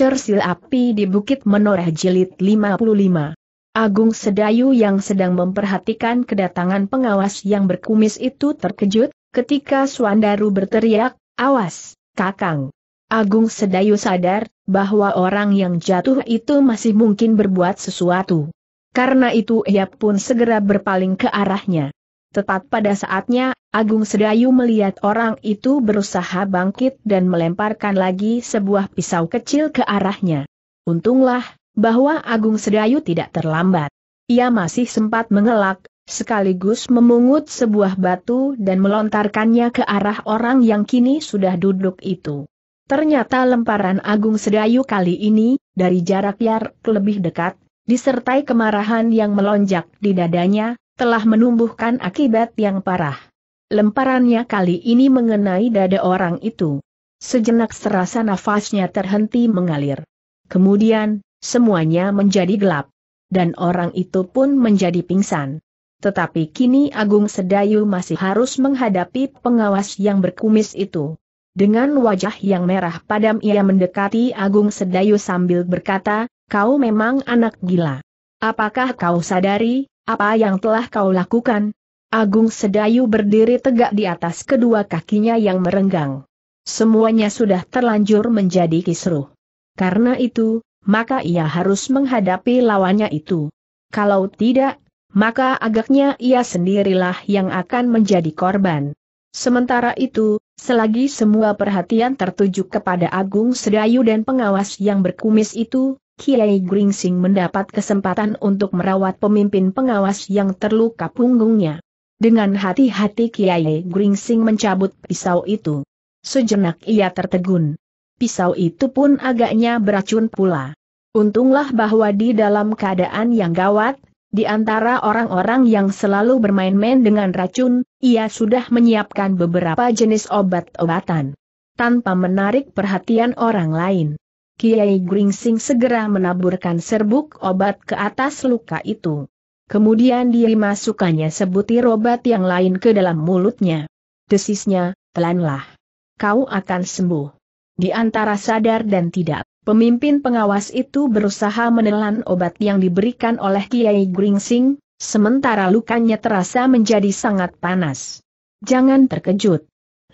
Cersil Api di Bukit Menoreh Jilid 55. Agung Sedayu yang sedang memperhatikan kedatangan pengawas yang berkumis itu terkejut, ketika Suandaru berteriak, awas, kakang. Agung Sedayu sadar, bahwa orang yang jatuh itu masih mungkin berbuat sesuatu. Karena itu ia pun segera berpaling ke arahnya. Tepat pada saatnya, Agung Sedayu melihat orang itu berusaha bangkit dan melemparkan lagi sebuah pisau kecil ke arahnya. Untunglah, bahwa Agung Sedayu tidak terlambat. Ia masih sempat mengelak, sekaligus memungut sebuah batu dan melontarkannya ke arah orang yang kini sudah duduk itu. Ternyata lemparan Agung Sedayu kali ini, dari jarak yar lebih dekat, disertai kemarahan yang melonjak di dadanya, telah menumbuhkan akibat yang parah. Lemparannya kali ini mengenai dada orang itu. Sejenak serasa nafasnya terhenti mengalir. Kemudian, semuanya menjadi gelap. Dan orang itu pun menjadi pingsan. Tetapi kini Agung Sedayu masih harus menghadapi pengawas yang berkumis itu. Dengan wajah yang merah padam ia mendekati Agung Sedayu sambil berkata, kau memang anak gila. Apakah kau sadari, apa yang telah kau lakukan? Agung Sedayu berdiri tegak di atas kedua kakinya yang merenggang. Semuanya sudah terlanjur menjadi kisruh. Karena itu, maka ia harus menghadapi lawannya itu. Kalau tidak, maka agaknya ia sendirilah yang akan menjadi korban. Sementara itu, selagi semua perhatian tertuju kepada Agung Sedayu dan pengawas yang berkumis itu, Kiai Gringsing mendapat kesempatan untuk merawat pemimpin pengawas yang terluka punggungnya. Dengan hati-hati Kiai Gringsing mencabut pisau itu. Sejenak ia tertegun. Pisau itu pun agaknya beracun pula. Untunglah bahwa di dalam keadaan yang gawat, di antara orang-orang yang selalu bermain-main dengan racun, ia sudah menyiapkan beberapa jenis obat-obatan. Tanpa menarik perhatian orang lain Kiai Gringsing segera menaburkan serbuk obat ke atas luka itu. Kemudian dia masukkannya sebutir obat yang lain ke dalam mulutnya. Desisnya, telanlah. Kau akan sembuh. Di antara sadar dan tidak, pemimpin pengawas itu berusaha menelan obat yang diberikan oleh Kiai Gringsing, sementara lukanya terasa menjadi sangat panas. Jangan terkejut.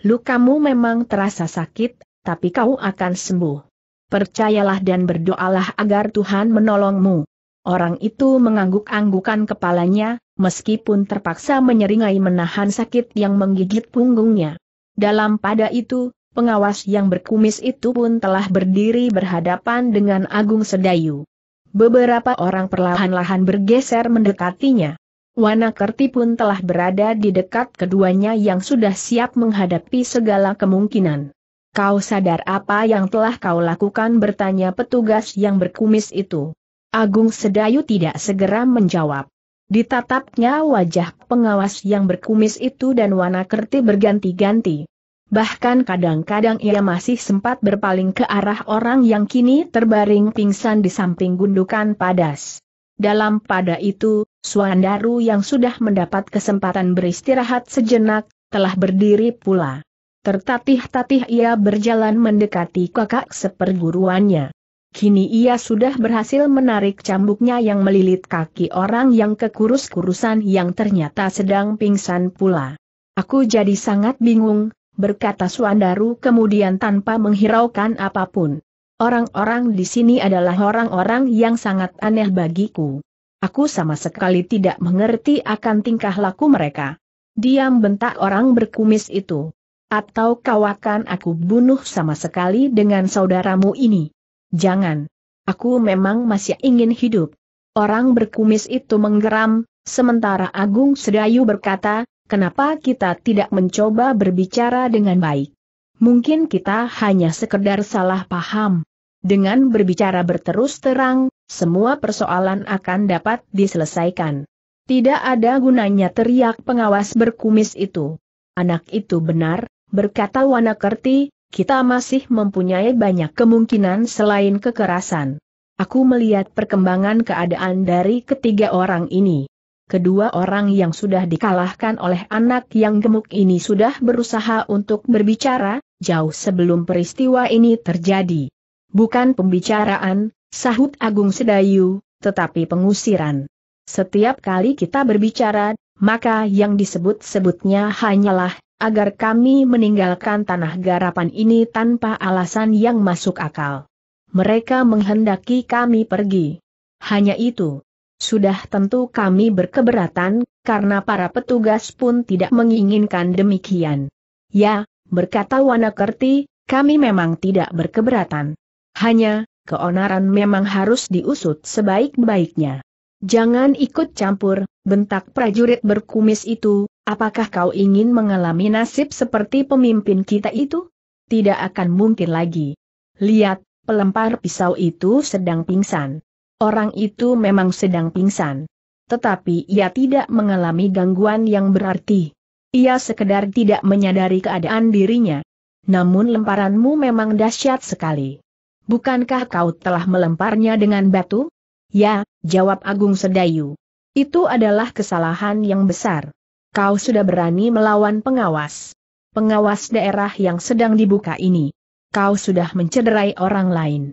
Lukamu memang terasa sakit, tapi kau akan sembuh. Percayalah dan berdoalah agar Tuhan menolongmu. Orang itu mengangguk-anggukan kepalanya, meskipun terpaksa menyeringai menahan sakit yang menggigit punggungnya. Dalam pada itu, pengawas yang berkumis itu pun telah berdiri berhadapan dengan Agung Sedayu. Beberapa orang perlahan-lahan bergeser mendekatinya. Wanakerti pun telah berada di dekat keduanya yang sudah siap menghadapi segala kemungkinan. Kau sadar apa yang telah kau lakukan bertanya petugas yang berkumis itu. Agung Sedayu tidak segera menjawab. Ditatapnya wajah pengawas yang berkumis itu dan warna kerti berganti-ganti. Bahkan kadang-kadang ia masih sempat berpaling ke arah orang yang kini terbaring pingsan di samping gundukan padas. Dalam pada itu, Suandaru yang sudah mendapat kesempatan beristirahat sejenak, telah berdiri pula. Tertatih-tatih ia berjalan mendekati kakak seperguruannya. Kini ia sudah berhasil menarik cambuknya yang melilit kaki orang yang kekurus-kurusan yang ternyata sedang pingsan pula. Aku jadi sangat bingung, berkata Suandaru kemudian tanpa menghiraukan apapun. Orang-orang di sini adalah orang-orang yang sangat aneh bagiku. Aku sama sekali tidak mengerti akan tingkah laku mereka. Diam bentak orang berkumis itu. Atau kau akan aku bunuh sama sekali dengan saudaramu ini. Jangan. Aku memang masih ingin hidup. Orang berkumis itu menggeram, sementara Agung Sedayu berkata, kenapa kita tidak mencoba berbicara dengan baik? Mungkin kita hanya sekedar salah paham. Dengan berbicara berterus terang, semua persoalan akan dapat diselesaikan. Tidak ada gunanya teriak pengawas berkumis itu. Anak itu benar, berkata Wanakerti, kita masih mempunyai banyak kemungkinan selain kekerasan. Aku melihat perkembangan keadaan dari ketiga orang ini. Kedua orang yang sudah dikalahkan oleh anak yang gemuk ini sudah berusaha untuk berbicara, jauh sebelum peristiwa ini terjadi. Bukan pembicaraan, sahut Agung Sedayu, tetapi pengusiran. Setiap kali kita berbicara, maka yang disebut-sebutnya hanyalah agar kami meninggalkan tanah garapan ini tanpa alasan yang masuk akal. Mereka menghendaki kami pergi. Hanya itu. Sudah tentu kami berkeberatan, karena para petugas pun tidak menginginkan demikian. Ya, berkata Wanakerti, kami memang tidak berkeberatan. Hanya, keonaran memang harus diusut sebaik-baiknya. Jangan ikut campur, bentak prajurit berkumis itu, Apakah kau ingin mengalami nasib seperti pemimpin kita itu? Tidak akan mungkin lagi. Lihat, pelempar pisau itu sedang pingsan. Orang itu memang sedang pingsan. Tetapi ia tidak mengalami gangguan yang berarti. Ia sekedar tidak menyadari keadaan dirinya. Namun lemparanmu memang dahsyat sekali. Bukankah kau telah melemparnya dengan batu? Ya, jawab Agung Sedayu. Itu adalah kesalahan yang besar kau sudah berani melawan pengawas. Pengawas daerah yang sedang dibuka ini. Kau sudah mencederai orang lain.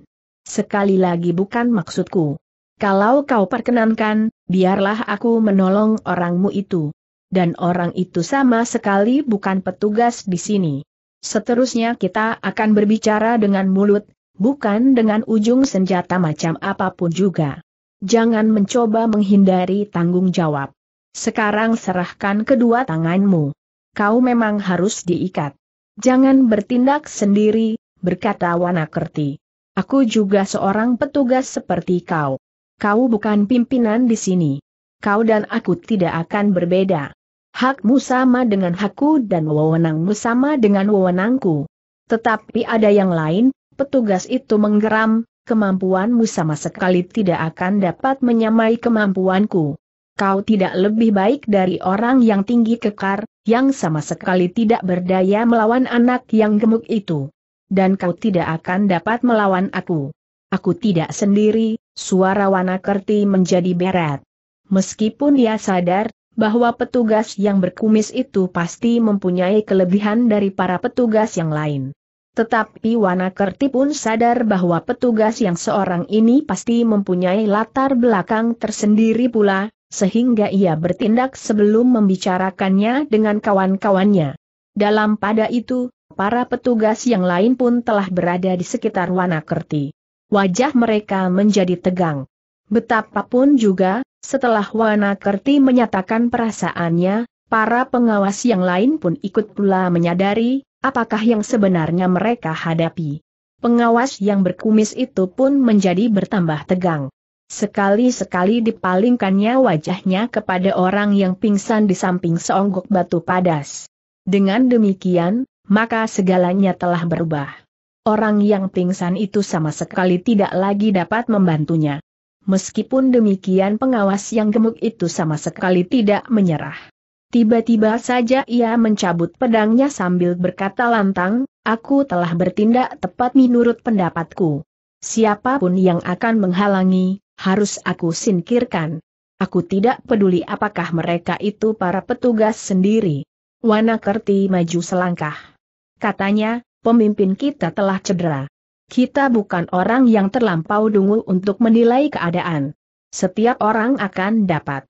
Sekali lagi bukan maksudku. Kalau kau perkenankan, biarlah aku menolong orangmu itu. Dan orang itu sama sekali bukan petugas di sini. Seterusnya kita akan berbicara dengan mulut, bukan dengan ujung senjata macam apapun juga. Jangan mencoba menghindari tanggung jawab. Sekarang serahkan kedua tanganmu. Kau memang harus diikat. Jangan bertindak sendiri, berkata Wanakerti. Aku juga seorang petugas seperti kau. Kau bukan pimpinan di sini. Kau dan aku tidak akan berbeda. Hakmu sama dengan hakku dan wewenangmu sama dengan wewenangku. Tetapi ada yang lain, petugas itu menggeram, kemampuanmu sama sekali tidak akan dapat menyamai kemampuanku kau tidak lebih baik dari orang yang tinggi kekar, yang sama sekali tidak berdaya melawan anak yang gemuk itu. Dan kau tidak akan dapat melawan aku. Aku tidak sendiri, suara Wanakerti menjadi berat. Meskipun dia sadar, bahwa petugas yang berkumis itu pasti mempunyai kelebihan dari para petugas yang lain. Tetapi Wanakerti pun sadar bahwa petugas yang seorang ini pasti mempunyai latar belakang tersendiri pula, sehingga ia bertindak sebelum membicarakannya dengan kawan-kawannya. Dalam pada itu, para petugas yang lain pun telah berada di sekitar Wanakerti. Wajah mereka menjadi tegang. Betapapun juga, setelah Wanakerti menyatakan perasaannya, para pengawas yang lain pun ikut pula menyadari, apakah yang sebenarnya mereka hadapi. Pengawas yang berkumis itu pun menjadi bertambah tegang. Sekali-sekali dipalingkannya wajahnya kepada orang yang pingsan di samping seonggok batu padas. Dengan demikian, maka segalanya telah berubah. Orang yang pingsan itu sama sekali tidak lagi dapat membantunya. Meskipun demikian pengawas yang gemuk itu sama sekali tidak menyerah. Tiba-tiba saja ia mencabut pedangnya sambil berkata lantang, aku telah bertindak tepat menurut pendapatku. Siapapun yang akan menghalangi, harus aku singkirkan. Aku tidak peduli apakah mereka itu para petugas sendiri. Wanakerti maju selangkah. Katanya, pemimpin kita telah cedera. Kita bukan orang yang terlampau dungu untuk menilai keadaan. Setiap orang akan dapat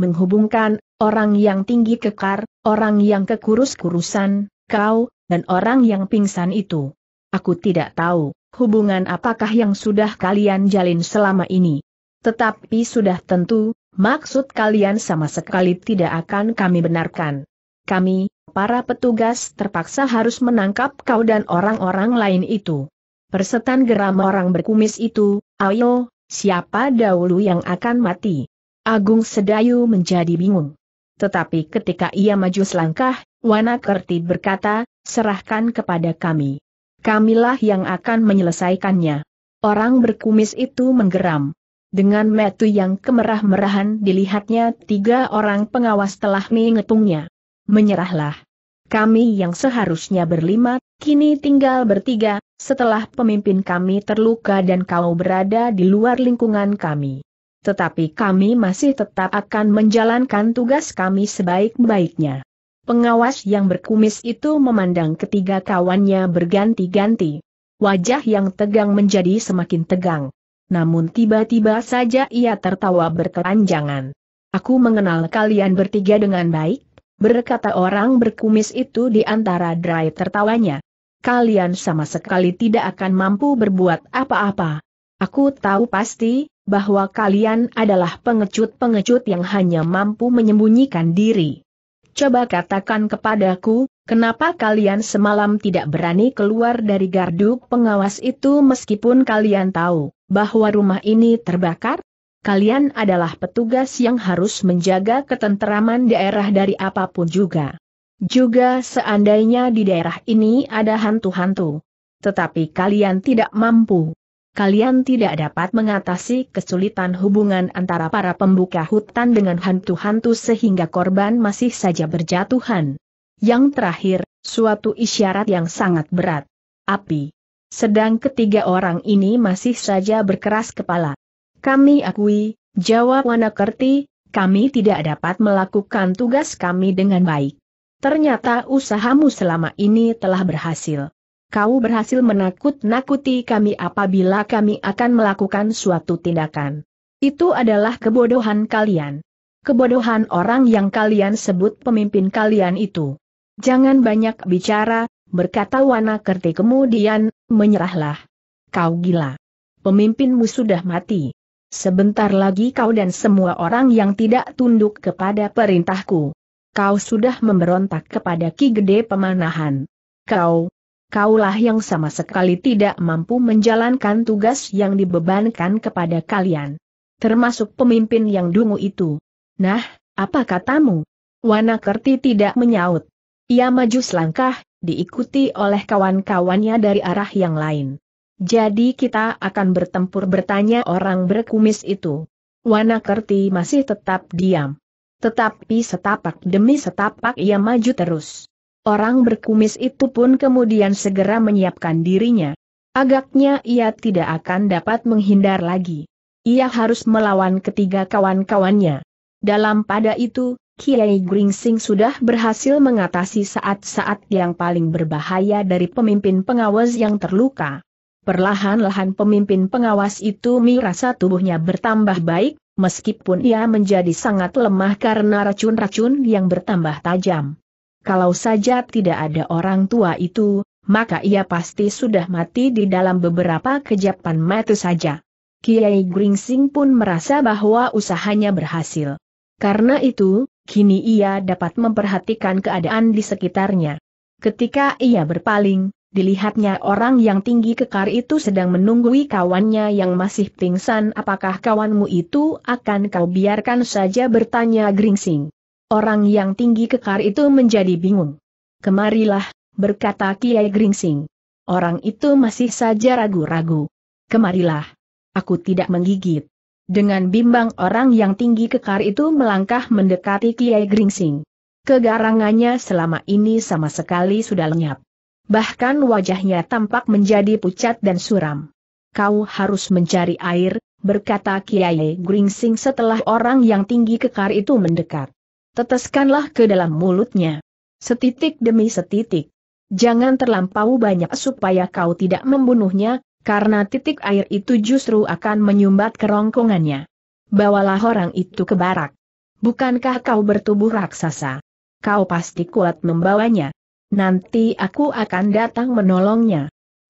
menghubungkan orang yang tinggi kekar, orang yang kekurus-kurusan, kau, dan orang yang pingsan itu. Aku tidak tahu hubungan apakah yang sudah kalian jalin selama ini. Tetapi sudah tentu, maksud kalian sama sekali tidak akan kami benarkan. Kami, para petugas terpaksa harus menangkap kau dan orang-orang lain itu. Persetan geram orang berkumis itu, ayo, siapa dahulu yang akan mati? Agung Sedayu menjadi bingung. Tetapi ketika ia maju selangkah, Wanakerti berkata, serahkan kepada kami. Kamilah yang akan menyelesaikannya. Orang berkumis itu menggeram. Dengan metu yang kemerah-merahan dilihatnya tiga orang pengawas telah mengepungnya. Menyerahlah. Kami yang seharusnya berlima, kini tinggal bertiga, setelah pemimpin kami terluka dan kau berada di luar lingkungan kami. Tetapi kami masih tetap akan menjalankan tugas kami sebaik-baiknya. Pengawas yang berkumis itu memandang ketiga kawannya berganti-ganti. Wajah yang tegang menjadi semakin tegang namun tiba-tiba saja ia tertawa berkelanjangan. Aku mengenal kalian bertiga dengan baik, berkata orang berkumis itu di antara dry tertawanya. Kalian sama sekali tidak akan mampu berbuat apa-apa. Aku tahu pasti, bahwa kalian adalah pengecut-pengecut yang hanya mampu menyembunyikan diri. Coba katakan kepadaku, Kenapa kalian semalam tidak berani keluar dari gardu pengawas itu meskipun kalian tahu bahwa rumah ini terbakar? Kalian adalah petugas yang harus menjaga ketenteraman daerah dari apapun juga. Juga seandainya di daerah ini ada hantu-hantu. Tetapi kalian tidak mampu. Kalian tidak dapat mengatasi kesulitan hubungan antara para pembuka hutan dengan hantu-hantu sehingga korban masih saja berjatuhan. Yang terakhir, suatu isyarat yang sangat berat. Api. Sedang ketiga orang ini masih saja berkeras kepala. Kami akui, jawab Wana Kerti, kami tidak dapat melakukan tugas kami dengan baik. Ternyata usahamu selama ini telah berhasil. Kau berhasil menakut-nakuti kami apabila kami akan melakukan suatu tindakan. Itu adalah kebodohan kalian. Kebodohan orang yang kalian sebut pemimpin kalian itu. Jangan banyak bicara, berkata Wana Kerti kemudian, menyerahlah. Kau gila. Pemimpinmu sudah mati. Sebentar lagi kau dan semua orang yang tidak tunduk kepada perintahku. Kau sudah memberontak kepada Ki Gede Pemanahan. Kau, kaulah yang sama sekali tidak mampu menjalankan tugas yang dibebankan kepada kalian. Termasuk pemimpin yang dungu itu. Nah, apa katamu? Wanakerti tidak menyaut. Ia maju selangkah, diikuti oleh kawan-kawannya dari arah yang lain. Jadi kita akan bertempur bertanya orang berkumis itu. Wana Kerti masih tetap diam. Tetapi setapak demi setapak ia maju terus. Orang berkumis itu pun kemudian segera menyiapkan dirinya. Agaknya ia tidak akan dapat menghindar lagi. Ia harus melawan ketiga kawan-kawannya. Dalam pada itu, Kiai Gringsing sudah berhasil mengatasi saat-saat yang paling berbahaya dari pemimpin pengawas yang terluka. Perlahan-lahan pemimpin pengawas itu merasa tubuhnya bertambah baik, meskipun ia menjadi sangat lemah karena racun-racun yang bertambah tajam. Kalau saja tidak ada orang tua itu, maka ia pasti sudah mati di dalam beberapa kejapan mata saja. Kiai Gringsing pun merasa bahwa usahanya berhasil. Karena itu, kini ia dapat memperhatikan keadaan di sekitarnya. Ketika ia berpaling, dilihatnya orang yang tinggi kekar itu sedang menunggui kawannya yang masih pingsan apakah kawanmu itu akan kau biarkan saja bertanya Gringsing. Orang yang tinggi kekar itu menjadi bingung. Kemarilah, berkata Kiai Gringsing. Orang itu masih saja ragu-ragu. Kemarilah. Aku tidak menggigit. Dengan bimbang orang yang tinggi kekar itu melangkah mendekati Kiai Gringsing. Kegarangannya selama ini sama sekali sudah lenyap. Bahkan wajahnya tampak menjadi pucat dan suram. Kau harus mencari air, berkata Kiai Gringsing setelah orang yang tinggi kekar itu mendekat. Teteskanlah ke dalam mulutnya. Setitik demi setitik. Jangan terlampau banyak supaya kau tidak membunuhnya, karena titik air itu justru akan menyumbat kerongkongannya. Bawalah orang itu ke barak. Bukankah kau bertubuh raksasa? Kau pasti kuat membawanya. Nanti aku akan datang menolongnya.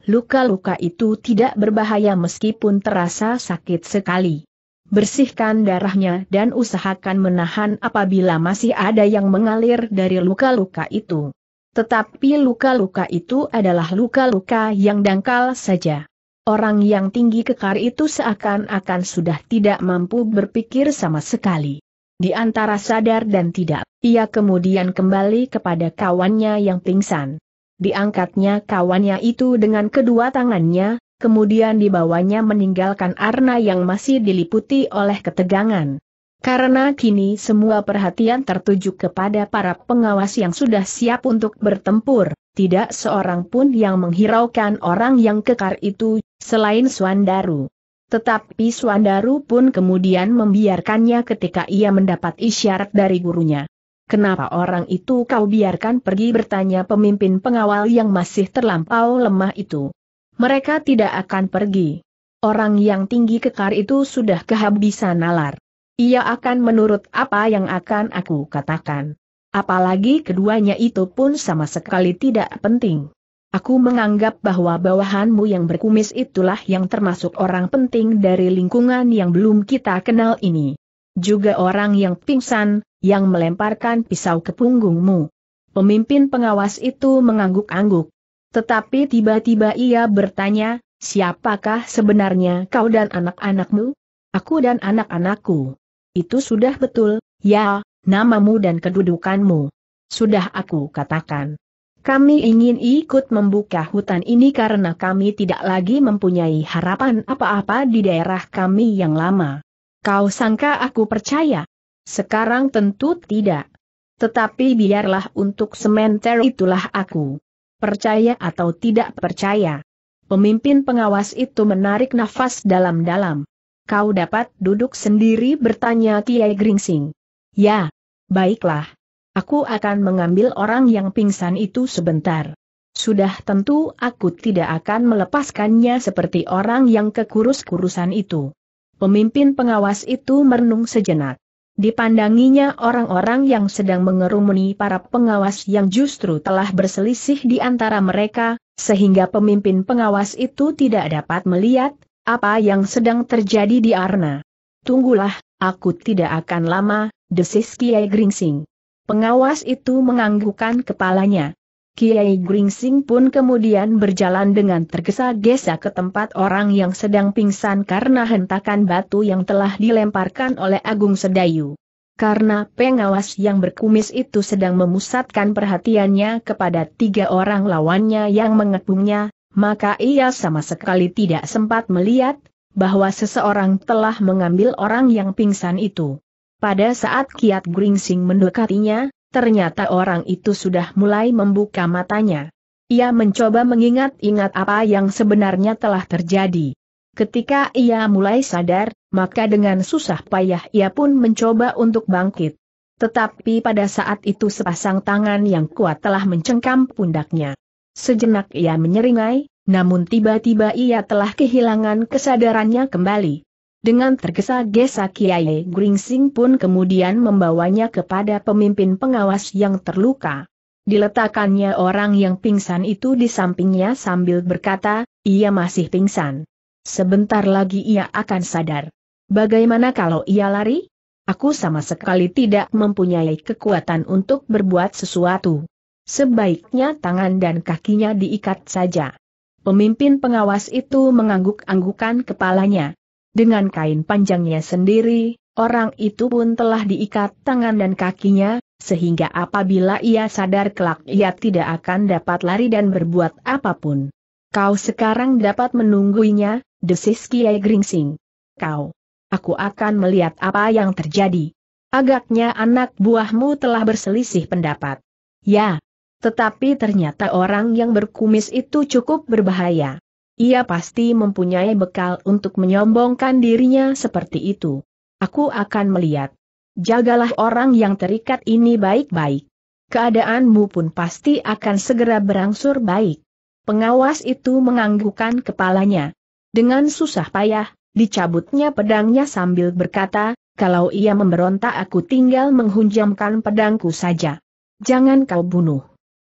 Luka-luka itu tidak berbahaya meskipun terasa sakit sekali. Bersihkan darahnya dan usahakan menahan apabila masih ada yang mengalir dari luka-luka itu. Tetapi luka-luka itu adalah luka-luka yang dangkal saja. Orang yang tinggi kekar itu seakan-akan sudah tidak mampu berpikir sama sekali. Di antara sadar dan tidak, ia kemudian kembali kepada kawannya yang pingsan. Diangkatnya kawannya itu dengan kedua tangannya, kemudian dibawanya meninggalkan Arna yang masih diliputi oleh ketegangan. Karena kini semua perhatian tertuju kepada para pengawas yang sudah siap untuk bertempur, tidak seorang pun yang menghiraukan orang yang kekar itu, selain Suandaru. Tetapi Suandaru pun kemudian membiarkannya ketika ia mendapat isyarat dari gurunya. Kenapa orang itu kau biarkan pergi bertanya pemimpin pengawal yang masih terlampau lemah itu. Mereka tidak akan pergi. Orang yang tinggi kekar itu sudah kehabisan nalar. Ia akan menurut apa yang akan aku katakan. Apalagi keduanya itu pun sama sekali tidak penting. Aku menganggap bahwa bawahanmu yang berkumis itulah yang termasuk orang penting dari lingkungan yang belum kita kenal ini. Juga orang yang pingsan, yang melemparkan pisau ke punggungmu. Pemimpin pengawas itu mengangguk-angguk. Tetapi tiba-tiba ia bertanya, siapakah sebenarnya kau dan anak-anakmu? Aku dan anak-anakku. Itu sudah betul, ya, namamu dan kedudukanmu. Sudah aku katakan. Kami ingin ikut membuka hutan ini karena kami tidak lagi mempunyai harapan apa-apa di daerah kami yang lama. Kau sangka aku percaya? Sekarang tentu tidak. Tetapi biarlah untuk sementer itulah aku. Percaya atau tidak percaya. Pemimpin pengawas itu menarik nafas dalam-dalam. Kau dapat duduk sendiri bertanya Kiai Gringsing. Ya, baiklah. Aku akan mengambil orang yang pingsan itu sebentar. Sudah tentu aku tidak akan melepaskannya seperti orang yang kekurus-kurusan itu. Pemimpin pengawas itu merenung sejenak. Dipandanginya orang-orang yang sedang mengerumuni para pengawas yang justru telah berselisih di antara mereka, sehingga pemimpin pengawas itu tidak dapat melihat apa yang sedang terjadi di Arna. Tunggulah, aku tidak akan lama, desis Kiai Gringsing. Pengawas itu menganggukkan kepalanya. Kiai Gringsing pun kemudian berjalan dengan tergesa-gesa ke tempat orang yang sedang pingsan karena hentakan batu yang telah dilemparkan oleh Agung Sedayu. Karena pengawas yang berkumis itu sedang memusatkan perhatiannya kepada tiga orang lawannya yang mengepungnya, maka ia sama sekali tidak sempat melihat bahwa seseorang telah mengambil orang yang pingsan itu. Pada saat Kiat Gringsing mendekatinya, ternyata orang itu sudah mulai membuka matanya. Ia mencoba mengingat-ingat apa yang sebenarnya telah terjadi. Ketika ia mulai sadar, maka dengan susah payah ia pun mencoba untuk bangkit. Tetapi pada saat itu sepasang tangan yang kuat telah mencengkam pundaknya. Sejenak ia menyeringai, namun tiba-tiba ia telah kehilangan kesadarannya kembali. Dengan tergesa-gesa Kiai Gringsing pun kemudian membawanya kepada pemimpin pengawas yang terluka. Diletakkannya orang yang pingsan itu di sampingnya sambil berkata, ia masih pingsan. Sebentar lagi ia akan sadar. Bagaimana kalau ia lari? Aku sama sekali tidak mempunyai kekuatan untuk berbuat sesuatu. Sebaiknya tangan dan kakinya diikat saja. Pemimpin pengawas itu mengangguk-anggukan kepalanya. Dengan kain panjangnya sendiri, orang itu pun telah diikat tangan dan kakinya, sehingga apabila ia sadar kelak ia tidak akan dapat lari dan berbuat apapun. Kau sekarang dapat menunggunya, desis Kiai Gringsing. Kau. Aku akan melihat apa yang terjadi. Agaknya anak buahmu telah berselisih pendapat. Ya. Tetapi ternyata orang yang berkumis itu cukup berbahaya. Ia pasti mempunyai bekal untuk menyombongkan dirinya seperti itu. Aku akan melihat. Jagalah orang yang terikat ini baik-baik. Keadaanmu pun pasti akan segera berangsur baik. Pengawas itu menganggukkan kepalanya. Dengan susah payah, dicabutnya pedangnya sambil berkata, kalau ia memberontak aku tinggal menghunjamkan pedangku saja. Jangan kau bunuh.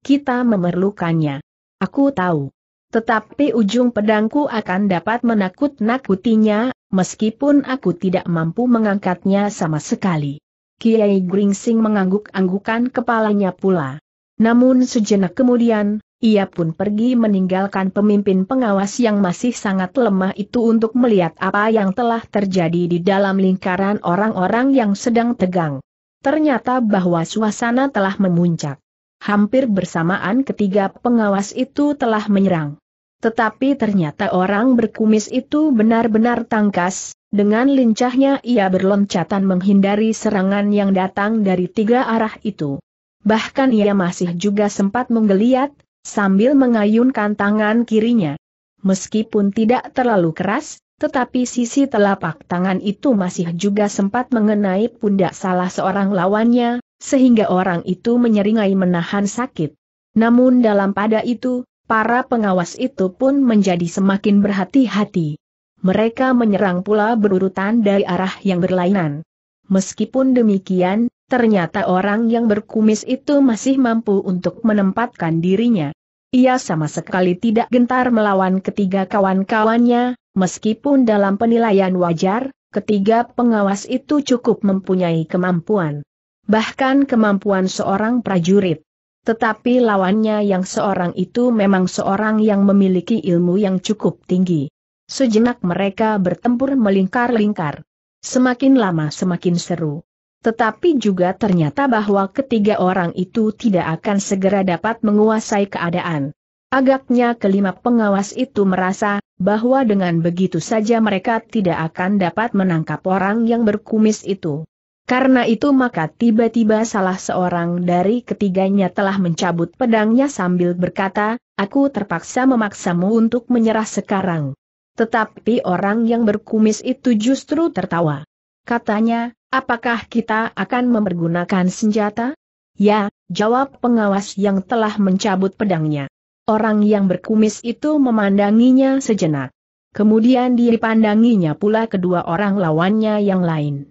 Kita memerlukannya. Aku tahu. Tetapi ujung pedangku akan dapat menakut-nakutinya, meskipun aku tidak mampu mengangkatnya sama sekali. Kiai Gringsing mengangguk-anggukan kepalanya pula. Namun sejenak kemudian, ia pun pergi meninggalkan pemimpin pengawas yang masih sangat lemah itu untuk melihat apa yang telah terjadi di dalam lingkaran orang-orang yang sedang tegang. Ternyata bahwa suasana telah memuncak. Hampir bersamaan ketiga pengawas itu telah menyerang. Tetapi ternyata orang berkumis itu benar-benar tangkas, dengan lincahnya ia berloncatan menghindari serangan yang datang dari tiga arah itu. Bahkan ia masih juga sempat menggeliat, sambil mengayunkan tangan kirinya. Meskipun tidak terlalu keras, tetapi sisi telapak tangan itu masih juga sempat mengenai pundak salah seorang lawannya, sehingga orang itu menyeringai menahan sakit. Namun dalam pada itu, para pengawas itu pun menjadi semakin berhati-hati. Mereka menyerang pula berurutan dari arah yang berlainan. Meskipun demikian, ternyata orang yang berkumis itu masih mampu untuk menempatkan dirinya. Ia sama sekali tidak gentar melawan ketiga kawan-kawannya, meskipun dalam penilaian wajar, ketiga pengawas itu cukup mempunyai kemampuan. Bahkan kemampuan seorang prajurit. Tetapi lawannya yang seorang itu memang seorang yang memiliki ilmu yang cukup tinggi. Sejenak mereka bertempur melingkar-lingkar. Semakin lama semakin seru. Tetapi juga ternyata bahwa ketiga orang itu tidak akan segera dapat menguasai keadaan. Agaknya kelima pengawas itu merasa bahwa dengan begitu saja mereka tidak akan dapat menangkap orang yang berkumis itu. Karena itu maka tiba-tiba salah seorang dari ketiganya telah mencabut pedangnya sambil berkata, aku terpaksa memaksamu untuk menyerah sekarang. Tetapi orang yang berkumis itu justru tertawa. Katanya, apakah kita akan mempergunakan senjata? Ya, jawab pengawas yang telah mencabut pedangnya. Orang yang berkumis itu memandanginya sejenak. Kemudian dipandanginya pula kedua orang lawannya yang lain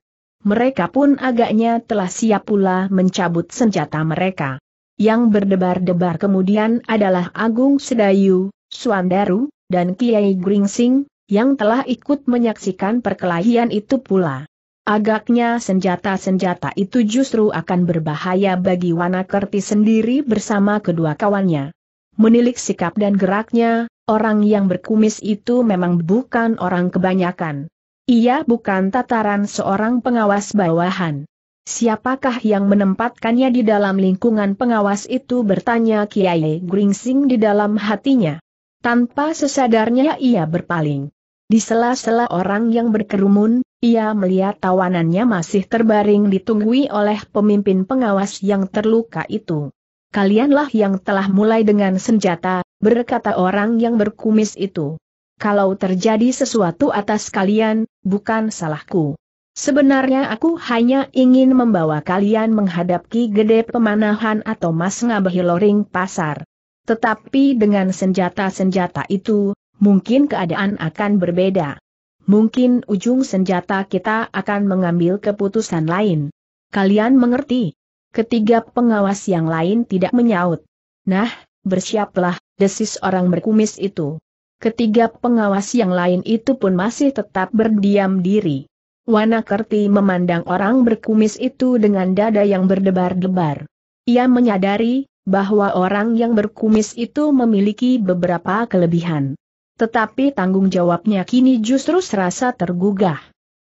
mereka pun agaknya telah siap pula mencabut senjata mereka. Yang berdebar-debar kemudian adalah Agung Sedayu, Suandaru, dan Kiai Gringsing, yang telah ikut menyaksikan perkelahian itu pula. Agaknya senjata-senjata itu justru akan berbahaya bagi Wanakerti sendiri bersama kedua kawannya. Menilik sikap dan geraknya, orang yang berkumis itu memang bukan orang kebanyakan. Ia bukan tataran seorang pengawas bawahan. Siapakah yang menempatkannya di dalam lingkungan pengawas itu bertanya Kiai Gringsing di dalam hatinya. Tanpa sesadarnya ia berpaling. Di sela-sela orang yang berkerumun, ia melihat tawanannya masih terbaring ditunggui oleh pemimpin pengawas yang terluka itu. Kalianlah yang telah mulai dengan senjata, berkata orang yang berkumis itu kalau terjadi sesuatu atas kalian, bukan salahku. Sebenarnya aku hanya ingin membawa kalian menghadap Ki Gede Pemanahan atau Mas Ngabehi Loring Pasar. Tetapi dengan senjata-senjata itu, mungkin keadaan akan berbeda. Mungkin ujung senjata kita akan mengambil keputusan lain. Kalian mengerti? Ketiga pengawas yang lain tidak menyaut. Nah, bersiaplah, desis orang berkumis itu ketiga pengawas yang lain itu pun masih tetap berdiam diri. Wanakerti memandang orang berkumis itu dengan dada yang berdebar-debar. Ia menyadari bahwa orang yang berkumis itu memiliki beberapa kelebihan. Tetapi tanggung jawabnya kini justru serasa tergugah.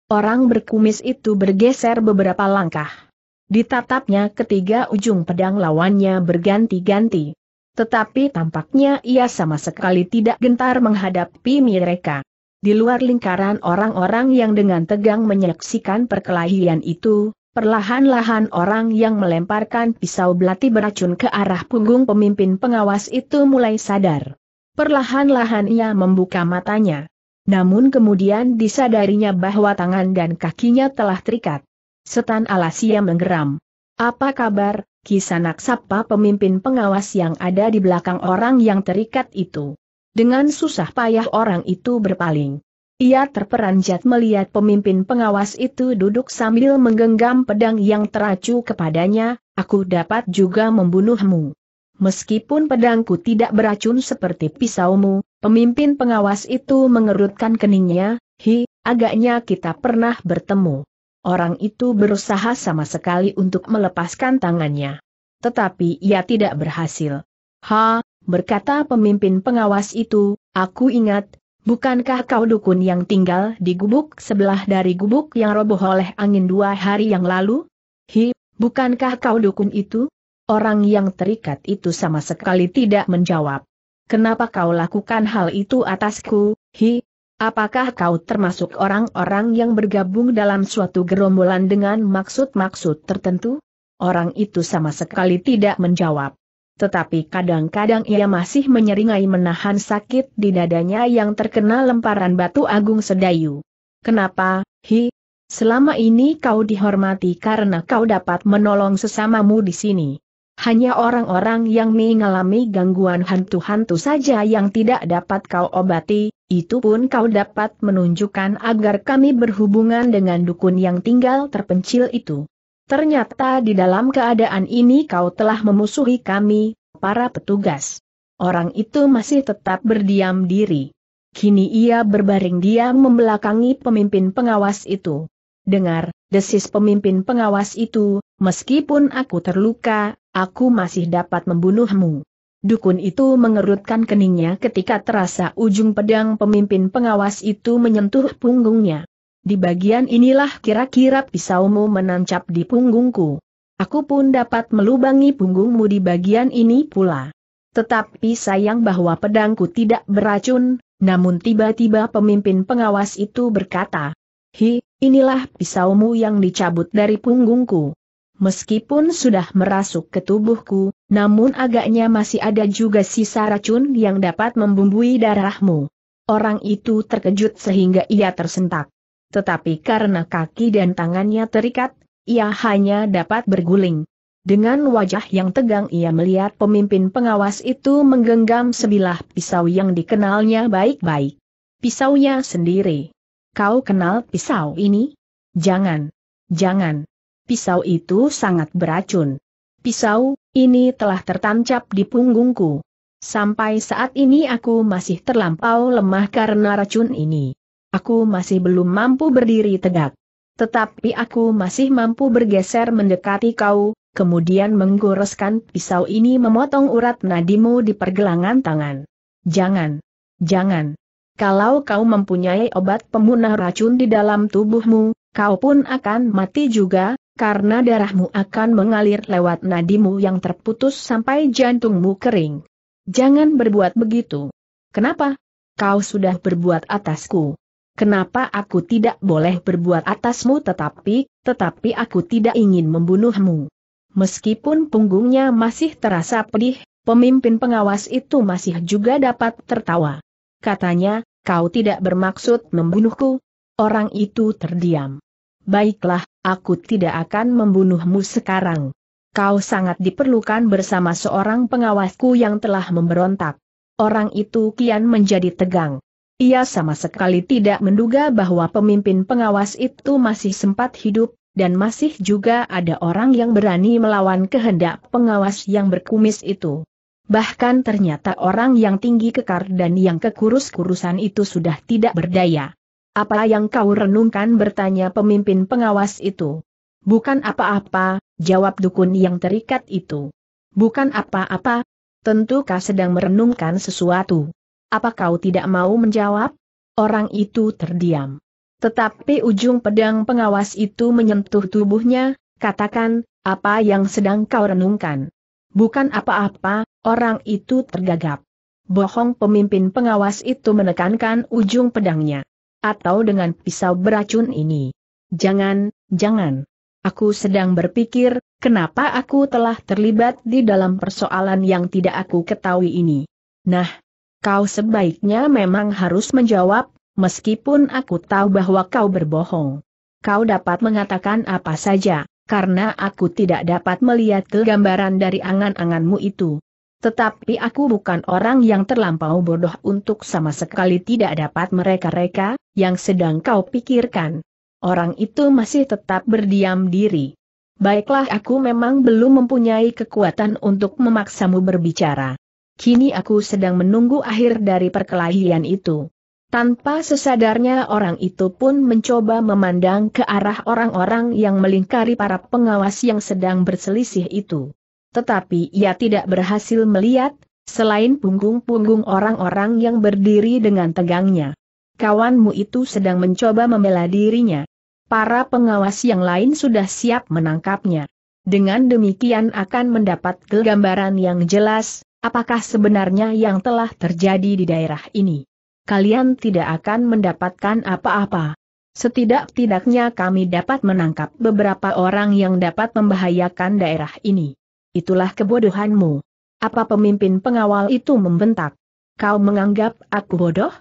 Orang berkumis itu bergeser beberapa langkah. Ditatapnya ketiga ujung pedang lawannya berganti-ganti. Tetapi tampaknya ia sama sekali tidak gentar menghadapi mereka. Di luar lingkaran orang-orang yang dengan tegang menyaksikan perkelahian itu, Perlahan-lahan orang yang melemparkan pisau belati beracun ke arah punggung pemimpin pengawas itu mulai sadar. Perlahan-lahan ia membuka matanya. Namun kemudian disadarinya bahwa tangan dan kakinya telah terikat. Setan alas ia menggeram. Apa kabar, Kisanak sapa pemimpin pengawas yang ada di belakang orang yang terikat itu. Dengan susah payah orang itu berpaling. Ia terperanjat melihat pemimpin pengawas itu duduk sambil menggenggam pedang yang teracu kepadanya, aku dapat juga membunuhmu. Meskipun pedangku tidak beracun seperti pisaumu, pemimpin pengawas itu mengerutkan keningnya, hi, agaknya kita pernah bertemu. Orang itu berusaha sama sekali untuk melepaskan tangannya. Tetapi ia tidak berhasil. Ha, berkata pemimpin pengawas itu, aku ingat, bukankah kau dukun yang tinggal di gubuk sebelah dari gubuk yang roboh oleh angin dua hari yang lalu? Hi, bukankah kau dukun itu? Orang yang terikat itu sama sekali tidak menjawab. Kenapa kau lakukan hal itu atasku, Hi, Apakah kau termasuk orang-orang yang bergabung dalam suatu gerombolan dengan maksud-maksud tertentu? Orang itu sama sekali tidak menjawab. Tetapi kadang-kadang ia masih menyeringai menahan sakit di dadanya yang terkena lemparan batu agung sedayu. Kenapa, Hi? Selama ini kau dihormati karena kau dapat menolong sesamamu di sini. Hanya orang-orang yang mengalami gangguan hantu-hantu saja yang tidak dapat kau obati, itu pun kau dapat menunjukkan agar kami berhubungan dengan dukun yang tinggal terpencil itu. Ternyata di dalam keadaan ini kau telah memusuhi kami, para petugas. Orang itu masih tetap berdiam diri. Kini ia berbaring diam membelakangi pemimpin pengawas itu. Dengar, desis pemimpin pengawas itu, meskipun aku terluka, aku masih dapat membunuhmu. Dukun itu mengerutkan keningnya ketika terasa ujung pedang pemimpin pengawas itu menyentuh punggungnya. Di bagian inilah kira-kira pisaumu menancap di punggungku. Aku pun dapat melubangi punggungmu di bagian ini pula. Tetapi sayang bahwa pedangku tidak beracun, namun tiba-tiba pemimpin pengawas itu berkata, Hi, Inilah pisaumu yang dicabut dari punggungku. Meskipun sudah merasuk ke tubuhku, namun agaknya masih ada juga sisa racun yang dapat membumbui darahmu. Orang itu terkejut sehingga ia tersentak. Tetapi karena kaki dan tangannya terikat, ia hanya dapat berguling. Dengan wajah yang tegang ia melihat pemimpin pengawas itu menggenggam sebilah pisau yang dikenalnya baik-baik. Pisaunya sendiri. Kau kenal pisau ini? Jangan. Jangan. Pisau itu sangat beracun. Pisau, ini telah tertancap di punggungku. Sampai saat ini aku masih terlampau lemah karena racun ini. Aku masih belum mampu berdiri tegak. Tetapi aku masih mampu bergeser mendekati kau, kemudian menggoreskan pisau ini memotong urat nadimu di pergelangan tangan. Jangan. Jangan. Kalau kau mempunyai obat pemunah racun di dalam tubuhmu, kau pun akan mati juga, karena darahmu akan mengalir lewat nadimu yang terputus sampai jantungmu kering. Jangan berbuat begitu. Kenapa? Kau sudah berbuat atasku. Kenapa aku tidak boleh berbuat atasmu tetapi, tetapi aku tidak ingin membunuhmu. Meskipun punggungnya masih terasa pedih, pemimpin pengawas itu masih juga dapat tertawa katanya, kau tidak bermaksud membunuhku? Orang itu terdiam. Baiklah, aku tidak akan membunuhmu sekarang. Kau sangat diperlukan bersama seorang pengawasku yang telah memberontak. Orang itu kian menjadi tegang. Ia sama sekali tidak menduga bahwa pemimpin pengawas itu masih sempat hidup, dan masih juga ada orang yang berani melawan kehendak pengawas yang berkumis itu. Bahkan ternyata orang yang tinggi kekar dan yang kekurus-kurusan itu sudah tidak berdaya. Apa yang kau renungkan bertanya pemimpin pengawas itu. Bukan apa-apa, jawab dukun yang terikat itu. Bukan apa-apa, tentu kau sedang merenungkan sesuatu. Apa kau tidak mau menjawab? Orang itu terdiam. Tetapi ujung pedang pengawas itu menyentuh tubuhnya, katakan, apa yang sedang kau renungkan? Bukan apa-apa, Orang itu tergagap. Bohong pemimpin pengawas itu menekankan ujung pedangnya. Atau dengan pisau beracun ini. Jangan, jangan. Aku sedang berpikir, kenapa aku telah terlibat di dalam persoalan yang tidak aku ketahui ini. Nah, kau sebaiknya memang harus menjawab, meskipun aku tahu bahwa kau berbohong. Kau dapat mengatakan apa saja, karena aku tidak dapat melihat kegambaran dari angan-anganmu itu. Tetapi aku bukan orang yang terlampau bodoh untuk sama sekali tidak dapat mereka-reka, yang sedang kau pikirkan. Orang itu masih tetap berdiam diri. Baiklah aku memang belum mempunyai kekuatan untuk memaksamu berbicara. Kini aku sedang menunggu akhir dari perkelahian itu. Tanpa sesadarnya orang itu pun mencoba memandang ke arah orang-orang yang melingkari para pengawas yang sedang berselisih itu tetapi ia tidak berhasil melihat, selain punggung-punggung orang-orang yang berdiri dengan tegangnya. Kawanmu itu sedang mencoba membela dirinya. Para pengawas yang lain sudah siap menangkapnya. Dengan demikian akan mendapat gambaran yang jelas, apakah sebenarnya yang telah terjadi di daerah ini. Kalian tidak akan mendapatkan apa-apa. Setidak-tidaknya kami dapat menangkap beberapa orang yang dapat membahayakan daerah ini itulah kebodohanmu. Apa pemimpin pengawal itu membentak? Kau menganggap aku bodoh?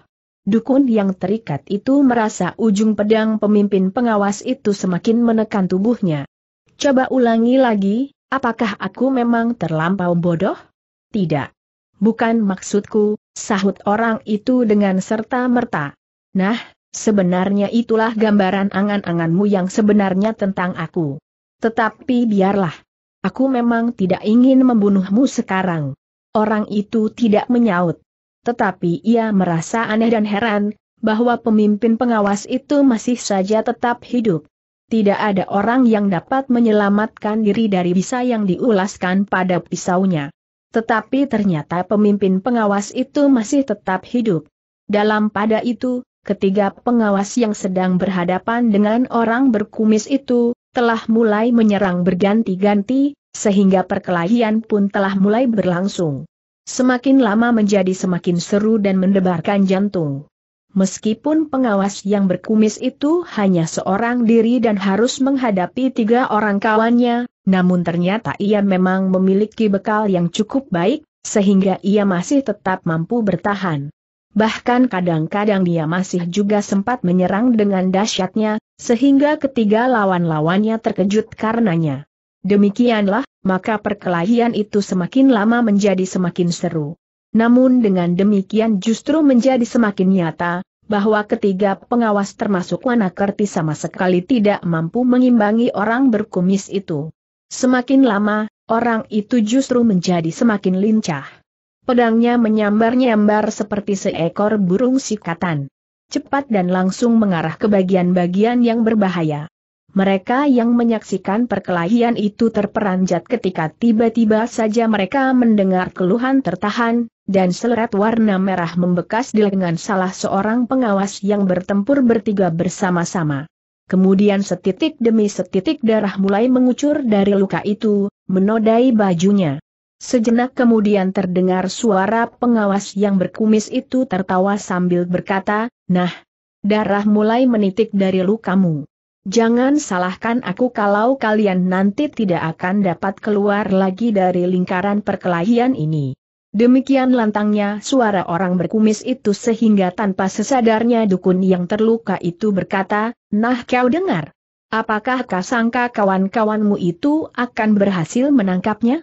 Dukun yang terikat itu merasa ujung pedang pemimpin pengawas itu semakin menekan tubuhnya. Coba ulangi lagi, apakah aku memang terlampau bodoh? Tidak. Bukan maksudku, sahut orang itu dengan serta-merta. Nah, sebenarnya itulah gambaran angan-anganmu yang sebenarnya tentang aku. Tetapi biarlah. Aku memang tidak ingin membunuhmu sekarang. Orang itu tidak menyaut. Tetapi ia merasa aneh dan heran, bahwa pemimpin pengawas itu masih saja tetap hidup. Tidak ada orang yang dapat menyelamatkan diri dari bisa yang diulaskan pada pisaunya. Tetapi ternyata pemimpin pengawas itu masih tetap hidup. Dalam pada itu, ketiga pengawas yang sedang berhadapan dengan orang berkumis itu, telah mulai menyerang berganti-ganti, sehingga perkelahian pun telah mulai berlangsung. Semakin lama menjadi semakin seru dan mendebarkan jantung. Meskipun pengawas yang berkumis itu hanya seorang diri dan harus menghadapi tiga orang kawannya, namun ternyata ia memang memiliki bekal yang cukup baik, sehingga ia masih tetap mampu bertahan. Bahkan kadang-kadang dia masih juga sempat menyerang dengan dahsyatnya, sehingga ketiga lawan-lawannya terkejut karenanya. Demikianlah, maka perkelahian itu semakin lama menjadi semakin seru. Namun dengan demikian justru menjadi semakin nyata, bahwa ketiga pengawas termasuk Wanakerti sama sekali tidak mampu mengimbangi orang berkumis itu. Semakin lama, orang itu justru menjadi semakin lincah. Pedangnya menyambar-nyambar seperti seekor burung sikatan cepat dan langsung mengarah ke bagian-bagian yang berbahaya. Mereka yang menyaksikan perkelahian itu terperanjat ketika tiba-tiba saja mereka mendengar keluhan tertahan, dan seleret warna merah membekas di lengan salah seorang pengawas yang bertempur bertiga bersama-sama. Kemudian setitik demi setitik darah mulai mengucur dari luka itu, menodai bajunya. Sejenak kemudian terdengar suara pengawas yang berkumis itu tertawa sambil berkata, Nah, darah mulai menitik dari lukamu. Jangan salahkan aku kalau kalian nanti tidak akan dapat keluar lagi dari lingkaran perkelahian ini. Demikian lantangnya suara orang berkumis itu sehingga tanpa sesadarnya dukun yang terluka itu berkata, Nah kau dengar. Apakah kau sangka kawan-kawanmu itu akan berhasil menangkapnya?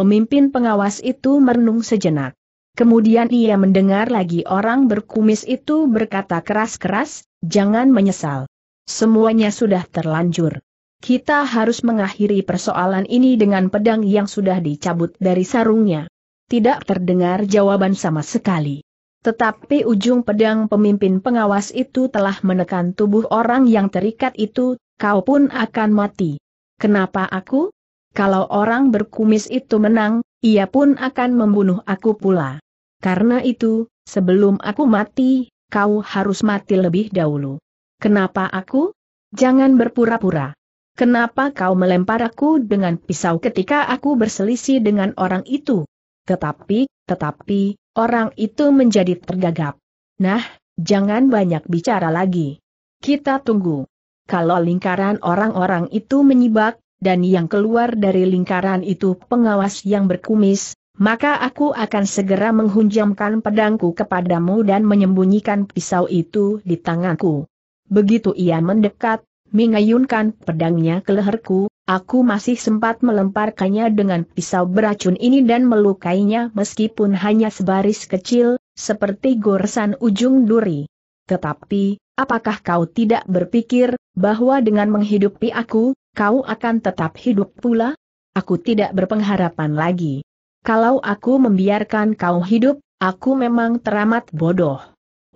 Pemimpin pengawas itu merenung sejenak. Kemudian ia mendengar lagi orang berkumis itu berkata keras-keras, jangan menyesal. Semuanya sudah terlanjur. Kita harus mengakhiri persoalan ini dengan pedang yang sudah dicabut dari sarungnya. Tidak terdengar jawaban sama sekali. Tetapi ujung pedang pemimpin pengawas itu telah menekan tubuh orang yang terikat itu, kau pun akan mati. Kenapa aku? kalau orang berkumis itu menang, ia pun akan membunuh aku pula. Karena itu, sebelum aku mati, kau harus mati lebih dahulu. Kenapa aku? Jangan berpura-pura. Kenapa kau melempar aku dengan pisau ketika aku berselisih dengan orang itu? Tetapi, tetapi, orang itu menjadi tergagap. Nah, jangan banyak bicara lagi. Kita tunggu. Kalau lingkaran orang-orang itu menyibak, dan yang keluar dari lingkaran itu pengawas yang berkumis, maka aku akan segera menghunjamkan pedangku kepadamu dan menyembunyikan pisau itu di tanganku. Begitu ia mendekat, mengayunkan pedangnya ke leherku, aku masih sempat melemparkannya dengan pisau beracun ini dan melukainya meskipun hanya sebaris kecil, seperti goresan ujung duri. Tetapi, apakah kau tidak berpikir, bahwa dengan menghidupi aku, Kau akan tetap hidup pula? Aku tidak berpengharapan lagi. Kalau aku membiarkan kau hidup, aku memang teramat bodoh.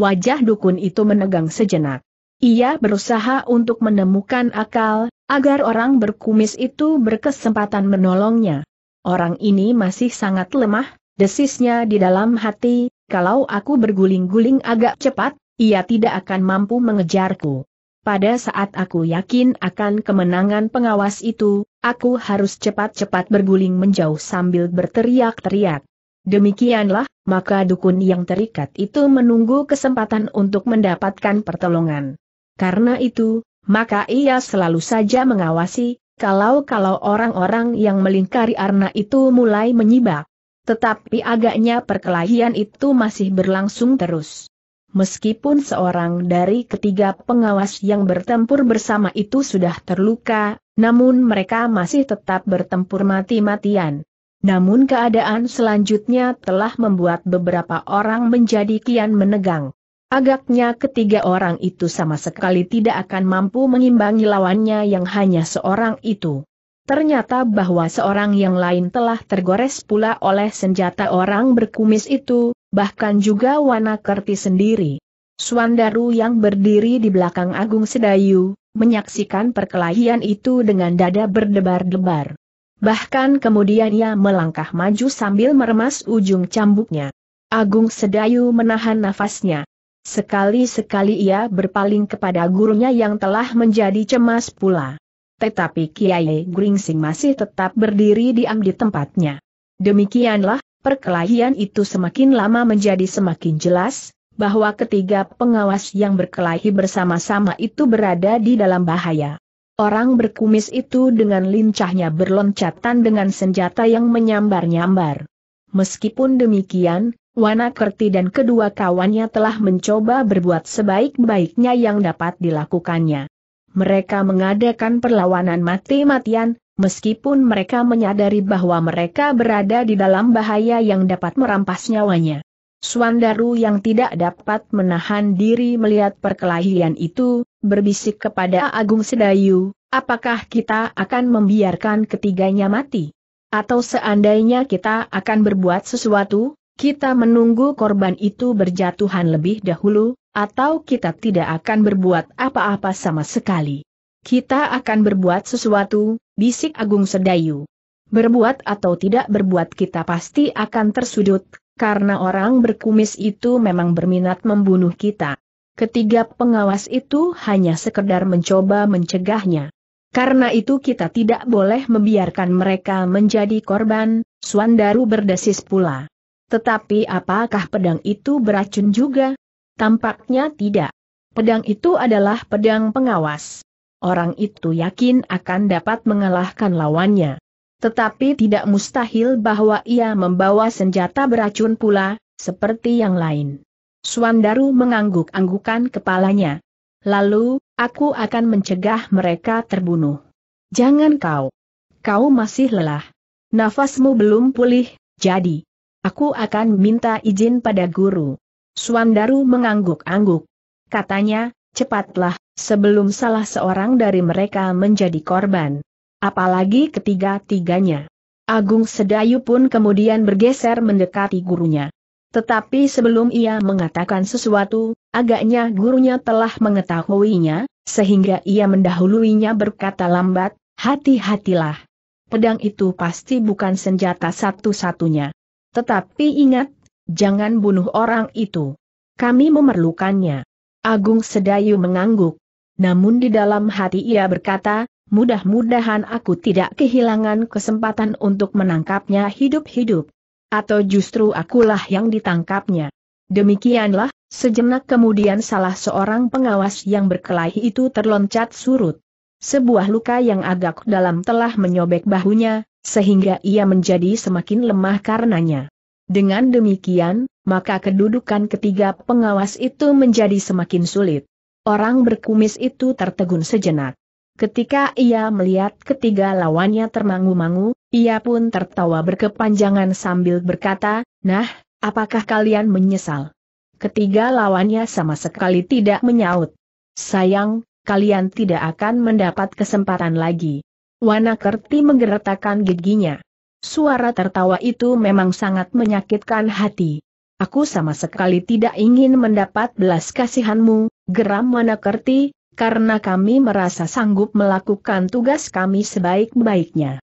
Wajah dukun itu menegang sejenak. Ia berusaha untuk menemukan akal, agar orang berkumis itu berkesempatan menolongnya. Orang ini masih sangat lemah, desisnya di dalam hati, kalau aku berguling-guling agak cepat, ia tidak akan mampu mengejarku. Pada saat aku yakin akan kemenangan pengawas itu, aku harus cepat-cepat berguling menjauh sambil berteriak-teriak. Demikianlah, maka dukun yang terikat itu menunggu kesempatan untuk mendapatkan pertolongan. Karena itu, maka ia selalu saja mengawasi, kalau-kalau orang-orang yang melingkari arna itu mulai menyibak. Tetapi agaknya perkelahian itu masih berlangsung terus meskipun seorang dari ketiga pengawas yang bertempur bersama itu sudah terluka, namun mereka masih tetap bertempur mati-matian. Namun keadaan selanjutnya telah membuat beberapa orang menjadi kian menegang. Agaknya ketiga orang itu sama sekali tidak akan mampu mengimbangi lawannya yang hanya seorang itu. Ternyata bahwa seorang yang lain telah tergores pula oleh senjata orang berkumis itu, bahkan juga Wana Kerti sendiri. Suandaru yang berdiri di belakang Agung Sedayu, menyaksikan perkelahian itu dengan dada berdebar-debar. Bahkan kemudian ia melangkah maju sambil meremas ujung cambuknya. Agung Sedayu menahan nafasnya. Sekali-sekali ia berpaling kepada gurunya yang telah menjadi cemas pula. Tetapi Kiai Gringsing masih tetap berdiri diam di tempatnya. Demikianlah, Perkelahian itu semakin lama menjadi semakin jelas, bahwa ketiga pengawas yang berkelahi bersama-sama itu berada di dalam bahaya. Orang berkumis itu dengan lincahnya berloncatan dengan senjata yang menyambar-nyambar. Meskipun demikian, Wana Kerti dan kedua kawannya telah mencoba berbuat sebaik-baiknya yang dapat dilakukannya. Mereka mengadakan perlawanan mati-matian, meskipun mereka menyadari bahwa mereka berada di dalam bahaya yang dapat merampas nyawanya. Suandaru yang tidak dapat menahan diri melihat perkelahian itu, berbisik kepada Agung Sedayu, apakah kita akan membiarkan ketiganya mati? Atau seandainya kita akan berbuat sesuatu, kita menunggu korban itu berjatuhan lebih dahulu, atau kita tidak akan berbuat apa-apa sama sekali. Kita akan berbuat sesuatu, bisik Agung Sedayu. Berbuat atau tidak berbuat kita pasti akan tersudut, karena orang berkumis itu memang berminat membunuh kita. Ketiga pengawas itu hanya sekedar mencoba mencegahnya. Karena itu kita tidak boleh membiarkan mereka menjadi korban, Suandaru berdesis pula. Tetapi apakah pedang itu beracun juga? Tampaknya tidak. Pedang itu adalah pedang pengawas orang itu yakin akan dapat mengalahkan lawannya. Tetapi tidak mustahil bahwa ia membawa senjata beracun pula, seperti yang lain. Suandaru mengangguk-anggukan kepalanya. Lalu, aku akan mencegah mereka terbunuh. Jangan kau. Kau masih lelah. Nafasmu belum pulih, jadi. Aku akan minta izin pada guru. Suandaru mengangguk-angguk. Katanya, cepatlah, sebelum salah seorang dari mereka menjadi korban. Apalagi ketiga-tiganya. Agung Sedayu pun kemudian bergeser mendekati gurunya. Tetapi sebelum ia mengatakan sesuatu, agaknya gurunya telah mengetahuinya, sehingga ia mendahuluinya berkata lambat, hati-hatilah. Pedang itu pasti bukan senjata satu-satunya. Tetapi ingat, jangan bunuh orang itu. Kami memerlukannya. Agung Sedayu mengangguk. Namun di dalam hati ia berkata, mudah-mudahan aku tidak kehilangan kesempatan untuk menangkapnya hidup-hidup. Atau justru akulah yang ditangkapnya. Demikianlah, sejenak kemudian salah seorang pengawas yang berkelahi itu terloncat surut. Sebuah luka yang agak dalam telah menyobek bahunya, sehingga ia menjadi semakin lemah karenanya. Dengan demikian, maka kedudukan ketiga pengawas itu menjadi semakin sulit. Orang berkumis itu tertegun sejenak. Ketika ia melihat ketiga lawannya termangu-mangu, ia pun tertawa berkepanjangan sambil berkata, Nah, apakah kalian menyesal? Ketiga lawannya sama sekali tidak menyaut. Sayang, kalian tidak akan mendapat kesempatan lagi. Wanakerti menggeretakan giginya. Suara tertawa itu memang sangat menyakitkan hati. Aku sama sekali tidak ingin mendapat belas kasihanmu, Geram Wanakerti, karena kami merasa sanggup melakukan tugas kami sebaik-baiknya.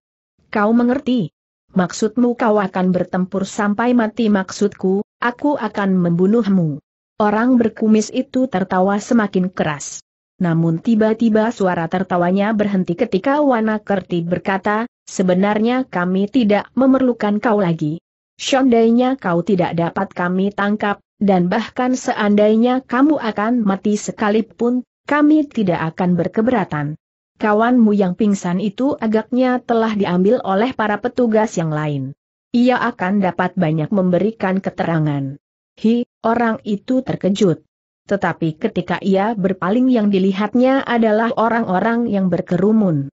Kau mengerti? Maksudmu kau akan bertempur sampai mati maksudku, aku akan membunuhmu. Orang berkumis itu tertawa semakin keras. Namun tiba-tiba suara tertawanya berhenti ketika Wana Kerti berkata, sebenarnya kami tidak memerlukan kau lagi. Seandainya kau tidak dapat kami tangkap, dan bahkan seandainya kamu akan mati sekalipun, kami tidak akan berkeberatan. Kawanmu yang pingsan itu agaknya telah diambil oleh para petugas yang lain. Ia akan dapat banyak memberikan keterangan. Hi, orang itu terkejut. Tetapi ketika ia berpaling yang dilihatnya adalah orang-orang yang berkerumun.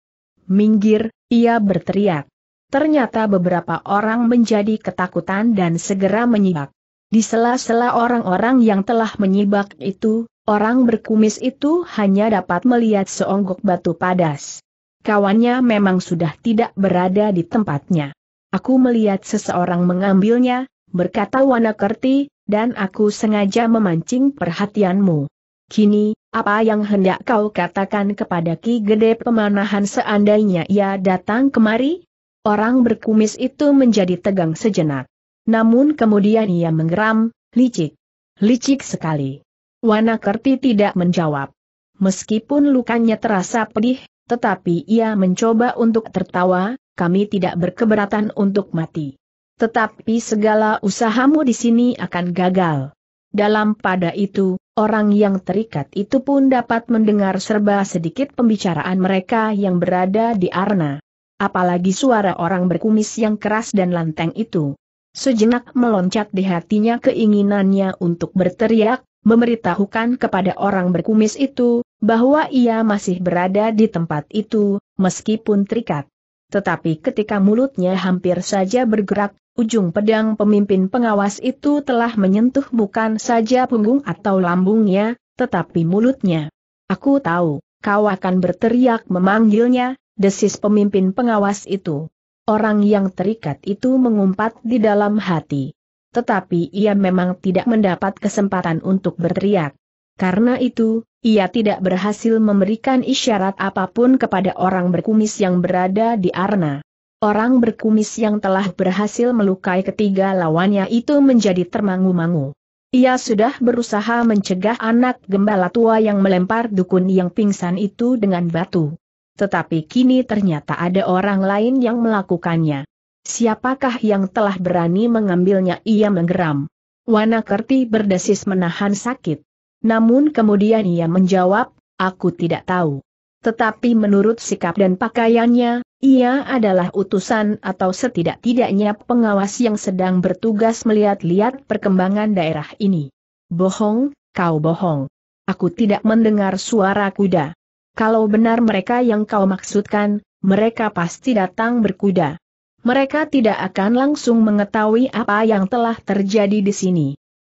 Minggir, ia berteriak. Ternyata beberapa orang menjadi ketakutan dan segera menyibak. Di sela-sela orang-orang yang telah menyibak itu, orang berkumis itu hanya dapat melihat seonggok batu padas. Kawannya memang sudah tidak berada di tempatnya. Aku melihat seseorang mengambilnya, berkata Wanakerti, dan aku sengaja memancing perhatianmu. Kini, apa yang hendak kau katakan kepada Ki Gede Pemanahan seandainya ia datang kemari? Orang berkumis itu menjadi tegang sejenak. Namun kemudian ia menggeram, licik. Licik sekali. Wanakerti tidak menjawab. Meskipun lukanya terasa pedih, tetapi ia mencoba untuk tertawa, kami tidak berkeberatan untuk mati. Tetapi segala usahamu di sini akan gagal. Dalam pada itu, orang yang terikat itu pun dapat mendengar serba sedikit pembicaraan mereka yang berada di arna. Apalagi suara orang berkumis yang keras dan lanteng itu. Sejenak meloncat di hatinya keinginannya untuk berteriak, memberitahukan kepada orang berkumis itu, bahwa ia masih berada di tempat itu, meskipun terikat. Tetapi ketika mulutnya hampir saja bergerak, ujung pedang pemimpin pengawas itu telah menyentuh bukan saja punggung atau lambungnya, tetapi mulutnya. Aku tahu, kau akan berteriak memanggilnya, desis pemimpin pengawas itu orang yang terikat itu mengumpat di dalam hati. Tetapi ia memang tidak mendapat kesempatan untuk berteriak. Karena itu, ia tidak berhasil memberikan isyarat apapun kepada orang berkumis yang berada di Arna. Orang berkumis yang telah berhasil melukai ketiga lawannya itu menjadi termangu-mangu. Ia sudah berusaha mencegah anak gembala tua yang melempar dukun yang pingsan itu dengan batu. Tetapi kini ternyata ada orang lain yang melakukannya. Siapakah yang telah berani mengambilnya ia menggeram. Wanakerti berdesis menahan sakit. Namun kemudian ia menjawab, aku tidak tahu. Tetapi menurut sikap dan pakaiannya, ia adalah utusan atau setidak-tidaknya pengawas yang sedang bertugas melihat-lihat perkembangan daerah ini. Bohong, kau bohong. Aku tidak mendengar suara kuda. Kalau benar mereka yang kau maksudkan, mereka pasti datang berkuda. Mereka tidak akan langsung mengetahui apa yang telah terjadi di sini.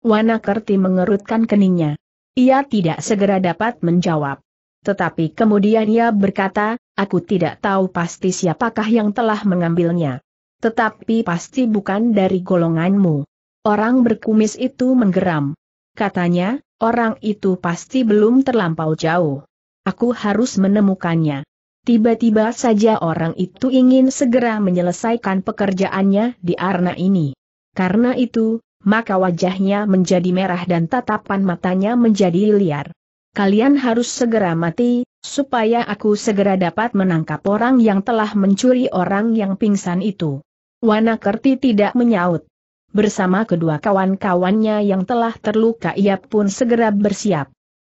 Wanakerti mengerutkan keningnya. Ia tidak segera dapat menjawab. Tetapi kemudian ia berkata, aku tidak tahu pasti siapakah yang telah mengambilnya. Tetapi pasti bukan dari golonganmu. Orang berkumis itu menggeram. Katanya, orang itu pasti belum terlampau jauh. Aku harus menemukannya. Tiba-tiba saja orang itu ingin segera menyelesaikan pekerjaannya di arna ini. Karena itu, maka wajahnya menjadi merah dan tatapan matanya menjadi liar. Kalian harus segera mati, supaya aku segera dapat menangkap orang yang telah mencuri orang yang pingsan itu. Wanakerti tidak menyaut. Bersama kedua kawan-kawannya yang telah terluka ia pun segera bersiap.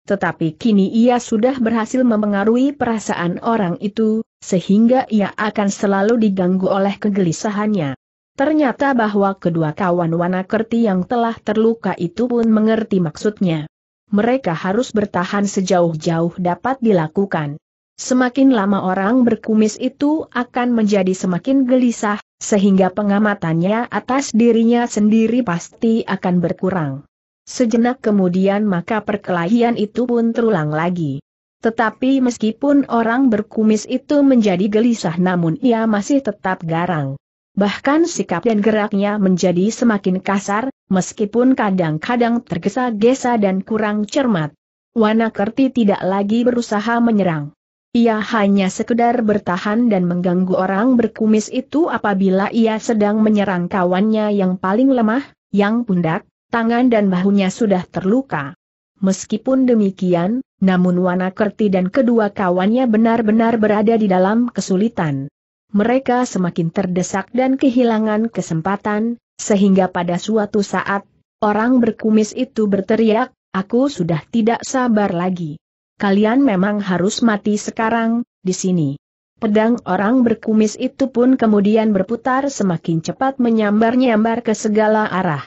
Tetapi kini ia sudah berhasil memengaruhi perasaan orang itu, sehingga ia akan selalu diganggu oleh kegelisahannya. Ternyata bahwa kedua kawan Wanakerti yang telah terluka itu pun mengerti maksudnya. Mereka harus bertahan sejauh-jauh dapat dilakukan. Semakin lama orang berkumis itu akan menjadi semakin gelisah, sehingga pengamatannya atas dirinya sendiri pasti akan berkurang. Sejenak kemudian maka perkelahian itu pun terulang lagi. Tetapi meskipun orang berkumis itu menjadi gelisah namun ia masih tetap garang. Bahkan sikap dan geraknya menjadi semakin kasar, meskipun kadang-kadang tergesa-gesa dan kurang cermat. Wanakerti tidak lagi berusaha menyerang. Ia hanya sekedar bertahan dan mengganggu orang berkumis itu apabila ia sedang menyerang kawannya yang paling lemah, yang pundak, tangan dan bahunya sudah terluka. Meskipun demikian, namun Wanakerti dan kedua kawannya benar-benar berada di dalam kesulitan. Mereka semakin terdesak dan kehilangan kesempatan, sehingga pada suatu saat, orang berkumis itu berteriak, aku sudah tidak sabar lagi. Kalian memang harus mati sekarang, di sini. Pedang orang berkumis itu pun kemudian berputar semakin cepat menyambar-nyambar ke segala arah.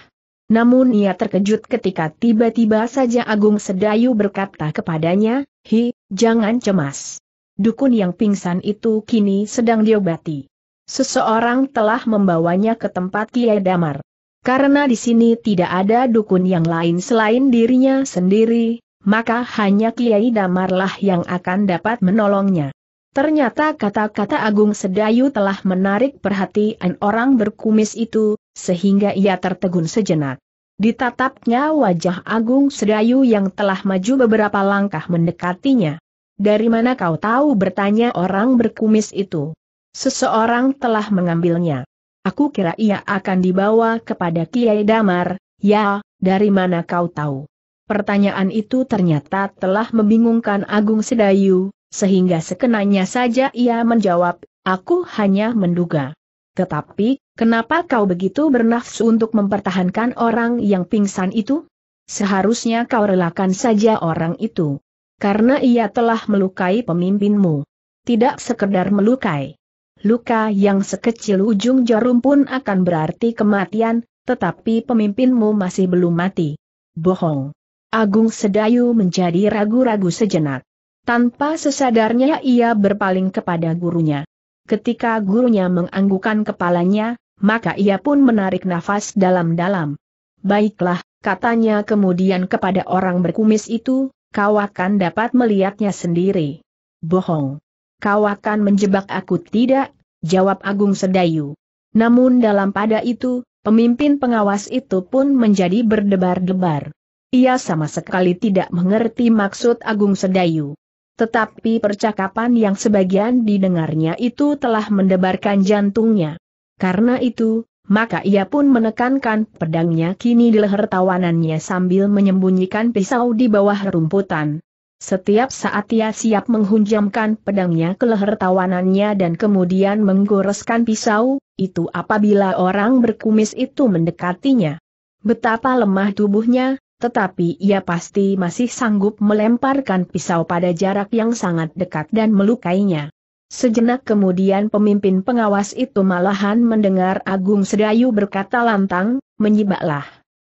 Namun ia terkejut ketika tiba-tiba saja Agung Sedayu berkata kepadanya, Hi, jangan cemas. Dukun yang pingsan itu kini sedang diobati. Seseorang telah membawanya ke tempat Kiai Damar. Karena di sini tidak ada dukun yang lain selain dirinya sendiri, maka hanya Kiai Damarlah yang akan dapat menolongnya. Ternyata kata-kata Agung Sedayu telah menarik perhatian orang berkumis itu, sehingga ia tertegun sejenak. Ditatapnya wajah Agung Sedayu yang telah maju beberapa langkah mendekatinya. Dari mana kau tahu bertanya orang berkumis itu? Seseorang telah mengambilnya. Aku kira ia akan dibawa kepada Kiai Damar, ya, dari mana kau tahu? Pertanyaan itu ternyata telah membingungkan Agung Sedayu, sehingga sekenanya saja ia menjawab, aku hanya menduga. Tetapi, Kenapa kau begitu bernafsu untuk mempertahankan orang yang pingsan itu? Seharusnya kau relakan saja orang itu. Karena ia telah melukai pemimpinmu. Tidak sekedar melukai. Luka yang sekecil ujung jarum pun akan berarti kematian, tetapi pemimpinmu masih belum mati. Bohong. Agung Sedayu menjadi ragu-ragu sejenak. Tanpa sesadarnya ia berpaling kepada gurunya. Ketika gurunya menganggukan kepalanya, maka ia pun menarik nafas dalam-dalam. Baiklah, katanya kemudian kepada orang berkumis itu, kau akan dapat melihatnya sendiri. Bohong. Kau akan menjebak aku tidak, jawab Agung Sedayu. Namun dalam pada itu, pemimpin pengawas itu pun menjadi berdebar-debar. Ia sama sekali tidak mengerti maksud Agung Sedayu. Tetapi percakapan yang sebagian didengarnya itu telah mendebarkan jantungnya. Karena itu, maka ia pun menekankan pedangnya kini di leher tawanannya sambil menyembunyikan pisau di bawah rumputan. Setiap saat ia siap menghunjamkan pedangnya ke leher tawanannya dan kemudian menggoreskan pisau, itu apabila orang berkumis itu mendekatinya. Betapa lemah tubuhnya, tetapi ia pasti masih sanggup melemparkan pisau pada jarak yang sangat dekat dan melukainya. Sejenak kemudian pemimpin pengawas itu malahan mendengar Agung Sedayu berkata lantang, menyibaklah.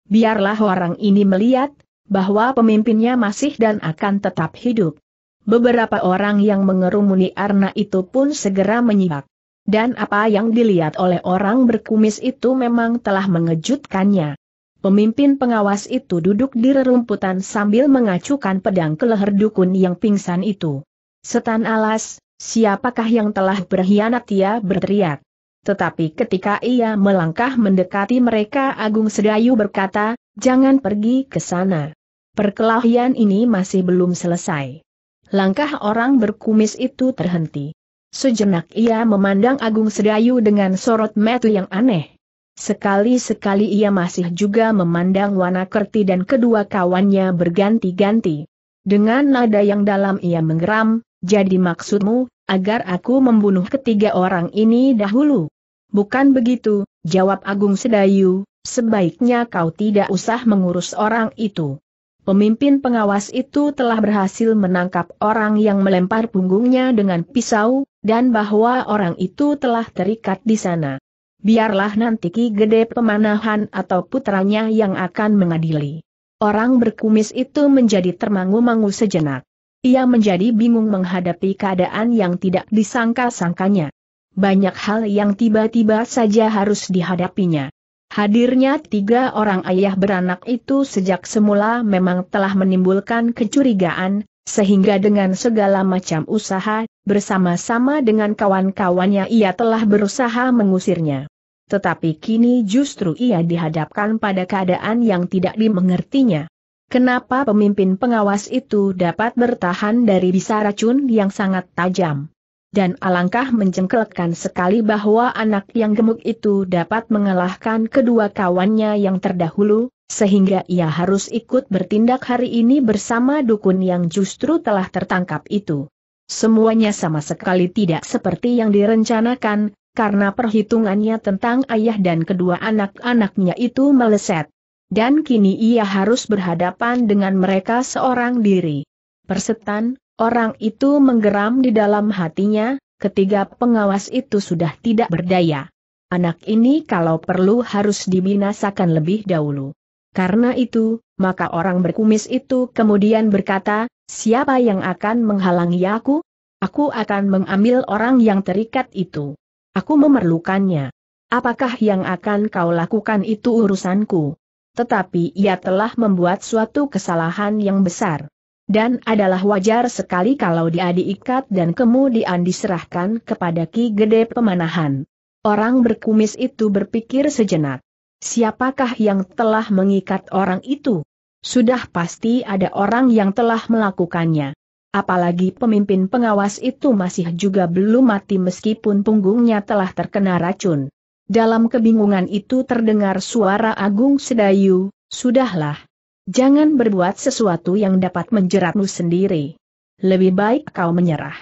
Biarlah orang ini melihat, bahwa pemimpinnya masih dan akan tetap hidup. Beberapa orang yang mengerumuni Arna itu pun segera menyibak. Dan apa yang dilihat oleh orang berkumis itu memang telah mengejutkannya. Pemimpin pengawas itu duduk di rerumputan sambil mengacukan pedang ke leher dukun yang pingsan itu. Setan alas, Siapakah yang telah berkhianat ia berteriak. Tetapi ketika ia melangkah mendekati mereka Agung Sedayu berkata, jangan pergi ke sana. Perkelahian ini masih belum selesai. Langkah orang berkumis itu terhenti. Sejenak ia memandang Agung Sedayu dengan sorot mata yang aneh. Sekali-sekali ia masih juga memandang Wanakerti dan kedua kawannya berganti-ganti. Dengan nada yang dalam ia menggeram, jadi maksudmu, agar aku membunuh ketiga orang ini dahulu? Bukan begitu, jawab Agung Sedayu, sebaiknya kau tidak usah mengurus orang itu. Pemimpin pengawas itu telah berhasil menangkap orang yang melempar punggungnya dengan pisau, dan bahwa orang itu telah terikat di sana. Biarlah nanti Ki Gede Pemanahan atau putranya yang akan mengadili. Orang berkumis itu menjadi termangu-mangu sejenak. Ia menjadi bingung menghadapi keadaan yang tidak disangka-sangkanya. Banyak hal yang tiba-tiba saja harus dihadapinya. Hadirnya tiga orang ayah beranak itu sejak semula memang telah menimbulkan kecurigaan, sehingga dengan segala macam usaha, bersama-sama dengan kawan-kawannya ia telah berusaha mengusirnya. Tetapi kini justru ia dihadapkan pada keadaan yang tidak dimengertinya. Kenapa pemimpin pengawas itu dapat bertahan dari bisa racun yang sangat tajam? Dan alangkah menjengkelkan sekali bahwa anak yang gemuk itu dapat mengalahkan kedua kawannya yang terdahulu, sehingga ia harus ikut bertindak hari ini bersama dukun yang justru telah tertangkap itu. Semuanya sama sekali tidak seperti yang direncanakan, karena perhitungannya tentang ayah dan kedua anak-anaknya itu meleset dan kini ia harus berhadapan dengan mereka seorang diri. Persetan, orang itu menggeram di dalam hatinya, ketiga pengawas itu sudah tidak berdaya. Anak ini kalau perlu harus dibinasakan lebih dahulu. Karena itu, maka orang berkumis itu kemudian berkata, siapa yang akan menghalangi aku? Aku akan mengambil orang yang terikat itu. Aku memerlukannya. Apakah yang akan kau lakukan itu urusanku? tetapi ia telah membuat suatu kesalahan yang besar. Dan adalah wajar sekali kalau dia diikat dan kemudian diserahkan kepada Ki Gede Pemanahan. Orang berkumis itu berpikir sejenak. Siapakah yang telah mengikat orang itu? Sudah pasti ada orang yang telah melakukannya. Apalagi pemimpin pengawas itu masih juga belum mati meskipun punggungnya telah terkena racun. Dalam kebingungan itu terdengar suara Agung Sedayu, Sudahlah. Jangan berbuat sesuatu yang dapat menjeratmu sendiri. Lebih baik kau menyerah.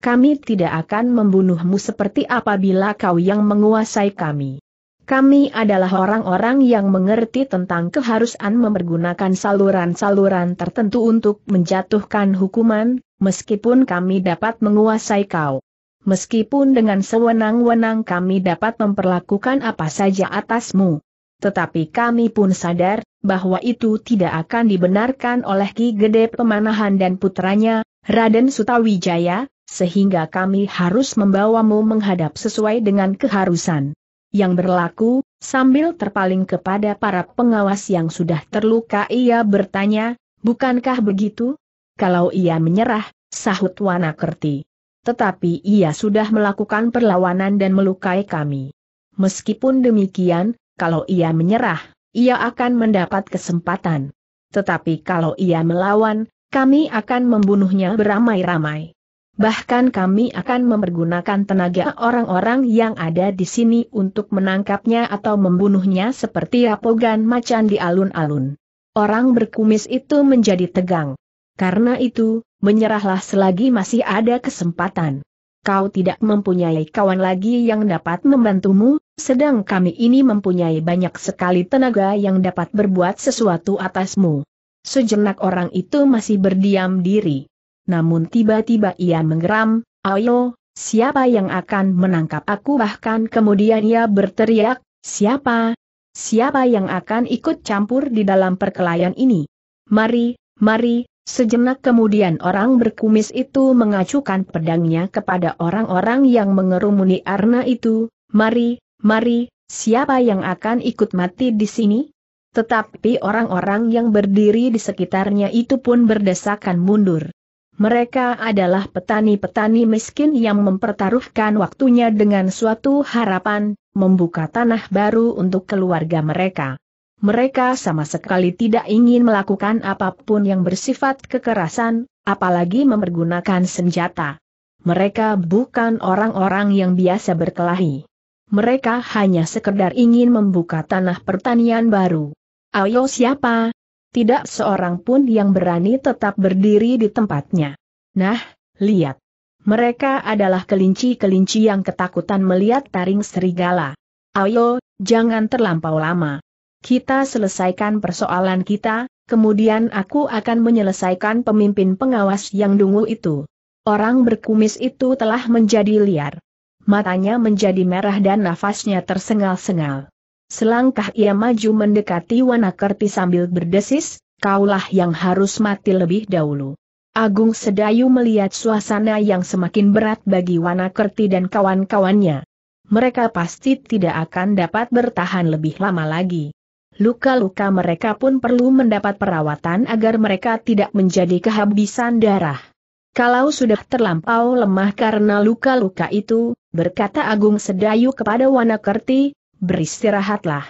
Kami tidak akan membunuhmu seperti apabila kau yang menguasai kami. Kami adalah orang-orang yang mengerti tentang keharusan mempergunakan saluran-saluran tertentu untuk menjatuhkan hukuman, meskipun kami dapat menguasai kau meskipun dengan sewenang-wenang kami dapat memperlakukan apa saja atasmu. Tetapi kami pun sadar, bahwa itu tidak akan dibenarkan oleh Ki Gede Pemanahan dan putranya, Raden Sutawijaya, sehingga kami harus membawamu menghadap sesuai dengan keharusan. Yang berlaku, sambil terpaling kepada para pengawas yang sudah terluka ia bertanya, bukankah begitu? Kalau ia menyerah, sahut Wanakerti. Tetapi ia sudah melakukan perlawanan dan melukai kami. Meskipun demikian, kalau ia menyerah, ia akan mendapat kesempatan. Tetapi kalau ia melawan, kami akan membunuhnya beramai-ramai. Bahkan kami akan mempergunakan tenaga orang-orang yang ada di sini untuk menangkapnya atau membunuhnya seperti apogan macan di alun-alun. Orang berkumis itu menjadi tegang. Karena itu, menyerahlah selagi masih ada kesempatan. Kau tidak mempunyai kawan lagi yang dapat membantumu, sedang kami ini mempunyai banyak sekali tenaga yang dapat berbuat sesuatu atasmu. Sejenak orang itu masih berdiam diri. Namun tiba-tiba ia menggeram, ayo, siapa yang akan menangkap aku bahkan kemudian ia berteriak, siapa? Siapa yang akan ikut campur di dalam perkelahian ini? Mari, mari, Sejenak kemudian orang berkumis itu mengacukan pedangnya kepada orang-orang yang mengerumuni arna itu, mari, mari, siapa yang akan ikut mati di sini? Tetapi orang-orang yang berdiri di sekitarnya itu pun berdesakan mundur. Mereka adalah petani-petani miskin yang mempertaruhkan waktunya dengan suatu harapan, membuka tanah baru untuk keluarga mereka. Mereka sama sekali tidak ingin melakukan apapun yang bersifat kekerasan, apalagi memergunakan senjata. Mereka bukan orang-orang yang biasa berkelahi. Mereka hanya sekedar ingin membuka tanah pertanian baru. Ayo siapa? Tidak seorang pun yang berani tetap berdiri di tempatnya. Nah, lihat. Mereka adalah kelinci-kelinci yang ketakutan melihat taring serigala. Ayo, jangan terlampau lama. Kita selesaikan persoalan kita, kemudian aku akan menyelesaikan pemimpin pengawas yang dungu itu. Orang berkumis itu telah menjadi liar. Matanya menjadi merah dan nafasnya tersengal-sengal. Selangkah ia maju mendekati Wanakerti sambil berdesis, kaulah yang harus mati lebih dahulu. Agung Sedayu melihat suasana yang semakin berat bagi Wanakerti dan kawan-kawannya. Mereka pasti tidak akan dapat bertahan lebih lama lagi luka-luka mereka pun perlu mendapat perawatan agar mereka tidak menjadi kehabisan darah. Kalau sudah terlampau lemah karena luka-luka itu, berkata Agung Sedayu kepada Wanakerti, beristirahatlah.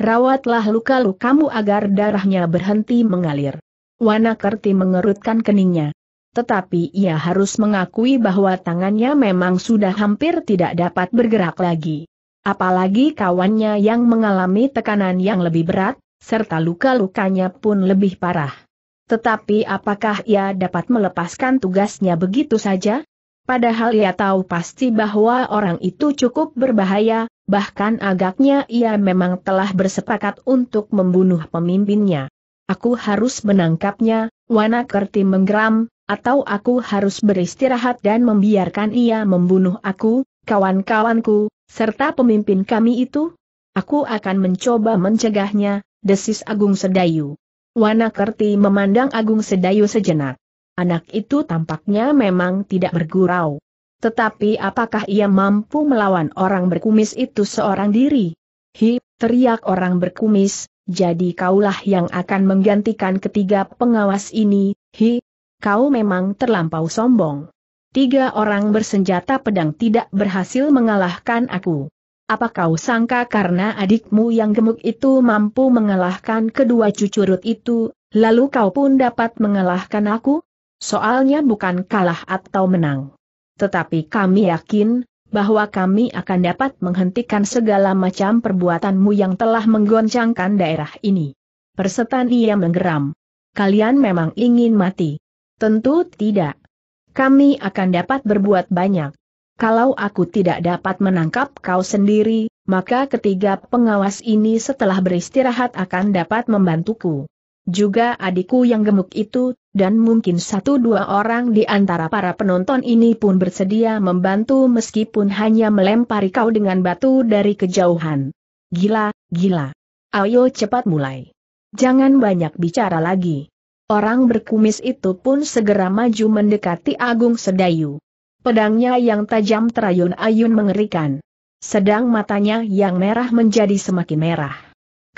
Rawatlah luka-lukamu agar darahnya berhenti mengalir. Wanakerti mengerutkan keningnya. Tetapi ia harus mengakui bahwa tangannya memang sudah hampir tidak dapat bergerak lagi. Apalagi kawannya yang mengalami tekanan yang lebih berat, serta luka-lukanya pun lebih parah. Tetapi apakah ia dapat melepaskan tugasnya begitu saja? Padahal ia tahu pasti bahwa orang itu cukup berbahaya, bahkan agaknya ia memang telah bersepakat untuk membunuh pemimpinnya. Aku harus menangkapnya, Wana Kerti menggeram, atau aku harus beristirahat dan membiarkan ia membunuh aku, kawan-kawanku, serta pemimpin kami itu? Aku akan mencoba mencegahnya, desis Agung Sedayu. Wanakerti memandang Agung Sedayu sejenak. Anak itu tampaknya memang tidak bergurau. Tetapi apakah ia mampu melawan orang berkumis itu seorang diri? Hi, teriak orang berkumis, jadi kaulah yang akan menggantikan ketiga pengawas ini, hi, kau memang terlampau sombong tiga orang bersenjata pedang tidak berhasil mengalahkan aku. Apa kau sangka karena adikmu yang gemuk itu mampu mengalahkan kedua cucurut itu, lalu kau pun dapat mengalahkan aku? Soalnya bukan kalah atau menang. Tetapi kami yakin, bahwa kami akan dapat menghentikan segala macam perbuatanmu yang telah menggoncangkan daerah ini. Persetan ia menggeram. Kalian memang ingin mati? Tentu tidak kami akan dapat berbuat banyak. Kalau aku tidak dapat menangkap kau sendiri, maka ketiga pengawas ini setelah beristirahat akan dapat membantuku. Juga adikku yang gemuk itu, dan mungkin satu dua orang di antara para penonton ini pun bersedia membantu meskipun hanya melempari kau dengan batu dari kejauhan. Gila, gila. Ayo cepat mulai. Jangan banyak bicara lagi. Orang berkumis itu pun segera maju mendekati Agung Sedayu. Pedangnya yang tajam terayun-ayun mengerikan. Sedang matanya yang merah menjadi semakin merah.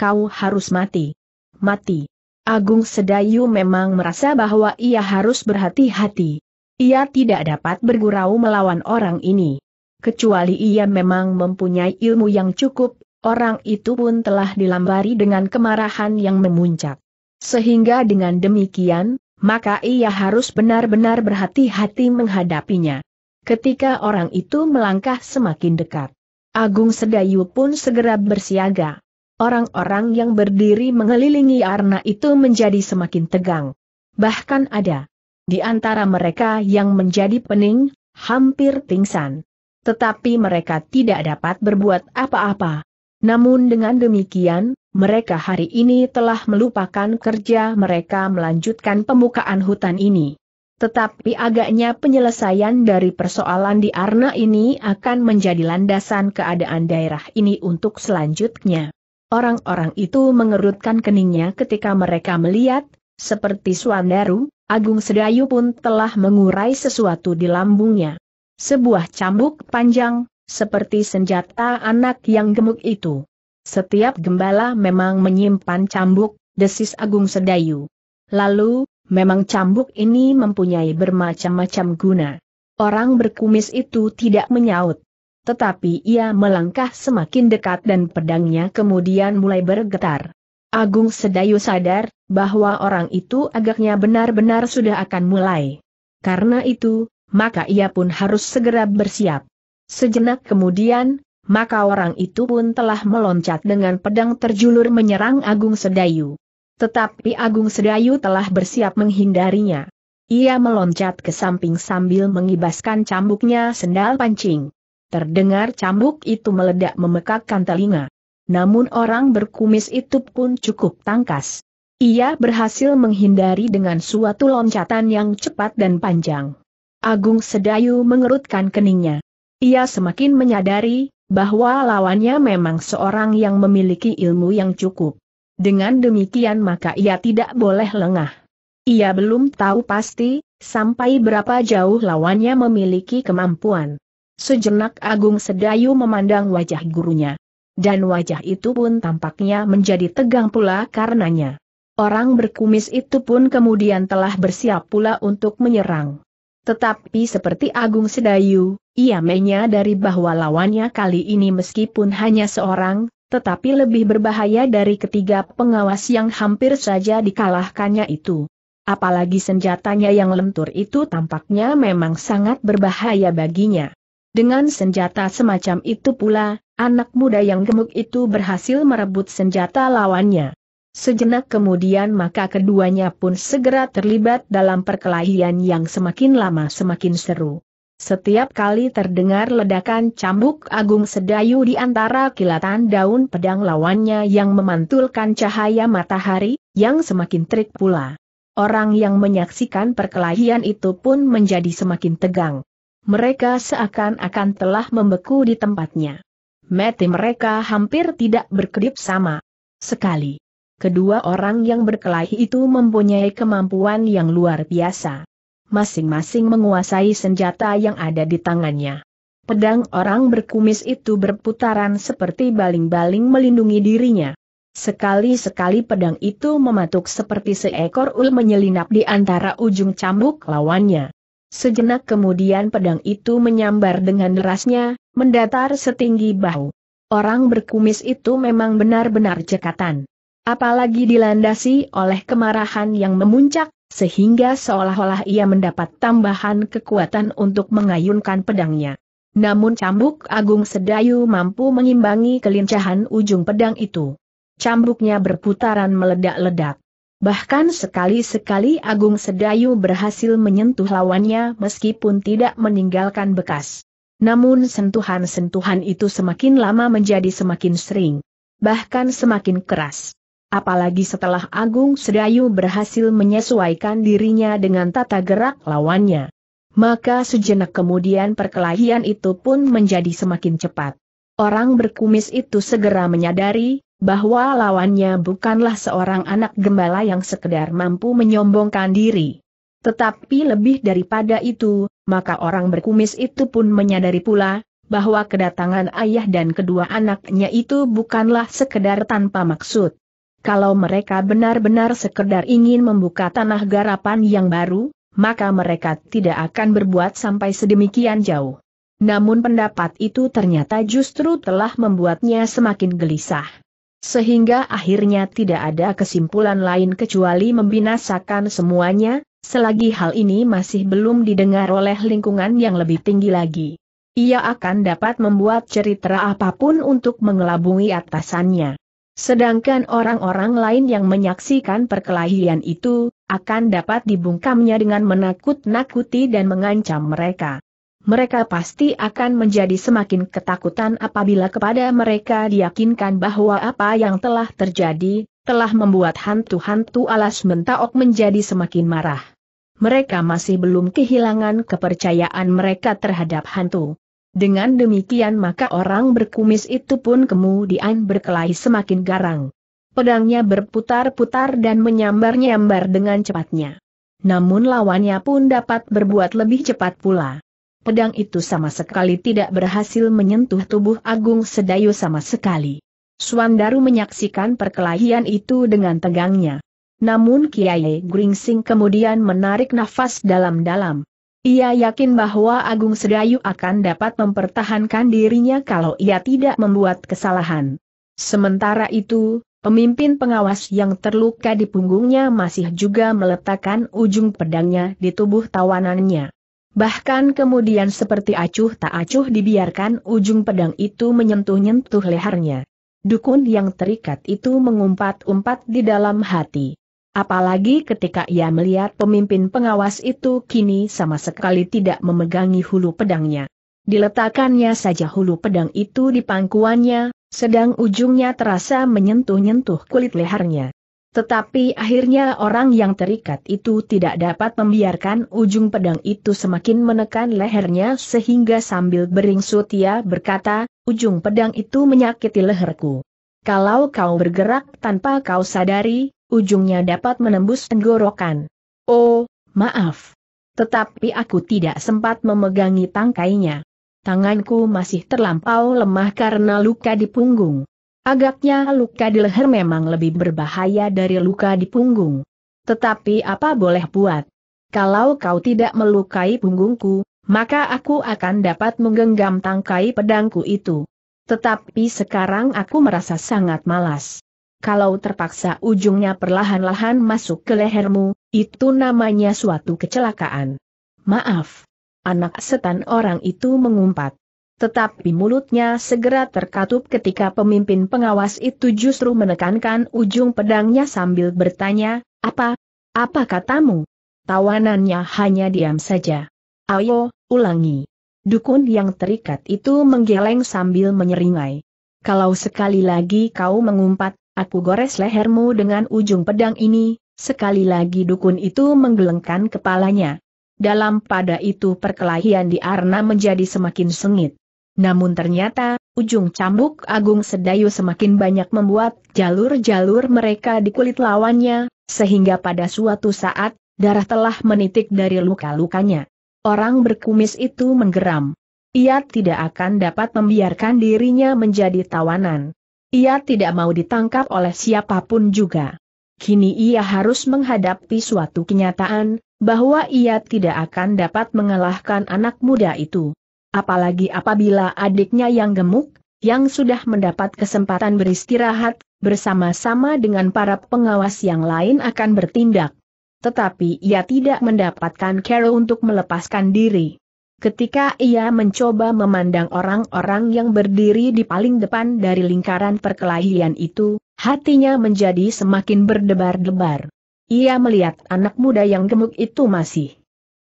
Kau harus mati. Mati. Agung Sedayu memang merasa bahwa ia harus berhati-hati. Ia tidak dapat bergurau melawan orang ini. Kecuali ia memang mempunyai ilmu yang cukup, orang itu pun telah dilambari dengan kemarahan yang memuncak. Sehingga dengan demikian, maka ia harus benar-benar berhati-hati menghadapinya. Ketika orang itu melangkah semakin dekat, Agung Sedayu pun segera bersiaga. Orang-orang yang berdiri mengelilingi Arna itu menjadi semakin tegang. Bahkan ada di antara mereka yang menjadi pening, hampir pingsan. Tetapi mereka tidak dapat berbuat apa-apa. Namun dengan demikian, mereka hari ini telah melupakan kerja mereka melanjutkan pembukaan hutan ini. Tetapi agaknya penyelesaian dari persoalan di Arna ini akan menjadi landasan keadaan daerah ini untuk selanjutnya. Orang-orang itu mengerutkan keningnya ketika mereka melihat, seperti Swandaru, Agung Sedayu pun telah mengurai sesuatu di lambungnya. Sebuah cambuk panjang, seperti senjata anak yang gemuk itu. Setiap gembala memang menyimpan cambuk, desis Agung Sedayu. Lalu, memang cambuk ini mempunyai bermacam-macam guna. Orang berkumis itu tidak menyaut. Tetapi ia melangkah semakin dekat dan pedangnya kemudian mulai bergetar. Agung Sedayu sadar, bahwa orang itu agaknya benar-benar sudah akan mulai. Karena itu, maka ia pun harus segera bersiap. Sejenak kemudian, maka orang itu pun telah meloncat dengan pedang terjulur menyerang Agung Sedayu. Tetapi Agung Sedayu telah bersiap menghindarinya. Ia meloncat ke samping sambil mengibaskan cambuknya sendal pancing. Terdengar cambuk itu meledak memekakkan telinga. Namun orang berkumis itu pun cukup tangkas. Ia berhasil menghindari dengan suatu loncatan yang cepat dan panjang. Agung Sedayu mengerutkan keningnya. Ia semakin menyadari bahwa lawannya memang seorang yang memiliki ilmu yang cukup. Dengan demikian maka ia tidak boleh lengah. Ia belum tahu pasti, sampai berapa jauh lawannya memiliki kemampuan. Sejenak Agung Sedayu memandang wajah gurunya. Dan wajah itu pun tampaknya menjadi tegang pula karenanya. Orang berkumis itu pun kemudian telah bersiap pula untuk menyerang. Tetapi seperti Agung Sedayu, ia menyadari bahwa lawannya kali ini meskipun hanya seorang, tetapi lebih berbahaya dari ketiga pengawas yang hampir saja dikalahkannya itu. Apalagi senjatanya yang lentur itu tampaknya memang sangat berbahaya baginya. Dengan senjata semacam itu pula, anak muda yang gemuk itu berhasil merebut senjata lawannya. Sejenak kemudian maka keduanya pun segera terlibat dalam perkelahian yang semakin lama semakin seru. Setiap kali terdengar ledakan cambuk agung sedayu di antara kilatan daun pedang lawannya yang memantulkan cahaya matahari, yang semakin trik pula. Orang yang menyaksikan perkelahian itu pun menjadi semakin tegang. Mereka seakan-akan telah membeku di tempatnya. Mati mereka hampir tidak berkedip sama. Sekali. Kedua orang yang berkelahi itu mempunyai kemampuan yang luar biasa masing-masing menguasai senjata yang ada di tangannya. Pedang orang berkumis itu berputaran seperti baling-baling melindungi dirinya. Sekali-sekali pedang itu mematuk seperti seekor ul menyelinap di antara ujung cambuk lawannya. Sejenak kemudian pedang itu menyambar dengan derasnya, mendatar setinggi bahu. Orang berkumis itu memang benar-benar cekatan. Apalagi dilandasi oleh kemarahan yang memuncak, sehingga seolah-olah ia mendapat tambahan kekuatan untuk mengayunkan pedangnya. Namun cambuk Agung Sedayu mampu mengimbangi kelincahan ujung pedang itu. Cambuknya berputaran meledak-ledak. Bahkan sekali-sekali Agung Sedayu berhasil menyentuh lawannya meskipun tidak meninggalkan bekas. Namun sentuhan-sentuhan itu semakin lama menjadi semakin sering. Bahkan semakin keras apalagi setelah Agung Sedayu berhasil menyesuaikan dirinya dengan tata gerak lawannya. Maka sejenak kemudian perkelahian itu pun menjadi semakin cepat. Orang berkumis itu segera menyadari, bahwa lawannya bukanlah seorang anak gembala yang sekedar mampu menyombongkan diri. Tetapi lebih daripada itu, maka orang berkumis itu pun menyadari pula, bahwa kedatangan ayah dan kedua anaknya itu bukanlah sekedar tanpa maksud. Kalau mereka benar-benar sekedar ingin membuka tanah garapan yang baru, maka mereka tidak akan berbuat sampai sedemikian jauh. Namun pendapat itu ternyata justru telah membuatnya semakin gelisah. Sehingga akhirnya tidak ada kesimpulan lain kecuali membinasakan semuanya, selagi hal ini masih belum didengar oleh lingkungan yang lebih tinggi lagi. Ia akan dapat membuat cerita apapun untuk mengelabungi atasannya. Sedangkan orang-orang lain yang menyaksikan perkelahian itu, akan dapat dibungkamnya dengan menakut-nakuti dan mengancam mereka. Mereka pasti akan menjadi semakin ketakutan apabila kepada mereka diyakinkan bahwa apa yang telah terjadi, telah membuat hantu-hantu alas mentaok menjadi semakin marah. Mereka masih belum kehilangan kepercayaan mereka terhadap hantu. Dengan demikian maka orang berkumis itu pun kemudian berkelahi semakin garang. Pedangnya berputar-putar dan menyambar-nyambar dengan cepatnya. Namun lawannya pun dapat berbuat lebih cepat pula. Pedang itu sama sekali tidak berhasil menyentuh tubuh Agung Sedayu sama sekali. Suandaru menyaksikan perkelahian itu dengan tegangnya. Namun Kiai Gringsing kemudian menarik nafas dalam-dalam. Ia yakin bahwa Agung Sedayu akan dapat mempertahankan dirinya kalau ia tidak membuat kesalahan. Sementara itu, pemimpin pengawas yang terluka di punggungnya masih juga meletakkan ujung pedangnya di tubuh tawanannya. Bahkan kemudian seperti acuh tak acuh dibiarkan ujung pedang itu menyentuh-nyentuh lehernya. Dukun yang terikat itu mengumpat-umpat di dalam hati. Apalagi ketika ia melihat pemimpin pengawas itu kini sama sekali tidak memegangi hulu pedangnya. Diletakkannya saja hulu pedang itu di pangkuannya, sedang ujungnya terasa menyentuh-nyentuh kulit lehernya. Tetapi akhirnya orang yang terikat itu tidak dapat membiarkan ujung pedang itu semakin menekan lehernya sehingga sambil beringsut ia berkata, ujung pedang itu menyakiti leherku. Kalau kau bergerak tanpa kau sadari, ujungnya dapat menembus tenggorokan. Oh, maaf. Tetapi aku tidak sempat memegangi tangkainya. Tanganku masih terlampau lemah karena luka di punggung. Agaknya luka di leher memang lebih berbahaya dari luka di punggung. Tetapi apa boleh buat? Kalau kau tidak melukai punggungku, maka aku akan dapat menggenggam tangkai pedangku itu. Tetapi sekarang aku merasa sangat malas kalau terpaksa ujungnya perlahan-lahan masuk ke lehermu, itu namanya suatu kecelakaan. Maaf. Anak setan orang itu mengumpat. Tetapi mulutnya segera terkatup ketika pemimpin pengawas itu justru menekankan ujung pedangnya sambil bertanya, apa? Apa katamu? Tawanannya hanya diam saja. Ayo, ulangi. Dukun yang terikat itu menggeleng sambil menyeringai. Kalau sekali lagi kau mengumpat, aku gores lehermu dengan ujung pedang ini, sekali lagi dukun itu menggelengkan kepalanya. Dalam pada itu perkelahian di Arna menjadi semakin sengit. Namun ternyata, ujung cambuk Agung Sedayu semakin banyak membuat jalur-jalur mereka di kulit lawannya, sehingga pada suatu saat, darah telah menitik dari luka-lukanya. Orang berkumis itu menggeram. Ia tidak akan dapat membiarkan dirinya menjadi tawanan. Ia tidak mau ditangkap oleh siapapun juga. Kini ia harus menghadapi suatu kenyataan, bahwa ia tidak akan dapat mengalahkan anak muda itu. Apalagi apabila adiknya yang gemuk, yang sudah mendapat kesempatan beristirahat, bersama-sama dengan para pengawas yang lain akan bertindak. Tetapi ia tidak mendapatkan Carol untuk melepaskan diri. Ketika ia mencoba memandang orang-orang yang berdiri di paling depan dari lingkaran perkelahian itu, hatinya menjadi semakin berdebar-debar. Ia melihat anak muda yang gemuk itu masih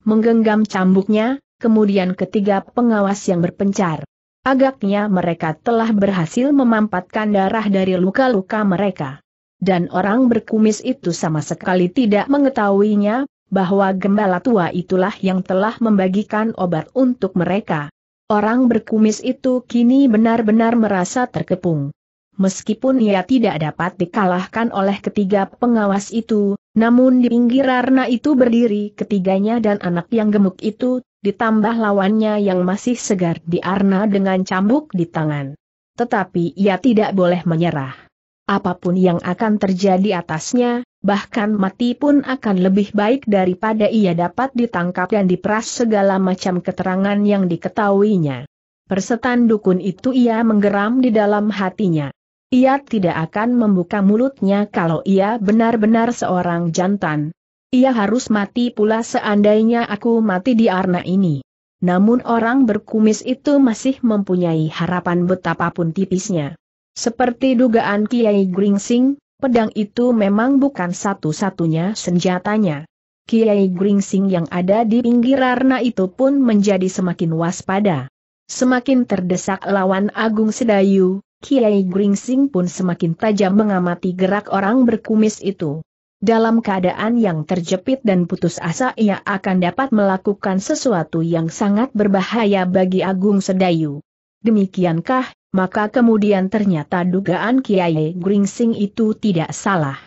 menggenggam cambuknya, kemudian ketiga pengawas yang berpencar. Agaknya mereka telah berhasil memampatkan darah dari luka-luka mereka. Dan orang berkumis itu sama sekali tidak mengetahuinya, bahwa gembala tua itulah yang telah membagikan obat untuk mereka. Orang berkumis itu kini benar-benar merasa terkepung. Meskipun ia tidak dapat dikalahkan oleh ketiga pengawas itu, namun di pinggir arna itu berdiri ketiganya dan anak yang gemuk itu, ditambah lawannya yang masih segar di arna dengan cambuk di tangan. Tetapi ia tidak boleh menyerah. Apapun yang akan terjadi atasnya, bahkan mati pun akan lebih baik daripada ia dapat ditangkap dan diperas segala macam keterangan yang diketahuinya. Persetan dukun itu ia menggeram di dalam hatinya. Ia tidak akan membuka mulutnya kalau ia benar-benar seorang jantan. Ia harus mati pula seandainya aku mati di arna ini. Namun orang berkumis itu masih mempunyai harapan betapapun tipisnya. Seperti dugaan Kiai Gringsing, pedang itu memang bukan satu-satunya senjatanya. Kiai Gringsing yang ada di pinggir arna itu pun menjadi semakin waspada. Semakin terdesak lawan Agung Sedayu, Kiai Gringsing pun semakin tajam mengamati gerak orang berkumis itu. Dalam keadaan yang terjepit dan putus asa ia akan dapat melakukan sesuatu yang sangat berbahaya bagi Agung Sedayu. Demikiankah maka kemudian ternyata dugaan Kiai Gringsing itu tidak salah.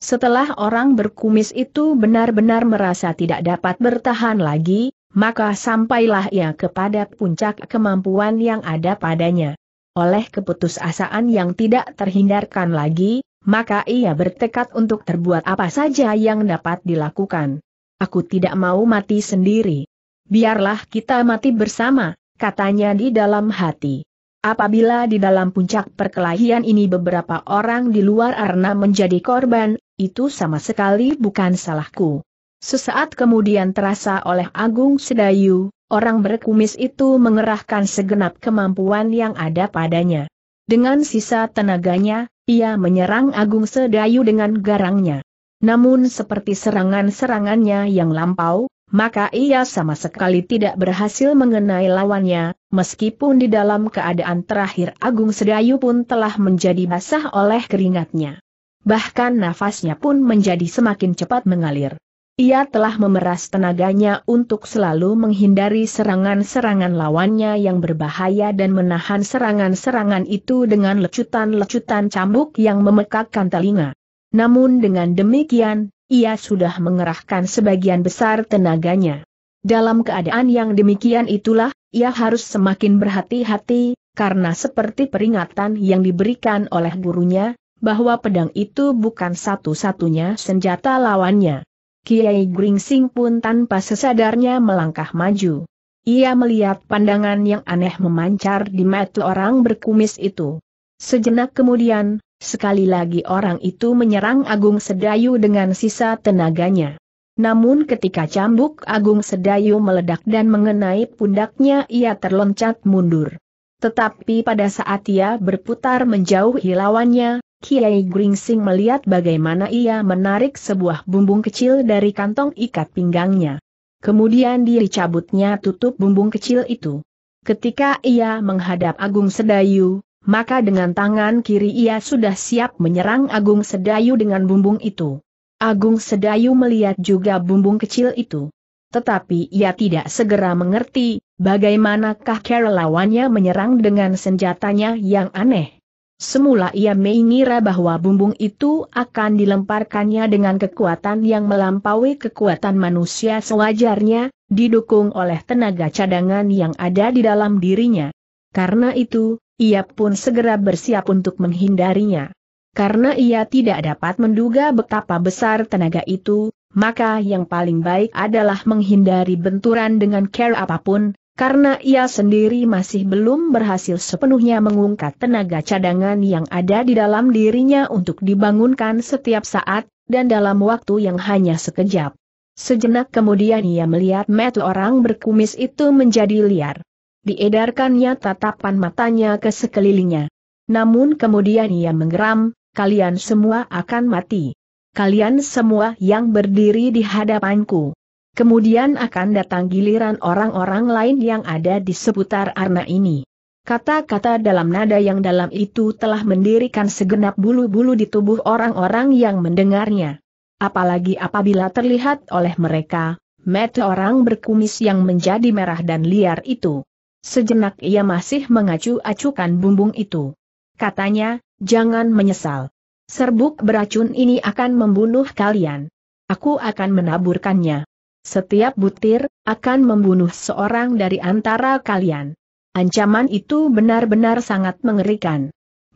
Setelah orang berkumis itu benar-benar merasa tidak dapat bertahan lagi, maka sampailah ia kepada puncak kemampuan yang ada padanya. Oleh keputusasaan yang tidak terhindarkan lagi, maka ia bertekad untuk terbuat apa saja yang dapat dilakukan. Aku tidak mau mati sendiri. Biarlah kita mati bersama, katanya di dalam hati. Apabila di dalam puncak perkelahian ini beberapa orang di luar Arna menjadi korban, itu sama sekali bukan salahku. Sesaat kemudian terasa oleh Agung Sedayu, orang berkumis itu mengerahkan segenap kemampuan yang ada padanya. Dengan sisa tenaganya, ia menyerang Agung Sedayu dengan garangnya. Namun seperti serangan-serangannya yang lampau, maka ia sama sekali tidak berhasil mengenai lawannya, meskipun di dalam keadaan terakhir Agung Sedayu pun telah menjadi basah oleh keringatnya. Bahkan nafasnya pun menjadi semakin cepat mengalir. Ia telah memeras tenaganya untuk selalu menghindari serangan-serangan lawannya yang berbahaya dan menahan serangan-serangan itu dengan lecutan-lecutan cambuk yang memekakkan telinga. Namun dengan demikian, ia sudah mengerahkan sebagian besar tenaganya. Dalam keadaan yang demikian itulah, ia harus semakin berhati-hati, karena seperti peringatan yang diberikan oleh gurunya, bahwa pedang itu bukan satu-satunya senjata lawannya. Kiai Gringsing pun tanpa sesadarnya melangkah maju. Ia melihat pandangan yang aneh memancar di mata orang berkumis itu. Sejenak kemudian, Sekali lagi orang itu menyerang Agung Sedayu dengan sisa tenaganya. Namun ketika cambuk Agung Sedayu meledak dan mengenai pundaknya ia terloncat mundur. Tetapi pada saat ia berputar menjauh lawannya, Kiai Gringsing melihat bagaimana ia menarik sebuah bumbung kecil dari kantong ikat pinggangnya. Kemudian dicabutnya tutup bumbung kecil itu. Ketika ia menghadap Agung Sedayu, maka dengan tangan kiri ia sudah siap menyerang Agung Sedayu dengan bumbung itu. Agung Sedayu melihat juga bumbung kecil itu. Tetapi ia tidak segera mengerti, bagaimanakah cara lawannya menyerang dengan senjatanya yang aneh. Semula ia mengira bahwa bumbung itu akan dilemparkannya dengan kekuatan yang melampaui kekuatan manusia sewajarnya, didukung oleh tenaga cadangan yang ada di dalam dirinya. Karena itu, ia pun segera bersiap untuk menghindarinya. Karena ia tidak dapat menduga betapa besar tenaga itu, maka yang paling baik adalah menghindari benturan dengan care apapun, karena ia sendiri masih belum berhasil sepenuhnya mengungkat tenaga cadangan yang ada di dalam dirinya untuk dibangunkan setiap saat, dan dalam waktu yang hanya sekejap. Sejenak kemudian ia melihat mata orang berkumis itu menjadi liar diedarkannya tatapan matanya ke sekelilingnya. Namun kemudian ia menggeram, kalian semua akan mati. Kalian semua yang berdiri di hadapanku. Kemudian akan datang giliran orang-orang lain yang ada di seputar arna ini. Kata-kata dalam nada yang dalam itu telah mendirikan segenap bulu-bulu di tubuh orang-orang yang mendengarnya. Apalagi apabila terlihat oleh mereka, mata orang berkumis yang menjadi merah dan liar itu. Sejenak ia masih mengacu-acukan bumbung itu. Katanya, jangan menyesal. Serbuk beracun ini akan membunuh kalian. Aku akan menaburkannya. Setiap butir, akan membunuh seorang dari antara kalian. Ancaman itu benar-benar sangat mengerikan.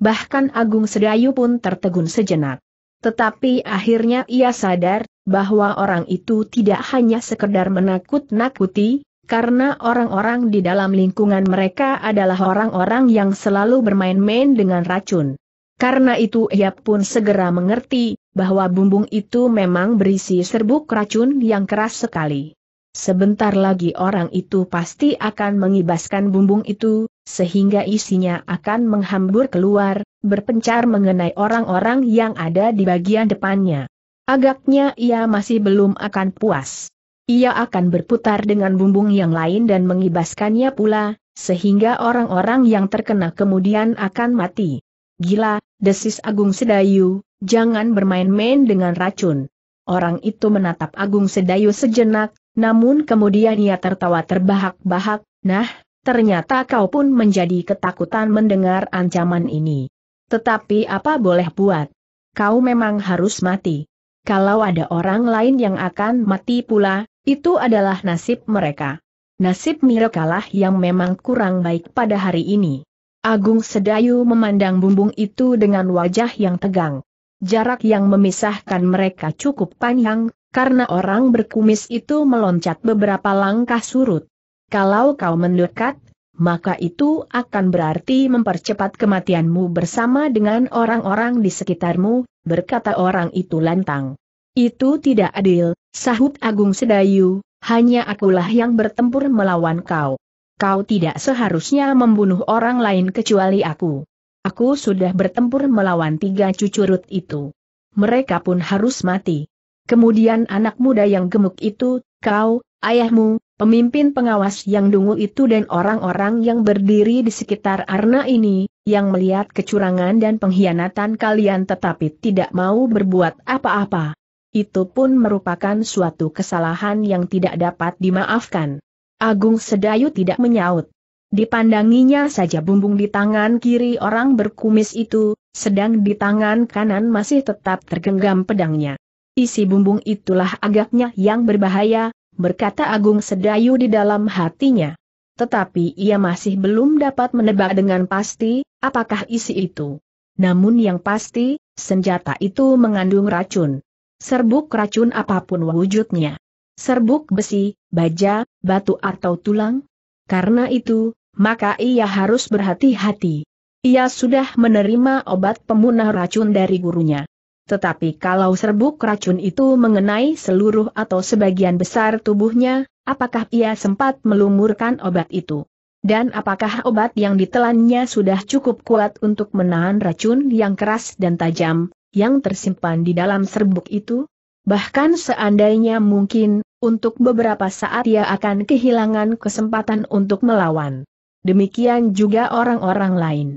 Bahkan Agung Sedayu pun tertegun sejenak. Tetapi akhirnya ia sadar, bahwa orang itu tidak hanya sekedar menakut-nakuti, karena orang-orang di dalam lingkungan mereka adalah orang-orang yang selalu bermain-main dengan racun. Karena itu ia pun segera mengerti, bahwa bumbung itu memang berisi serbuk racun yang keras sekali. Sebentar lagi orang itu pasti akan mengibaskan bumbung itu, sehingga isinya akan menghambur keluar, berpencar mengenai orang-orang yang ada di bagian depannya. Agaknya ia masih belum akan puas. Ia akan berputar dengan bumbung yang lain dan mengibaskannya pula, sehingga orang-orang yang terkena kemudian akan mati. Gila, desis Agung Sedayu, jangan bermain-main dengan racun. Orang itu menatap Agung Sedayu sejenak, namun kemudian ia tertawa terbahak-bahak, nah, ternyata kau pun menjadi ketakutan mendengar ancaman ini. Tetapi apa boleh buat? Kau memang harus mati. Kalau ada orang lain yang akan mati pula, itu adalah nasib mereka. Nasib mereka lah yang memang kurang baik pada hari ini. Agung Sedayu memandang bumbung itu dengan wajah yang tegang. Jarak yang memisahkan mereka cukup panjang, karena orang berkumis itu meloncat beberapa langkah surut. Kalau kau mendekat, maka itu akan berarti mempercepat kematianmu bersama dengan orang-orang di sekitarmu, berkata orang itu lantang. Itu tidak adil, sahut Agung Sedayu, hanya akulah yang bertempur melawan kau. Kau tidak seharusnya membunuh orang lain kecuali aku. Aku sudah bertempur melawan tiga cucurut itu. Mereka pun harus mati. Kemudian anak muda yang gemuk itu, kau, ayahmu, pemimpin pengawas yang dungu itu dan orang-orang yang berdiri di sekitar Arna ini, yang melihat kecurangan dan pengkhianatan kalian tetapi tidak mau berbuat apa-apa itu pun merupakan suatu kesalahan yang tidak dapat dimaafkan. Agung Sedayu tidak menyaut. Dipandanginya saja bumbung di tangan kiri orang berkumis itu, sedang di tangan kanan masih tetap tergenggam pedangnya. Isi bumbung itulah agaknya yang berbahaya, berkata Agung Sedayu di dalam hatinya. Tetapi ia masih belum dapat menebak dengan pasti, apakah isi itu. Namun yang pasti, senjata itu mengandung racun serbuk racun apapun wujudnya. Serbuk besi, baja, batu atau tulang. Karena itu, maka ia harus berhati-hati. Ia sudah menerima obat pemunah racun dari gurunya. Tetapi kalau serbuk racun itu mengenai seluruh atau sebagian besar tubuhnya, apakah ia sempat melumurkan obat itu? Dan apakah obat yang ditelannya sudah cukup kuat untuk menahan racun yang keras dan tajam, yang tersimpan di dalam serbuk itu? Bahkan seandainya mungkin, untuk beberapa saat ia akan kehilangan kesempatan untuk melawan. Demikian juga orang-orang lain.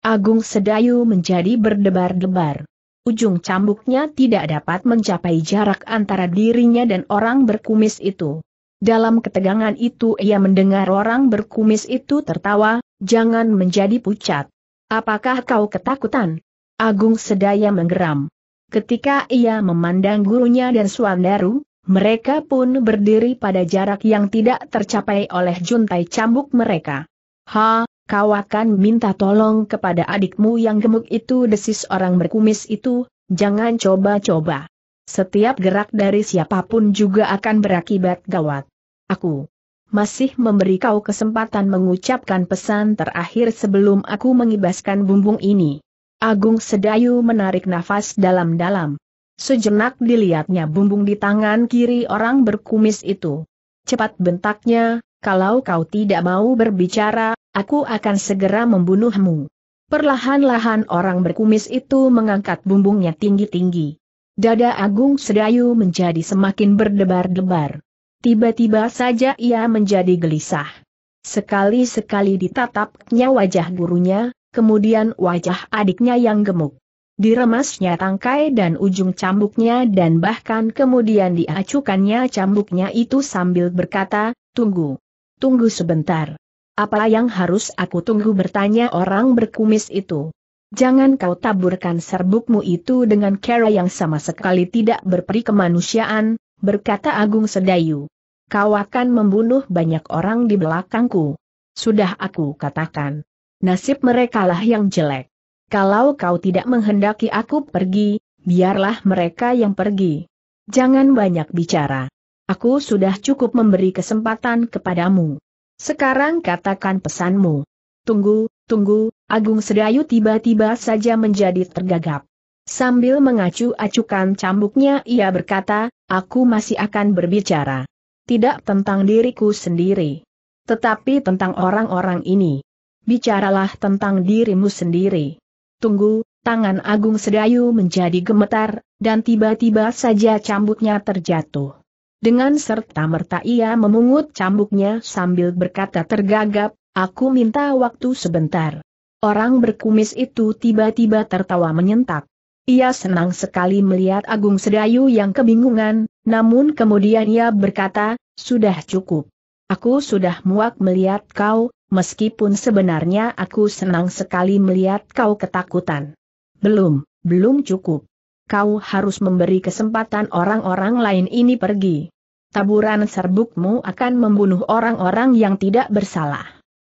Agung Sedayu menjadi berdebar-debar. Ujung cambuknya tidak dapat mencapai jarak antara dirinya dan orang berkumis itu. Dalam ketegangan itu ia mendengar orang berkumis itu tertawa, jangan menjadi pucat. Apakah kau ketakutan? Agung sedaya menggeram. Ketika ia memandang gurunya dan Suandaru, mereka pun berdiri pada jarak yang tidak tercapai oleh juntai cambuk mereka. Ha, kau akan minta tolong kepada adikmu yang gemuk itu desis orang berkumis itu, jangan coba-coba. Setiap gerak dari siapapun juga akan berakibat gawat. Aku masih memberi kau kesempatan mengucapkan pesan terakhir sebelum aku mengibaskan bumbung ini. Agung Sedayu menarik nafas dalam-dalam. Sejenak dilihatnya bumbung di tangan kiri orang berkumis itu. Cepat bentaknya, kalau kau tidak mau berbicara, aku akan segera membunuhmu. Perlahan-lahan orang berkumis itu mengangkat bumbungnya tinggi-tinggi. Dada Agung Sedayu menjadi semakin berdebar-debar. Tiba-tiba saja ia menjadi gelisah. Sekali-sekali ditatapnya wajah gurunya, kemudian wajah adiknya yang gemuk. Diremasnya tangkai dan ujung cambuknya dan bahkan kemudian diacukannya cambuknya itu sambil berkata, tunggu. Tunggu sebentar. Apa yang harus aku tunggu bertanya orang berkumis itu. Jangan kau taburkan serbukmu itu dengan cara yang sama sekali tidak berperi kemanusiaan, berkata Agung Sedayu. Kau akan membunuh banyak orang di belakangku. Sudah aku katakan nasib merekalah yang jelek. Kalau kau tidak menghendaki aku pergi, biarlah mereka yang pergi. Jangan banyak bicara. Aku sudah cukup memberi kesempatan kepadamu. Sekarang katakan pesanmu. Tunggu, tunggu, Agung Sedayu tiba-tiba saja menjadi tergagap. Sambil mengacu-acukan cambuknya ia berkata, aku masih akan berbicara. Tidak tentang diriku sendiri. Tetapi tentang orang-orang ini bicaralah tentang dirimu sendiri. Tunggu, tangan Agung Sedayu menjadi gemetar, dan tiba-tiba saja cambuknya terjatuh. Dengan serta-merta ia memungut cambuknya sambil berkata tergagap, aku minta waktu sebentar. Orang berkumis itu tiba-tiba tertawa menyentak. Ia senang sekali melihat Agung Sedayu yang kebingungan, namun kemudian ia berkata, sudah cukup. Aku sudah muak melihat kau, meskipun sebenarnya aku senang sekali melihat kau ketakutan. Belum, belum cukup. Kau harus memberi kesempatan orang-orang lain ini pergi. Taburan serbukmu akan membunuh orang-orang yang tidak bersalah.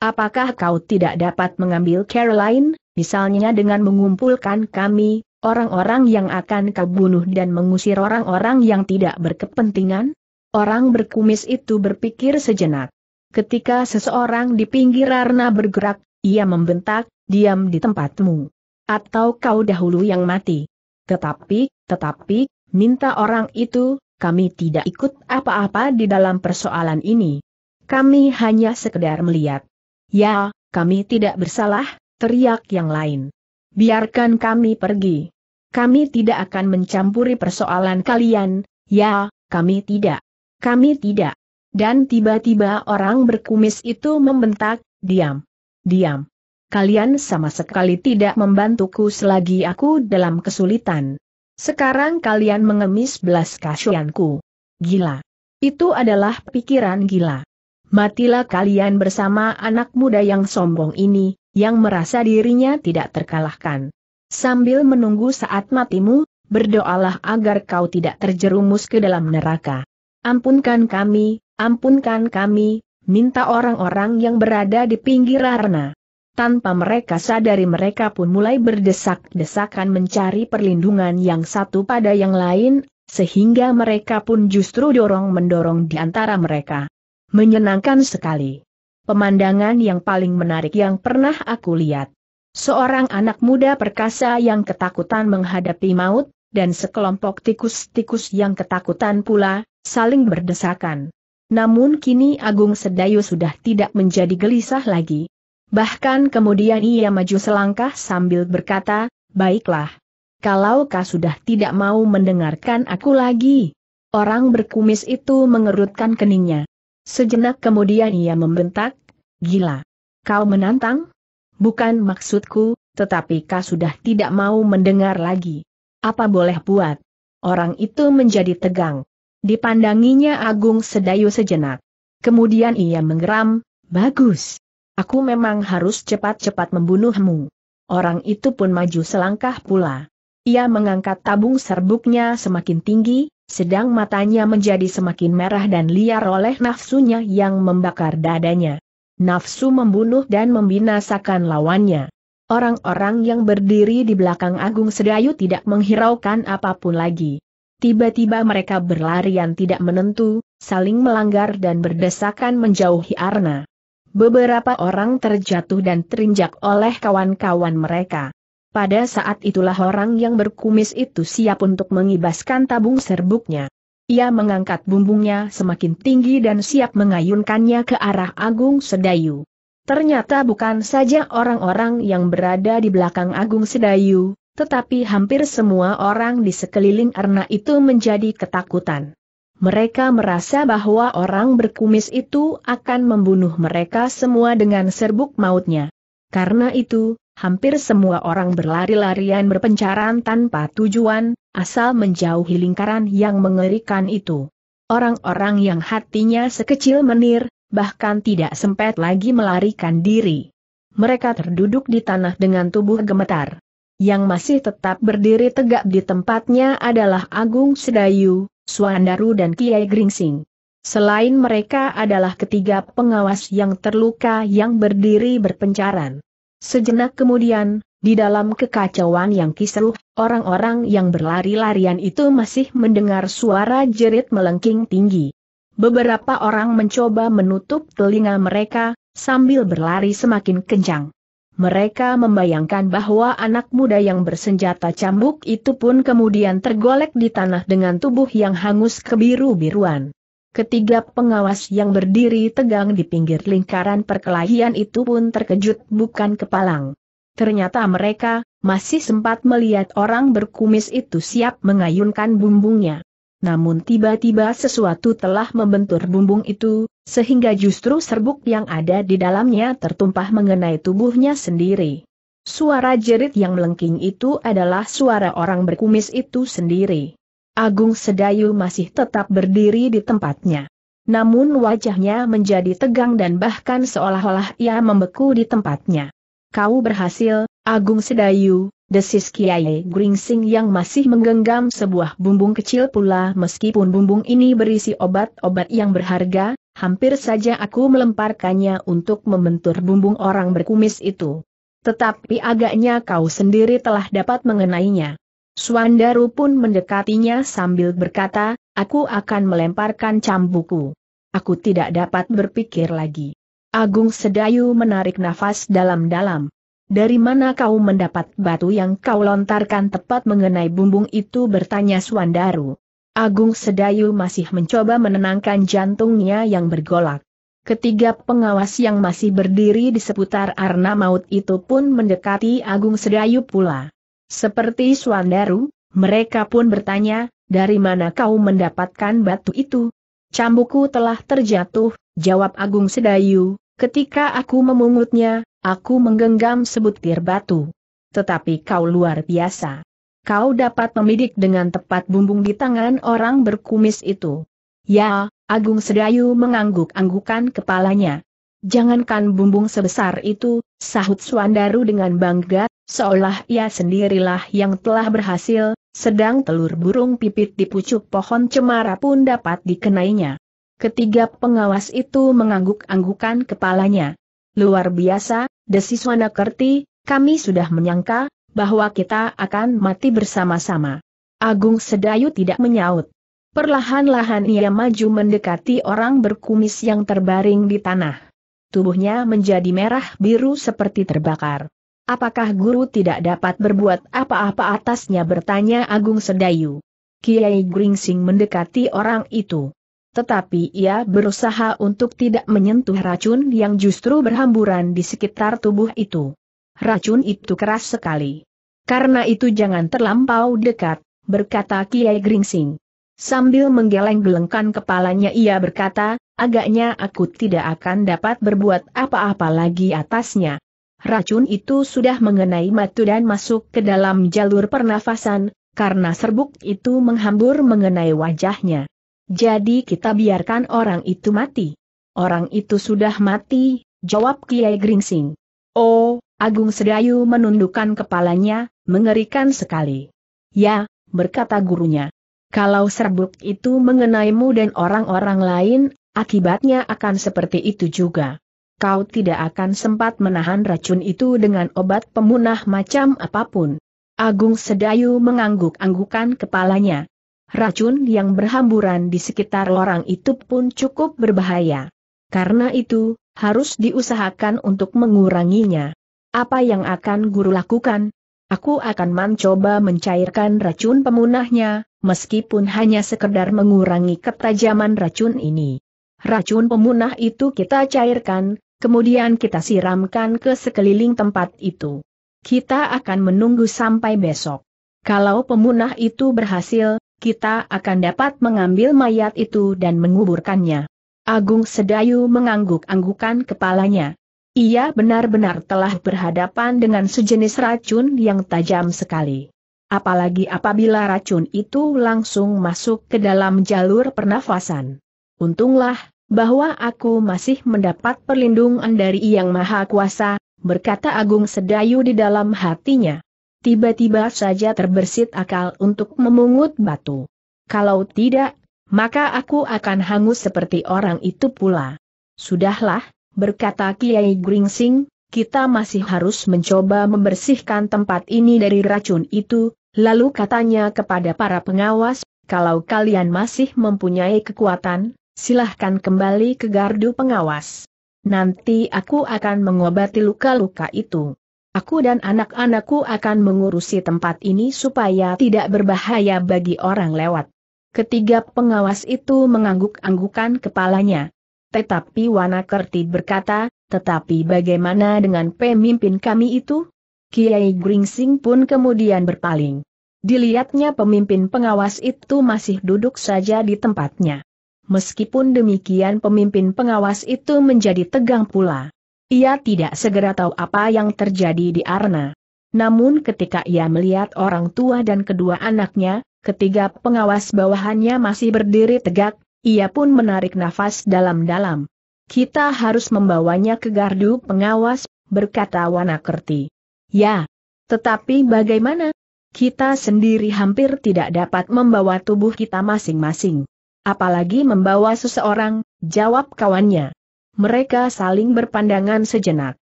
Apakah kau tidak dapat mengambil Caroline, misalnya dengan mengumpulkan kami, orang-orang yang akan kau bunuh dan mengusir orang-orang yang tidak berkepentingan? Orang berkumis itu berpikir sejenak. Ketika seseorang di pinggir arna bergerak, ia membentak, diam di tempatmu. Atau kau dahulu yang mati. Tetapi, tetapi, minta orang itu, kami tidak ikut apa-apa di dalam persoalan ini. Kami hanya sekedar melihat. Ya, kami tidak bersalah, teriak yang lain. Biarkan kami pergi. Kami tidak akan mencampuri persoalan kalian, ya, kami tidak. Kami tidak. Dan tiba-tiba orang berkumis itu membentak, diam. Diam. Kalian sama sekali tidak membantuku selagi aku dalam kesulitan. Sekarang kalian mengemis belas kasihanku. Gila. Itu adalah pikiran gila. Matilah kalian bersama anak muda yang sombong ini, yang merasa dirinya tidak terkalahkan. Sambil menunggu saat matimu, berdoalah agar kau tidak terjerumus ke dalam neraka. Ampunkan kami, ampunkan kami, minta orang-orang yang berada di pinggir arena. Tanpa mereka sadari mereka pun mulai berdesak-desakan mencari perlindungan yang satu pada yang lain, sehingga mereka pun justru dorong-mendorong di antara mereka. Menyenangkan sekali. Pemandangan yang paling menarik yang pernah aku lihat. Seorang anak muda perkasa yang ketakutan menghadapi maut, dan sekelompok tikus-tikus yang ketakutan pula, saling berdesakan. Namun kini Agung Sedayu sudah tidak menjadi gelisah lagi. Bahkan kemudian ia maju selangkah sambil berkata, baiklah. Kalau kau sudah tidak mau mendengarkan aku lagi. Orang berkumis itu mengerutkan keningnya. Sejenak kemudian ia membentak, gila. Kau menantang? Bukan maksudku, tetapi kau sudah tidak mau mendengar lagi. Apa boleh buat? Orang itu menjadi tegang. Dipandanginya Agung Sedayu sejenak. Kemudian ia menggeram, bagus. Aku memang harus cepat-cepat membunuhmu. Orang itu pun maju selangkah pula. Ia mengangkat tabung serbuknya semakin tinggi, sedang matanya menjadi semakin merah dan liar oleh nafsunya yang membakar dadanya. Nafsu membunuh dan membinasakan lawannya. Orang-orang yang berdiri di belakang Agung Sedayu tidak menghiraukan apapun lagi. Tiba-tiba mereka berlarian tidak menentu, saling melanggar dan berdesakan menjauhi Arna. Beberapa orang terjatuh dan terinjak oleh kawan-kawan mereka. Pada saat itulah orang yang berkumis itu siap untuk mengibaskan tabung serbuknya. Ia mengangkat bumbungnya semakin tinggi dan siap mengayunkannya ke arah Agung Sedayu. Ternyata bukan saja orang-orang yang berada di belakang Agung Sedayu, tetapi hampir semua orang di sekeliling Erna itu menjadi ketakutan. Mereka merasa bahwa orang berkumis itu akan membunuh mereka semua dengan serbuk mautnya. Karena itu, hampir semua orang berlari-larian berpencaran tanpa tujuan, asal menjauhi lingkaran yang mengerikan itu. Orang-orang yang hatinya sekecil menir, bahkan tidak sempat lagi melarikan diri. Mereka terduduk di tanah dengan tubuh gemetar. Yang masih tetap berdiri tegak di tempatnya adalah Agung Sedayu, Suandaru dan Kiai Gringsing. Selain mereka adalah ketiga pengawas yang terluka yang berdiri berpencaran. Sejenak kemudian, di dalam kekacauan yang kisruh, orang-orang yang berlari-larian itu masih mendengar suara jerit melengking tinggi. Beberapa orang mencoba menutup telinga mereka, sambil berlari semakin kencang. Mereka membayangkan bahwa anak muda yang bersenjata cambuk itu pun kemudian tergolek di tanah dengan tubuh yang hangus kebiru-biruan. Ketiga pengawas yang berdiri tegang di pinggir lingkaran perkelahian itu pun terkejut bukan kepalang. Ternyata mereka, masih sempat melihat orang berkumis itu siap mengayunkan bumbungnya. Namun tiba-tiba sesuatu telah membentur bumbung itu, sehingga justru serbuk yang ada di dalamnya tertumpah mengenai tubuhnya sendiri. Suara jerit yang melengking itu adalah suara orang berkumis itu sendiri. Agung Sedayu masih tetap berdiri di tempatnya. Namun wajahnya menjadi tegang dan bahkan seolah-olah ia membeku di tempatnya. Kau berhasil, Agung Sedayu, desis Kiai Gringsing yang masih menggenggam sebuah bumbung kecil pula meskipun bumbung ini berisi obat-obat yang berharga, hampir saja aku melemparkannya untuk membentur bumbung orang berkumis itu. Tetapi agaknya kau sendiri telah dapat mengenainya. Suandaru pun mendekatinya sambil berkata, aku akan melemparkan cambuku. Aku tidak dapat berpikir lagi. Agung Sedayu menarik nafas dalam-dalam. Dari mana kau mendapat batu yang kau lontarkan tepat mengenai bumbung itu bertanya Suandaru. Agung Sedayu masih mencoba menenangkan jantungnya yang bergolak. Ketiga pengawas yang masih berdiri di seputar arna maut itu pun mendekati Agung Sedayu pula. Seperti Swandaru, mereka pun bertanya, dari mana kau mendapatkan batu itu? "Cambuku telah terjatuh, jawab Agung Sedayu, ketika aku memungutnya, aku menggenggam sebutir batu. Tetapi kau luar biasa kau dapat memidik dengan tepat bumbung di tangan orang berkumis itu. Ya, Agung Sedayu mengangguk-anggukan kepalanya. Jangankan bumbung sebesar itu, sahut Suandaru dengan bangga, seolah ia sendirilah yang telah berhasil, sedang telur burung pipit di pucuk pohon cemara pun dapat dikenainya. Ketiga pengawas itu mengangguk-anggukan kepalanya. Luar biasa, desi Kerti, kami sudah menyangka, bahwa kita akan mati bersama-sama. Agung Sedayu tidak menyaut. Perlahan-lahan ia maju mendekati orang berkumis yang terbaring di tanah. Tubuhnya menjadi merah biru seperti terbakar. Apakah guru tidak dapat berbuat apa-apa atasnya bertanya Agung Sedayu. Kiai Gringsing mendekati orang itu. Tetapi ia berusaha untuk tidak menyentuh racun yang justru berhamburan di sekitar tubuh itu. Racun itu keras sekali. Karena itu jangan terlampau dekat, berkata Kiai Gringsing. Sambil menggeleng-gelengkan kepalanya ia berkata, agaknya aku tidak akan dapat berbuat apa-apa lagi atasnya. Racun itu sudah mengenai matu dan masuk ke dalam jalur pernafasan, karena serbuk itu menghambur mengenai wajahnya. Jadi kita biarkan orang itu mati. Orang itu sudah mati, jawab Kiai Gringsing. Oh, Agung Sedayu menundukkan kepalanya, mengerikan sekali. Ya, berkata gurunya. Kalau serbuk itu mengenaimu dan orang-orang lain, akibatnya akan seperti itu juga. Kau tidak akan sempat menahan racun itu dengan obat pemunah macam apapun. Agung Sedayu mengangguk-anggukan kepalanya. Racun yang berhamburan di sekitar orang itu pun cukup berbahaya. Karena itu, harus diusahakan untuk menguranginya. Apa yang akan guru lakukan? Aku akan mencoba mencairkan racun pemunahnya, meskipun hanya sekedar mengurangi ketajaman racun ini. Racun pemunah itu kita cairkan, kemudian kita siramkan ke sekeliling tempat itu. Kita akan menunggu sampai besok. Kalau pemunah itu berhasil, kita akan dapat mengambil mayat itu dan menguburkannya. Agung Sedayu mengangguk-anggukan kepalanya. Ia benar-benar telah berhadapan dengan sejenis racun yang tajam sekali. Apalagi apabila racun itu langsung masuk ke dalam jalur pernafasan. Untunglah, bahwa aku masih mendapat perlindungan dari Yang Maha Kuasa, berkata Agung Sedayu di dalam hatinya. Tiba-tiba saja terbersit akal untuk memungut batu. Kalau tidak, maka aku akan hangus seperti orang itu pula. Sudahlah, berkata Kiai Gringsing, kita masih harus mencoba membersihkan tempat ini dari racun itu, lalu katanya kepada para pengawas, kalau kalian masih mempunyai kekuatan, silahkan kembali ke gardu pengawas. Nanti aku akan mengobati luka-luka itu. Aku dan anak-anakku akan mengurusi tempat ini supaya tidak berbahaya bagi orang lewat. Ketiga pengawas itu mengangguk-anggukan kepalanya. Tetapi Wanakerti berkata, tetapi bagaimana dengan pemimpin kami itu? Kiai Gringsing pun kemudian berpaling. Dilihatnya pemimpin pengawas itu masih duduk saja di tempatnya. Meskipun demikian pemimpin pengawas itu menjadi tegang pula. Ia tidak segera tahu apa yang terjadi di Arna. Namun ketika ia melihat orang tua dan kedua anaknya, ketiga pengawas bawahannya masih berdiri tegak, ia pun menarik nafas dalam-dalam. Kita harus membawanya ke gardu pengawas, berkata Wanakerti. Ya. Tetapi bagaimana? Kita sendiri hampir tidak dapat membawa tubuh kita masing-masing. Apalagi membawa seseorang, jawab kawannya. Mereka saling berpandangan sejenak.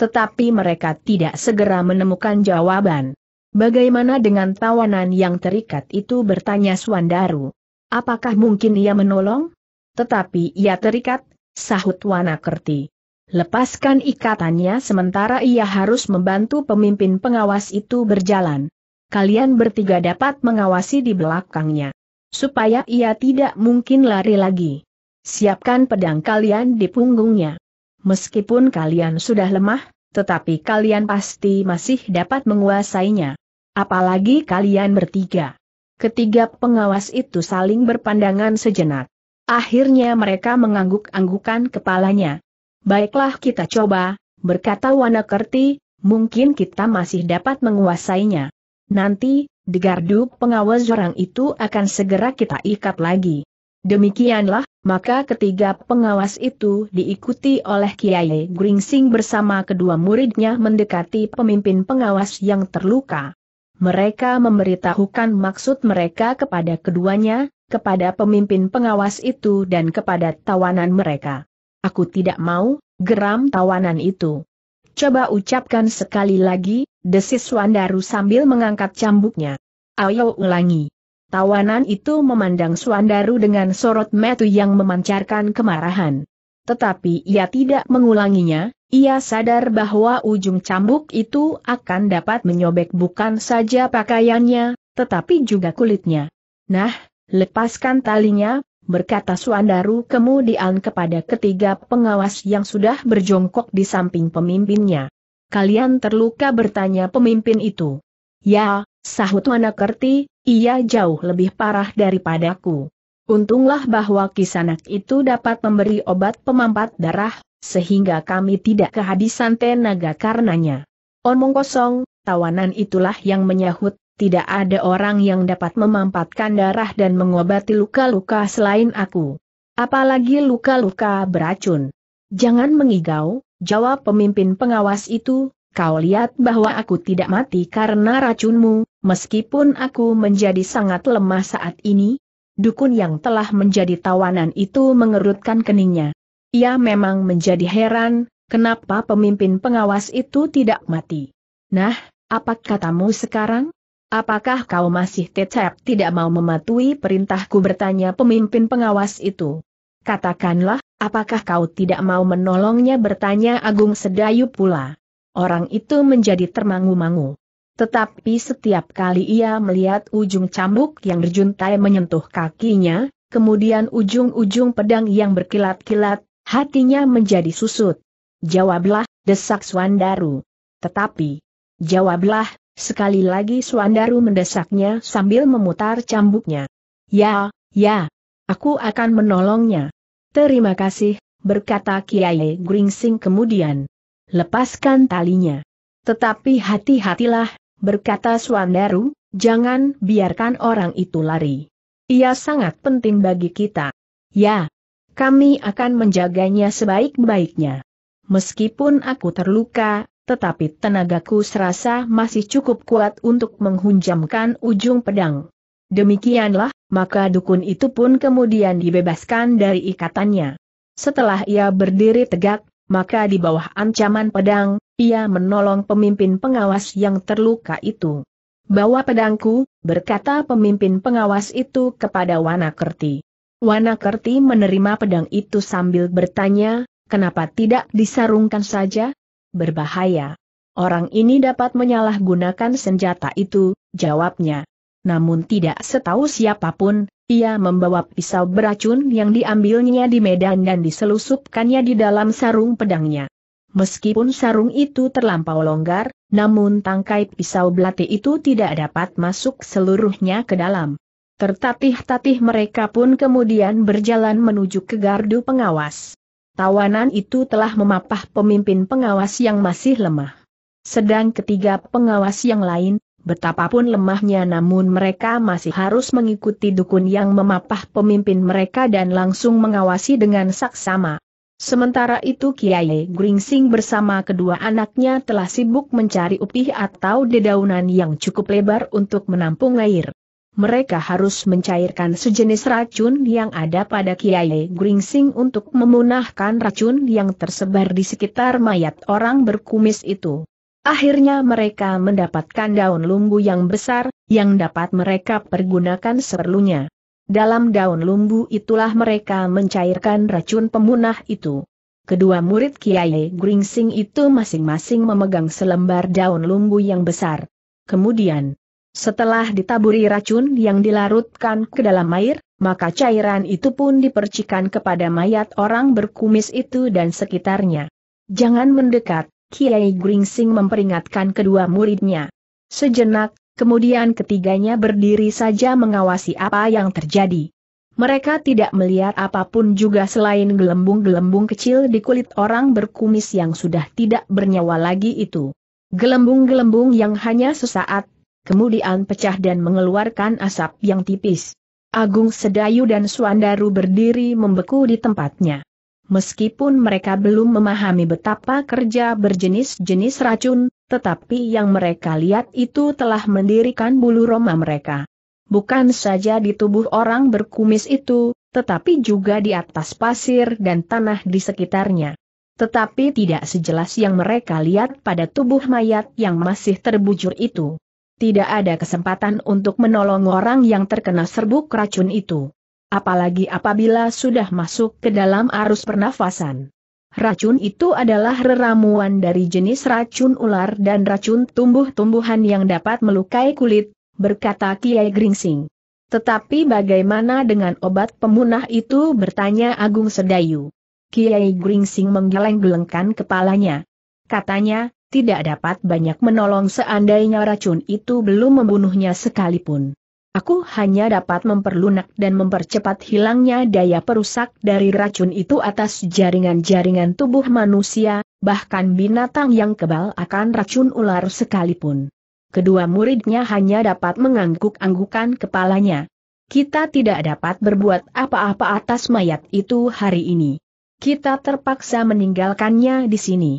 Tetapi mereka tidak segera menemukan jawaban. Bagaimana dengan tawanan yang terikat itu bertanya Suandaru. Apakah mungkin ia menolong? Tetapi ia terikat, sahut Wana Kerti. Lepaskan ikatannya sementara ia harus membantu pemimpin pengawas itu berjalan. Kalian bertiga dapat mengawasi di belakangnya. Supaya ia tidak mungkin lari lagi. Siapkan pedang kalian di punggungnya. Meskipun kalian sudah lemah, tetapi kalian pasti masih dapat menguasainya. Apalagi kalian bertiga. Ketiga pengawas itu saling berpandangan sejenak. Akhirnya mereka mengangguk-anggukan kepalanya. Baiklah kita coba, berkata Wanakerti, mungkin kita masih dapat menguasainya. Nanti, degardu pengawas orang itu akan segera kita ikat lagi. Demikianlah, maka ketiga pengawas itu diikuti oleh Kiai Gringsing bersama kedua muridnya mendekati pemimpin pengawas yang terluka. Mereka memberitahukan maksud mereka kepada keduanya, kepada pemimpin pengawas itu dan kepada tawanan mereka. Aku tidak mau, geram tawanan itu. Coba ucapkan sekali lagi, desis Wandaru sambil mengangkat cambuknya. Ayo ulangi. Tawanan itu memandang Suandaru dengan sorot metu yang memancarkan kemarahan. Tetapi ia tidak mengulanginya, ia sadar bahwa ujung cambuk itu akan dapat menyobek bukan saja pakaiannya, tetapi juga kulitnya. Nah, lepaskan talinya, berkata Suandaru kemudian kepada ketiga pengawas yang sudah berjongkok di samping pemimpinnya. Kalian terluka bertanya pemimpin itu. Ya, sahut Wanakerti, ia jauh lebih parah daripadaku. Untunglah bahwa kisanak itu dapat memberi obat pemampat darah, sehingga kami tidak kehabisan tenaga karenanya. Omong kosong, tawanan itulah yang menyahut, tidak ada orang yang dapat memampatkan darah dan mengobati luka-luka selain aku. Apalagi luka-luka beracun. Jangan mengigau, jawab pemimpin pengawas itu, kau lihat bahwa aku tidak mati karena racunmu, meskipun aku menjadi sangat lemah saat ini. Dukun yang telah menjadi tawanan itu mengerutkan keningnya. Ia memang menjadi heran, kenapa pemimpin pengawas itu tidak mati. Nah, apa katamu sekarang? Apakah kau masih tetap tidak mau mematuhi perintahku bertanya pemimpin pengawas itu? Katakanlah, apakah kau tidak mau menolongnya bertanya Agung Sedayu pula. Orang itu menjadi termangu-mangu. Tetapi setiap kali ia melihat ujung cambuk yang berjuntai menyentuh kakinya, kemudian ujung-ujung pedang yang berkilat-kilat, Hatinya menjadi susut. Jawablah, desak Suandaru. Tetapi, jawablah, sekali lagi Suandaru mendesaknya sambil memutar cambuknya. Ya, ya, aku akan menolongnya. Terima kasih, berkata Kiai Gringsing kemudian. Lepaskan talinya. Tetapi hati-hatilah, berkata Suandaru, jangan biarkan orang itu lari. Ia sangat penting bagi kita. Ya, kami akan menjaganya sebaik-baiknya. Meskipun aku terluka, tetapi tenagaku serasa masih cukup kuat untuk menghunjamkan ujung pedang. Demikianlah, maka dukun itu pun kemudian dibebaskan dari ikatannya. Setelah ia berdiri tegak, maka di bawah ancaman pedang, ia menolong pemimpin pengawas yang terluka itu. Bawa pedangku, berkata pemimpin pengawas itu kepada Wanakerti. Wanakerti menerima pedang itu sambil bertanya, kenapa tidak disarungkan saja? Berbahaya. Orang ini dapat menyalahgunakan senjata itu, jawabnya. Namun tidak setahu siapapun, ia membawa pisau beracun yang diambilnya di medan dan diselusupkannya di dalam sarung pedangnya. Meskipun sarung itu terlampau longgar, namun tangkai pisau belati itu tidak dapat masuk seluruhnya ke dalam. Tertatih-tatih mereka pun kemudian berjalan menuju ke gardu pengawas. Tawanan itu telah memapah pemimpin pengawas yang masih lemah. Sedang ketiga pengawas yang lain, betapapun lemahnya namun mereka masih harus mengikuti dukun yang memapah pemimpin mereka dan langsung mengawasi dengan saksama. Sementara itu Kiai Gringsing bersama kedua anaknya telah sibuk mencari upih atau dedaunan yang cukup lebar untuk menampung air mereka harus mencairkan sejenis racun yang ada pada Kiai Gringsing untuk memunahkan racun yang tersebar di sekitar mayat orang berkumis itu. Akhirnya mereka mendapatkan daun lumbu yang besar, yang dapat mereka pergunakan seperlunya. Dalam daun lumbu itulah mereka mencairkan racun pemunah itu. Kedua murid Kiai Gringsing itu masing-masing memegang selembar daun lumbu yang besar. Kemudian, setelah ditaburi racun yang dilarutkan ke dalam air, maka cairan itu pun dipercikan kepada mayat orang berkumis itu dan sekitarnya. Jangan mendekat, Kiai Gringsing memperingatkan kedua muridnya. Sejenak, kemudian ketiganya berdiri saja mengawasi apa yang terjadi. Mereka tidak melihat apapun juga selain gelembung-gelembung kecil di kulit orang berkumis yang sudah tidak bernyawa lagi itu. Gelembung-gelembung yang hanya sesaat kemudian pecah dan mengeluarkan asap yang tipis. Agung Sedayu dan Suandaru berdiri membeku di tempatnya. Meskipun mereka belum memahami betapa kerja berjenis-jenis racun, tetapi yang mereka lihat itu telah mendirikan bulu roma mereka. Bukan saja di tubuh orang berkumis itu, tetapi juga di atas pasir dan tanah di sekitarnya. Tetapi tidak sejelas yang mereka lihat pada tubuh mayat yang masih terbujur itu. Tidak ada kesempatan untuk menolong orang yang terkena serbuk racun itu. Apalagi apabila sudah masuk ke dalam arus pernafasan. Racun itu adalah reramuan dari jenis racun ular dan racun tumbuh-tumbuhan yang dapat melukai kulit, berkata Kiai Gringsing. Tetapi bagaimana dengan obat pemunah itu bertanya Agung Sedayu. Kiai Gringsing menggeleng-gelengkan kepalanya. Katanya, tidak dapat banyak menolong seandainya racun itu belum membunuhnya sekalipun. Aku hanya dapat memperlunak dan mempercepat hilangnya daya perusak dari racun itu atas jaringan-jaringan tubuh manusia, bahkan binatang yang kebal akan racun ular sekalipun. Kedua muridnya hanya dapat mengangguk-anggukan kepalanya. Kita tidak dapat berbuat apa-apa atas mayat itu hari ini. Kita terpaksa meninggalkannya di sini.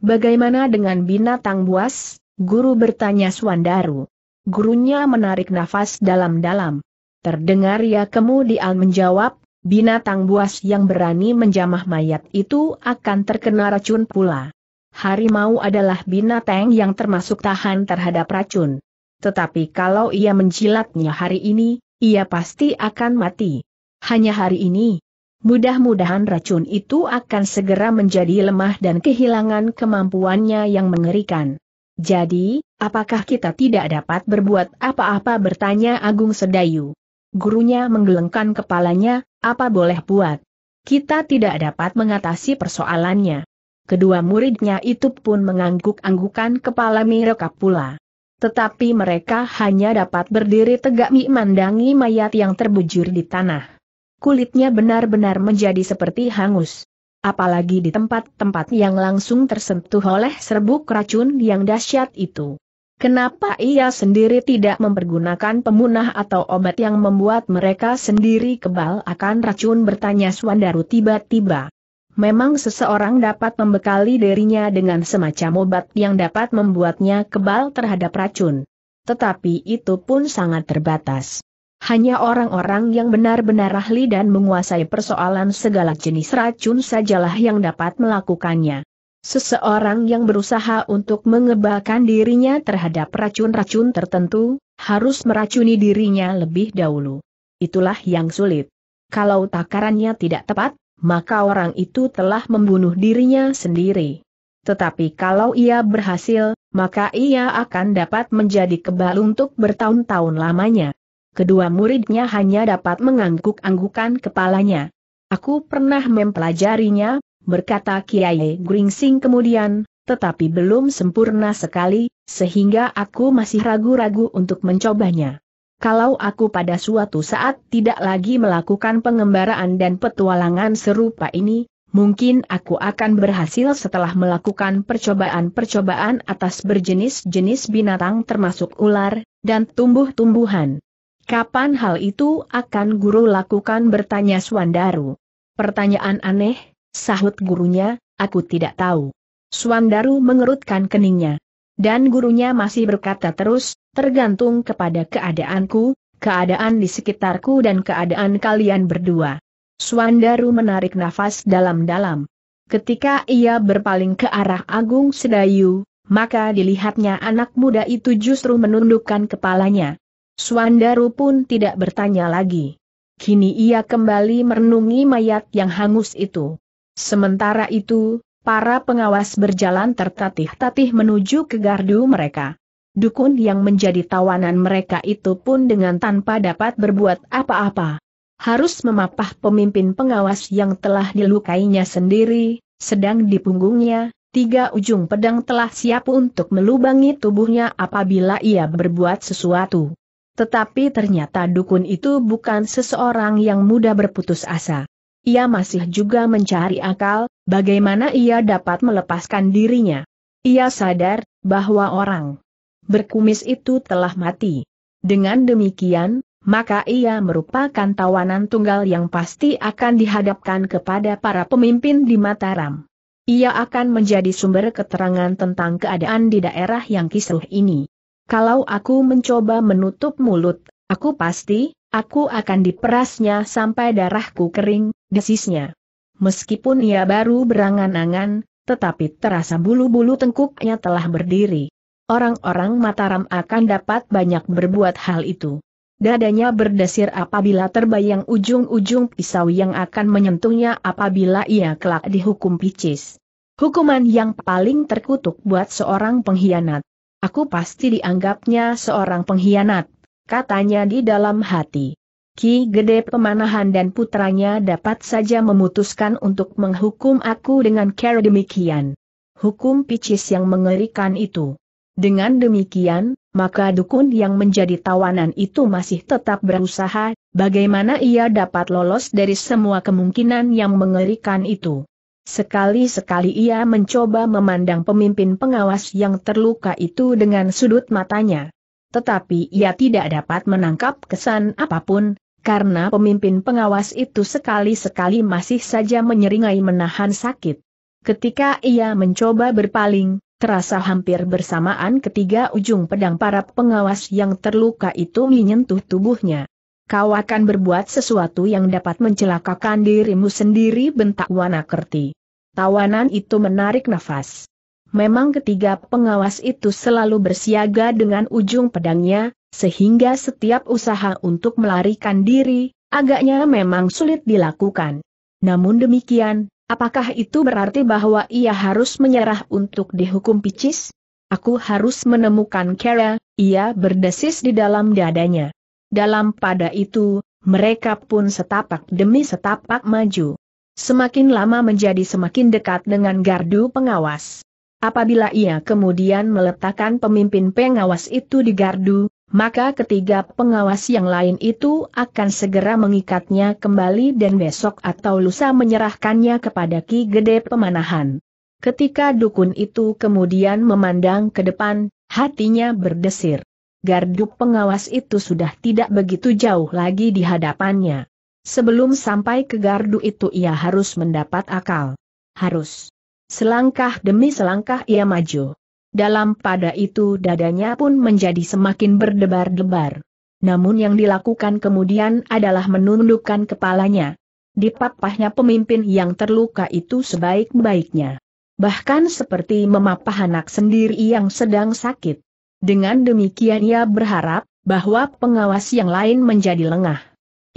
Bagaimana dengan binatang buas? Guru bertanya Suandaru. Gurunya menarik nafas dalam-dalam. Terdengar ya kemudian menjawab, binatang buas yang berani menjamah mayat itu akan terkena racun pula. Harimau adalah binatang yang termasuk tahan terhadap racun. Tetapi kalau ia menjilatnya hari ini, ia pasti akan mati. Hanya hari ini, Mudah-mudahan racun itu akan segera menjadi lemah dan kehilangan kemampuannya yang mengerikan. Jadi, apakah kita tidak dapat berbuat apa-apa bertanya Agung Sedayu. Gurunya menggelengkan kepalanya, apa boleh buat? Kita tidak dapat mengatasi persoalannya. Kedua muridnya itu pun mengangguk-anggukan kepala mereka pula. Tetapi mereka hanya dapat berdiri tegak memandangi mayat yang terbujur di tanah kulitnya benar-benar menjadi seperti hangus. Apalagi di tempat-tempat yang langsung tersentuh oleh serbuk racun yang dahsyat itu. Kenapa ia sendiri tidak mempergunakan pemunah atau obat yang membuat mereka sendiri kebal akan racun bertanya Swandaru tiba-tiba. Memang seseorang dapat membekali dirinya dengan semacam obat yang dapat membuatnya kebal terhadap racun. Tetapi itu pun sangat terbatas. Hanya orang-orang yang benar-benar ahli dan menguasai persoalan segala jenis racun sajalah yang dapat melakukannya. Seseorang yang berusaha untuk mengebalkan dirinya terhadap racun-racun tertentu, harus meracuni dirinya lebih dahulu. Itulah yang sulit. Kalau takarannya tidak tepat, maka orang itu telah membunuh dirinya sendiri. Tetapi kalau ia berhasil, maka ia akan dapat menjadi kebal untuk bertahun-tahun lamanya kedua muridnya hanya dapat mengangguk-anggukan kepalanya. Aku pernah mempelajarinya, berkata Kiai Gringsing kemudian, tetapi belum sempurna sekali, sehingga aku masih ragu-ragu untuk mencobanya. Kalau aku pada suatu saat tidak lagi melakukan pengembaraan dan petualangan serupa ini, mungkin aku akan berhasil setelah melakukan percobaan-percobaan atas berjenis-jenis binatang termasuk ular, dan tumbuh-tumbuhan. Kapan hal itu akan guru lakukan bertanya Swandaru? Pertanyaan aneh, sahut gurunya, aku tidak tahu. Swandaru mengerutkan keningnya. Dan gurunya masih berkata terus, tergantung kepada keadaanku, keadaan di sekitarku dan keadaan kalian berdua. Swandaru menarik nafas dalam-dalam. Ketika ia berpaling ke arah Agung Sedayu, maka dilihatnya anak muda itu justru menundukkan kepalanya. Swandaru pun tidak bertanya lagi. Kini ia kembali merenungi mayat yang hangus itu. Sementara itu, para pengawas berjalan tertatih-tatih menuju ke gardu mereka. Dukun yang menjadi tawanan mereka itu pun dengan tanpa dapat berbuat apa-apa. Harus memapah pemimpin pengawas yang telah dilukainya sendiri, sedang di punggungnya, tiga ujung pedang telah siap untuk melubangi tubuhnya apabila ia berbuat sesuatu. Tetapi ternyata dukun itu bukan seseorang yang mudah berputus asa. Ia masih juga mencari akal, bagaimana ia dapat melepaskan dirinya. Ia sadar, bahwa orang berkumis itu telah mati. Dengan demikian, maka ia merupakan tawanan tunggal yang pasti akan dihadapkan kepada para pemimpin di Mataram. Ia akan menjadi sumber keterangan tentang keadaan di daerah yang kisruh ini. Kalau aku mencoba menutup mulut, aku pasti, aku akan diperasnya sampai darahku kering, desisnya. Meskipun ia baru berangan-angan, tetapi terasa bulu-bulu tengkuknya telah berdiri. Orang-orang Mataram akan dapat banyak berbuat hal itu. Dadanya berdesir apabila terbayang ujung-ujung pisau yang akan menyentuhnya apabila ia kelak dihukum picis. Hukuman yang paling terkutuk buat seorang pengkhianat. Aku pasti dianggapnya seorang pengkhianat, katanya di dalam hati. Ki Gede Pemanahan dan putranya dapat saja memutuskan untuk menghukum aku dengan cara demikian. Hukum picis yang mengerikan itu. Dengan demikian, maka dukun yang menjadi tawanan itu masih tetap berusaha, bagaimana ia dapat lolos dari semua kemungkinan yang mengerikan itu. Sekali-sekali ia mencoba memandang pemimpin pengawas yang terluka itu dengan sudut matanya. Tetapi ia tidak dapat menangkap kesan apapun, karena pemimpin pengawas itu sekali-sekali masih saja menyeringai menahan sakit. Ketika ia mencoba berpaling, terasa hampir bersamaan ketiga ujung pedang para pengawas yang terluka itu menyentuh tubuhnya. Kau akan berbuat sesuatu yang dapat mencelakakan dirimu sendiri bentak Wanakerti. Tawanan itu menarik nafas. Memang ketiga pengawas itu selalu bersiaga dengan ujung pedangnya, sehingga setiap usaha untuk melarikan diri, agaknya memang sulit dilakukan. Namun demikian, apakah itu berarti bahwa ia harus menyerah untuk dihukum picis? Aku harus menemukan Kara, ia berdesis di dalam dadanya. Dalam pada itu, mereka pun setapak demi setapak maju. Semakin lama menjadi semakin dekat dengan gardu pengawas. Apabila ia kemudian meletakkan pemimpin pengawas itu di gardu, maka ketiga pengawas yang lain itu akan segera mengikatnya kembali dan besok atau lusa menyerahkannya kepada Ki Gede Pemanahan. Ketika dukun itu kemudian memandang ke depan, hatinya berdesir. Gardu pengawas itu sudah tidak begitu jauh lagi di hadapannya. Sebelum sampai ke gardu itu ia harus mendapat akal. Harus. Selangkah demi selangkah ia maju. Dalam pada itu dadanya pun menjadi semakin berdebar-debar. Namun yang dilakukan kemudian adalah menundukkan kepalanya. Dipapahnya pemimpin yang terluka itu sebaik-baiknya. Bahkan seperti memapah anak sendiri yang sedang sakit. Dengan demikian ia berharap, bahwa pengawas yang lain menjadi lengah.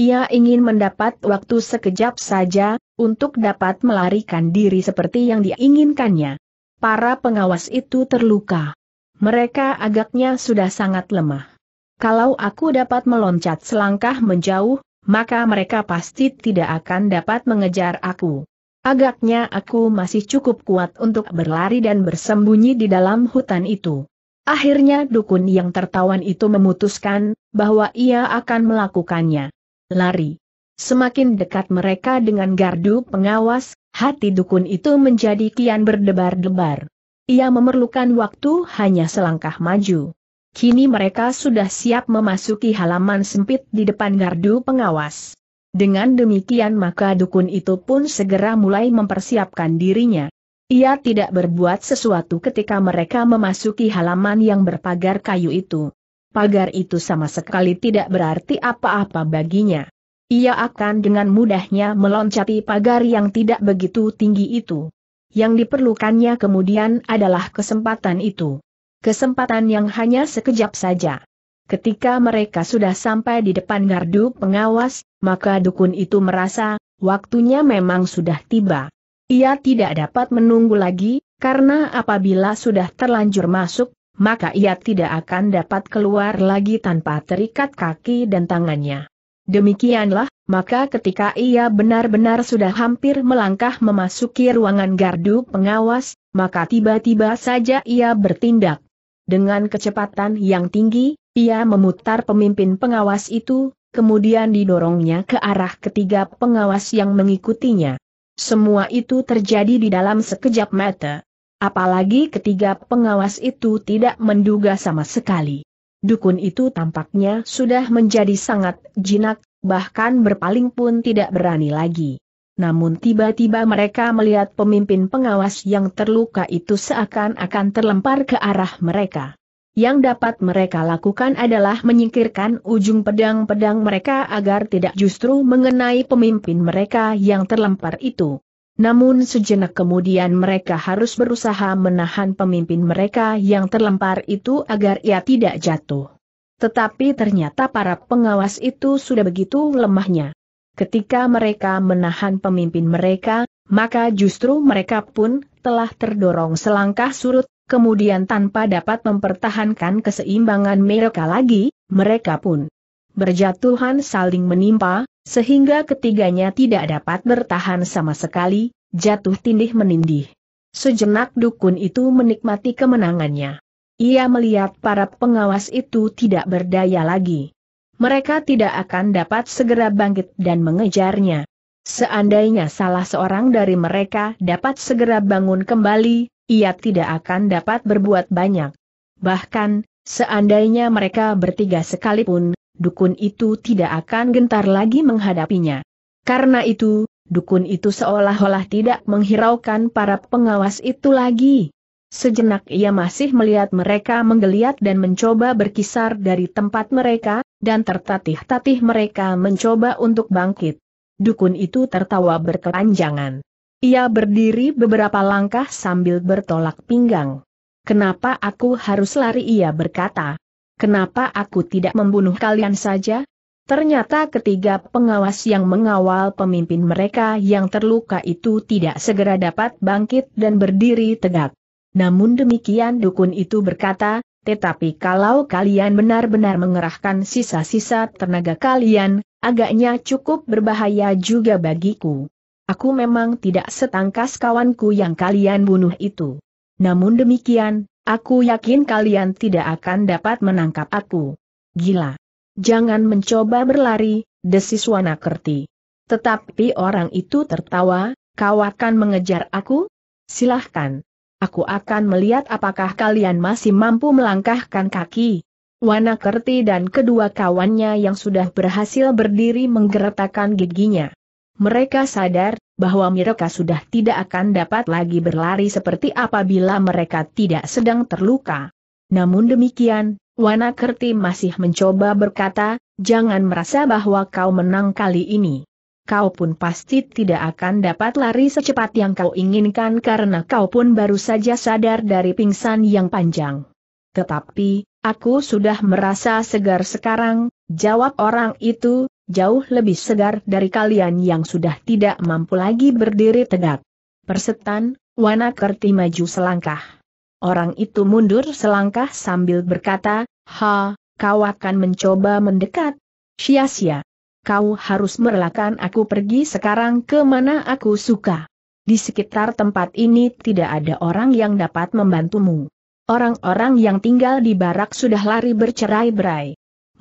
Ia ingin mendapat waktu sekejap saja, untuk dapat melarikan diri seperti yang diinginkannya. Para pengawas itu terluka. Mereka agaknya sudah sangat lemah. Kalau aku dapat meloncat selangkah menjauh, maka mereka pasti tidak akan dapat mengejar aku. Agaknya aku masih cukup kuat untuk berlari dan bersembunyi di dalam hutan itu. Akhirnya dukun yang tertawan itu memutuskan, bahwa ia akan melakukannya lari. Semakin dekat mereka dengan gardu pengawas, hati dukun itu menjadi kian berdebar-debar. Ia memerlukan waktu hanya selangkah maju. Kini mereka sudah siap memasuki halaman sempit di depan gardu pengawas. Dengan demikian maka dukun itu pun segera mulai mempersiapkan dirinya. Ia tidak berbuat sesuatu ketika mereka memasuki halaman yang berpagar kayu itu pagar itu sama sekali tidak berarti apa-apa baginya. Ia akan dengan mudahnya meloncati pagar yang tidak begitu tinggi itu. Yang diperlukannya kemudian adalah kesempatan itu. Kesempatan yang hanya sekejap saja. Ketika mereka sudah sampai di depan gardu pengawas, maka dukun itu merasa, waktunya memang sudah tiba. Ia tidak dapat menunggu lagi, karena apabila sudah terlanjur masuk, maka ia tidak akan dapat keluar lagi tanpa terikat kaki dan tangannya. Demikianlah, maka ketika ia benar-benar sudah hampir melangkah memasuki ruangan gardu pengawas, maka tiba-tiba saja ia bertindak. Dengan kecepatan yang tinggi, ia memutar pemimpin pengawas itu, kemudian didorongnya ke arah ketiga pengawas yang mengikutinya. Semua itu terjadi di dalam sekejap mata. Apalagi ketiga pengawas itu tidak menduga sama sekali. Dukun itu tampaknya sudah menjadi sangat jinak, bahkan berpaling pun tidak berani lagi. Namun tiba-tiba mereka melihat pemimpin pengawas yang terluka itu seakan-akan terlempar ke arah mereka. Yang dapat mereka lakukan adalah menyingkirkan ujung pedang-pedang mereka agar tidak justru mengenai pemimpin mereka yang terlempar itu. Namun sejenak kemudian mereka harus berusaha menahan pemimpin mereka yang terlempar itu agar ia tidak jatuh. Tetapi ternyata para pengawas itu sudah begitu lemahnya. Ketika mereka menahan pemimpin mereka, maka justru mereka pun telah terdorong selangkah surut, kemudian tanpa dapat mempertahankan keseimbangan mereka lagi, mereka pun berjatuhan saling menimpa, sehingga ketiganya tidak dapat bertahan sama sekali, jatuh tindih menindih. Sejenak dukun itu menikmati kemenangannya. Ia melihat para pengawas itu tidak berdaya lagi. Mereka tidak akan dapat segera bangkit dan mengejarnya. Seandainya salah seorang dari mereka dapat segera bangun kembali, ia tidak akan dapat berbuat banyak. Bahkan, seandainya mereka bertiga sekalipun, dukun itu tidak akan gentar lagi menghadapinya. Karena itu, dukun itu seolah-olah tidak menghiraukan para pengawas itu lagi. Sejenak ia masih melihat mereka menggeliat dan mencoba berkisar dari tempat mereka, dan tertatih-tatih mereka mencoba untuk bangkit. Dukun itu tertawa berkelanjangan. Ia berdiri beberapa langkah sambil bertolak pinggang. Kenapa aku harus lari ia berkata. Kenapa aku tidak membunuh kalian saja? Ternyata ketiga pengawas yang mengawal pemimpin mereka yang terluka itu tidak segera dapat bangkit dan berdiri tegak. Namun demikian dukun itu berkata, tetapi kalau kalian benar-benar mengerahkan sisa-sisa tenaga kalian, agaknya cukup berbahaya juga bagiku. Aku memang tidak setangkas kawanku yang kalian bunuh itu. Namun demikian, Aku yakin kalian tidak akan dapat menangkap aku. Gila. Jangan mencoba berlari, desis Kerti. Tetapi orang itu tertawa, kau akan mengejar aku? Silahkan. Aku akan melihat apakah kalian masih mampu melangkahkan kaki. Wanakerti dan kedua kawannya yang sudah berhasil berdiri menggeretakkan giginya. Mereka sadar bahwa mereka sudah tidak akan dapat lagi berlari seperti apabila mereka tidak sedang terluka. Namun demikian, Wana Kerti masih mencoba berkata, jangan merasa bahwa kau menang kali ini. Kau pun pasti tidak akan dapat lari secepat yang kau inginkan karena kau pun baru saja sadar dari pingsan yang panjang. Tetapi, aku sudah merasa segar sekarang, jawab orang itu, jauh lebih segar dari kalian yang sudah tidak mampu lagi berdiri tegak. Persetan, Wanakerti maju selangkah. Orang itu mundur selangkah sambil berkata, Ha, kau akan mencoba mendekat. Sia-sia. Kau harus merelakan aku pergi sekarang ke mana aku suka. Di sekitar tempat ini tidak ada orang yang dapat membantumu. Orang-orang yang tinggal di barak sudah lari bercerai-berai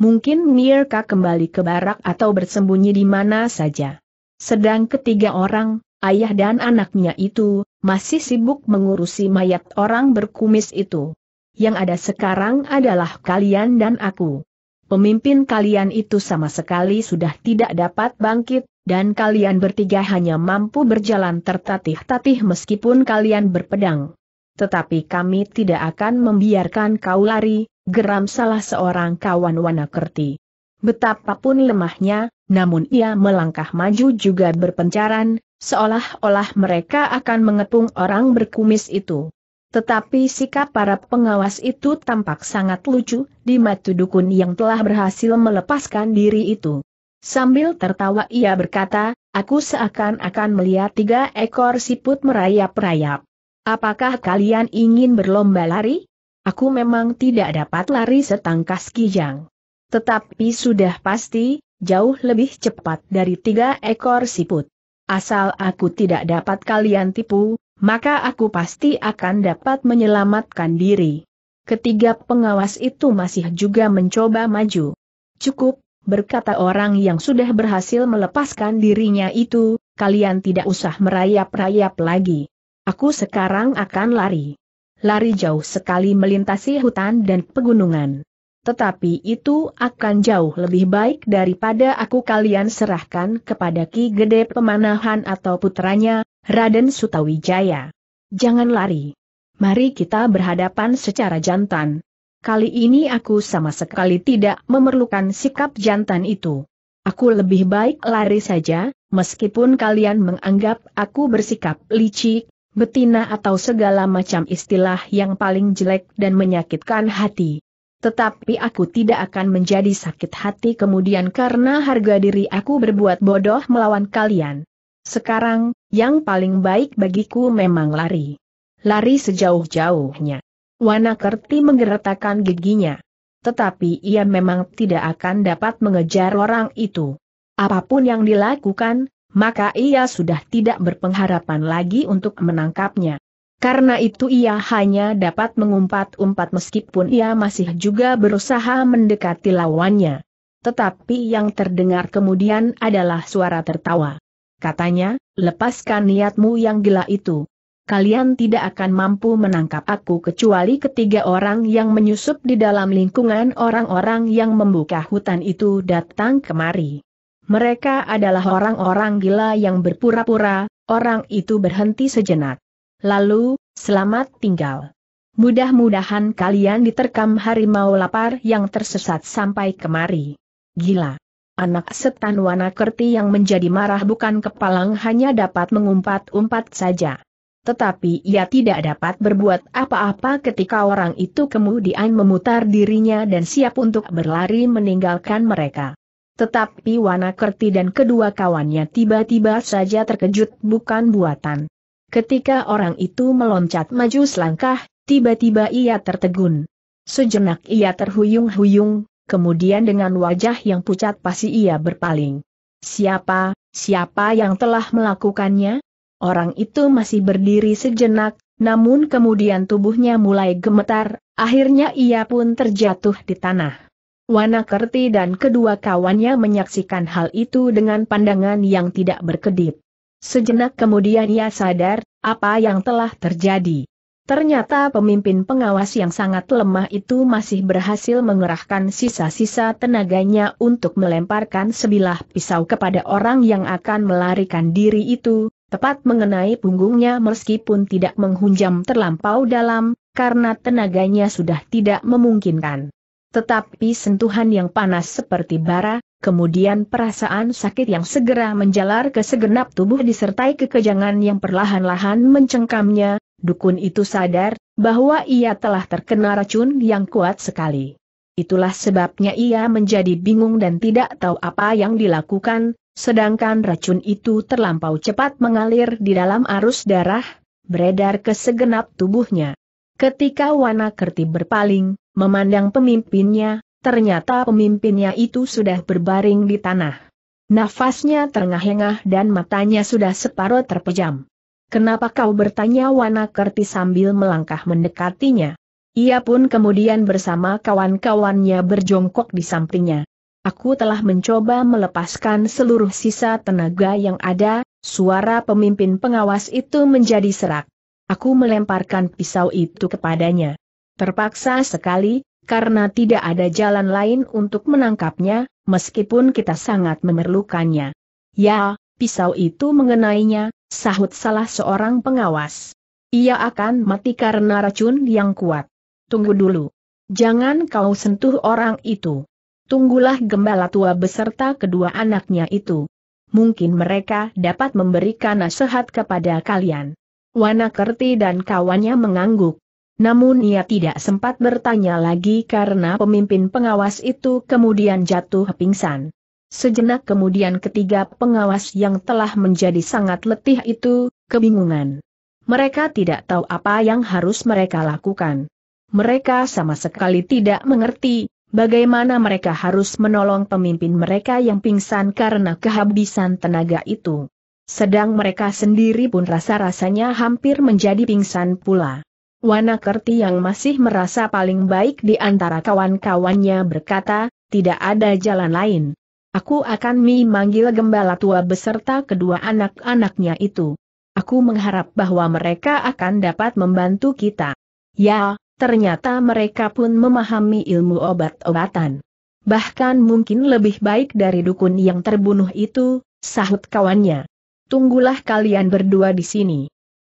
mungkin Mirka kembali ke barak atau bersembunyi di mana saja. Sedang ketiga orang, ayah dan anaknya itu, masih sibuk mengurusi mayat orang berkumis itu. Yang ada sekarang adalah kalian dan aku. Pemimpin kalian itu sama sekali sudah tidak dapat bangkit, dan kalian bertiga hanya mampu berjalan tertatih-tatih meskipun kalian berpedang. Tetapi kami tidak akan membiarkan kau lari, Geram salah seorang kawan Wanakerti. Betapapun lemahnya, namun ia melangkah maju juga berpencaran, seolah-olah mereka akan mengepung orang berkumis itu. Tetapi sikap para pengawas itu tampak sangat lucu di mata dukun yang telah berhasil melepaskan diri itu. Sambil tertawa ia berkata, aku seakan-akan melihat tiga ekor siput merayap-rayap. Apakah kalian ingin berlomba lari? Aku memang tidak dapat lari setangkas kijang. Tetapi sudah pasti, jauh lebih cepat dari tiga ekor siput. Asal aku tidak dapat kalian tipu, maka aku pasti akan dapat menyelamatkan diri. Ketiga pengawas itu masih juga mencoba maju. Cukup, berkata orang yang sudah berhasil melepaskan dirinya itu, kalian tidak usah merayap-rayap lagi. Aku sekarang akan lari lari jauh sekali melintasi hutan dan pegunungan. Tetapi itu akan jauh lebih baik daripada aku kalian serahkan kepada Ki Gede Pemanahan atau putranya, Raden Sutawijaya. Jangan lari. Mari kita berhadapan secara jantan. Kali ini aku sama sekali tidak memerlukan sikap jantan itu. Aku lebih baik lari saja, meskipun kalian menganggap aku bersikap licik, betina atau segala macam istilah yang paling jelek dan menyakitkan hati. Tetapi aku tidak akan menjadi sakit hati kemudian karena harga diri aku berbuat bodoh melawan kalian. Sekarang, yang paling baik bagiku memang lari. Lari sejauh-jauhnya. Wanakerti menggeretakan giginya. Tetapi ia memang tidak akan dapat mengejar orang itu. Apapun yang dilakukan, maka ia sudah tidak berpengharapan lagi untuk menangkapnya. Karena itu ia hanya dapat mengumpat-umpat meskipun ia masih juga berusaha mendekati lawannya. Tetapi yang terdengar kemudian adalah suara tertawa. Katanya, lepaskan niatmu yang gila itu. Kalian tidak akan mampu menangkap aku kecuali ketiga orang yang menyusup di dalam lingkungan orang-orang yang membuka hutan itu datang kemari. Mereka adalah orang-orang gila yang berpura-pura, orang itu berhenti sejenak. Lalu, selamat tinggal. Mudah-mudahan kalian diterkam harimau lapar yang tersesat sampai kemari. Gila. Anak setan Wanakerti yang menjadi marah bukan kepalang hanya dapat mengumpat-umpat saja. Tetapi ia tidak dapat berbuat apa-apa ketika orang itu kemudian memutar dirinya dan siap untuk berlari meninggalkan mereka. Tetapi Wanakerti dan kedua kawannya tiba-tiba saja terkejut bukan buatan. Ketika orang itu meloncat maju selangkah, tiba-tiba ia tertegun. Sejenak ia terhuyung-huyung, kemudian dengan wajah yang pucat pasti ia berpaling. Siapa, siapa yang telah melakukannya? Orang itu masih berdiri sejenak, namun kemudian tubuhnya mulai gemetar, akhirnya ia pun terjatuh di tanah. Wanakerti dan kedua kawannya menyaksikan hal itu dengan pandangan yang tidak berkedip. Sejenak kemudian ia sadar, apa yang telah terjadi. Ternyata pemimpin pengawas yang sangat lemah itu masih berhasil mengerahkan sisa-sisa tenaganya untuk melemparkan sebilah pisau kepada orang yang akan melarikan diri itu, tepat mengenai punggungnya meskipun tidak menghunjam terlampau dalam, karena tenaganya sudah tidak memungkinkan. Tetapi sentuhan yang panas seperti bara, kemudian perasaan sakit yang segera menjalar ke segenap tubuh disertai kekejangan yang perlahan-lahan mencengkamnya, dukun itu sadar, bahwa ia telah terkena racun yang kuat sekali. Itulah sebabnya ia menjadi bingung dan tidak tahu apa yang dilakukan, sedangkan racun itu terlampau cepat mengalir di dalam arus darah, beredar ke segenap tubuhnya. Ketika Wana Kerti berpaling, Memandang pemimpinnya, ternyata pemimpinnya itu sudah berbaring di tanah. Nafasnya terengah-engah dan matanya sudah separuh terpejam. Kenapa kau bertanya Wana Kerti sambil melangkah mendekatinya? Ia pun kemudian bersama kawan-kawannya berjongkok di sampingnya. Aku telah mencoba melepaskan seluruh sisa tenaga yang ada, suara pemimpin pengawas itu menjadi serak. Aku melemparkan pisau itu kepadanya. Terpaksa sekali, karena tidak ada jalan lain untuk menangkapnya, meskipun kita sangat memerlukannya. Ya, pisau itu mengenainya, sahut salah seorang pengawas. Ia akan mati karena racun yang kuat. Tunggu dulu. Jangan kau sentuh orang itu. Tunggulah gembala tua beserta kedua anaknya itu. Mungkin mereka dapat memberikan nasihat kepada kalian. Wanakerti dan kawannya mengangguk. Namun ia tidak sempat bertanya lagi karena pemimpin pengawas itu kemudian jatuh pingsan. Sejenak kemudian ketiga pengawas yang telah menjadi sangat letih itu, kebingungan. Mereka tidak tahu apa yang harus mereka lakukan. Mereka sama sekali tidak mengerti, bagaimana mereka harus menolong pemimpin mereka yang pingsan karena kehabisan tenaga itu. Sedang mereka sendiri pun rasa-rasanya hampir menjadi pingsan pula. Wanakerti yang masih merasa paling baik di antara kawan-kawannya berkata, tidak ada jalan lain. Aku akan memanggil gembala tua beserta kedua anak-anaknya itu. Aku mengharap bahwa mereka akan dapat membantu kita. Ya, ternyata mereka pun memahami ilmu obat-obatan. Bahkan mungkin lebih baik dari dukun yang terbunuh itu, sahut kawannya. Tunggulah kalian berdua di sini.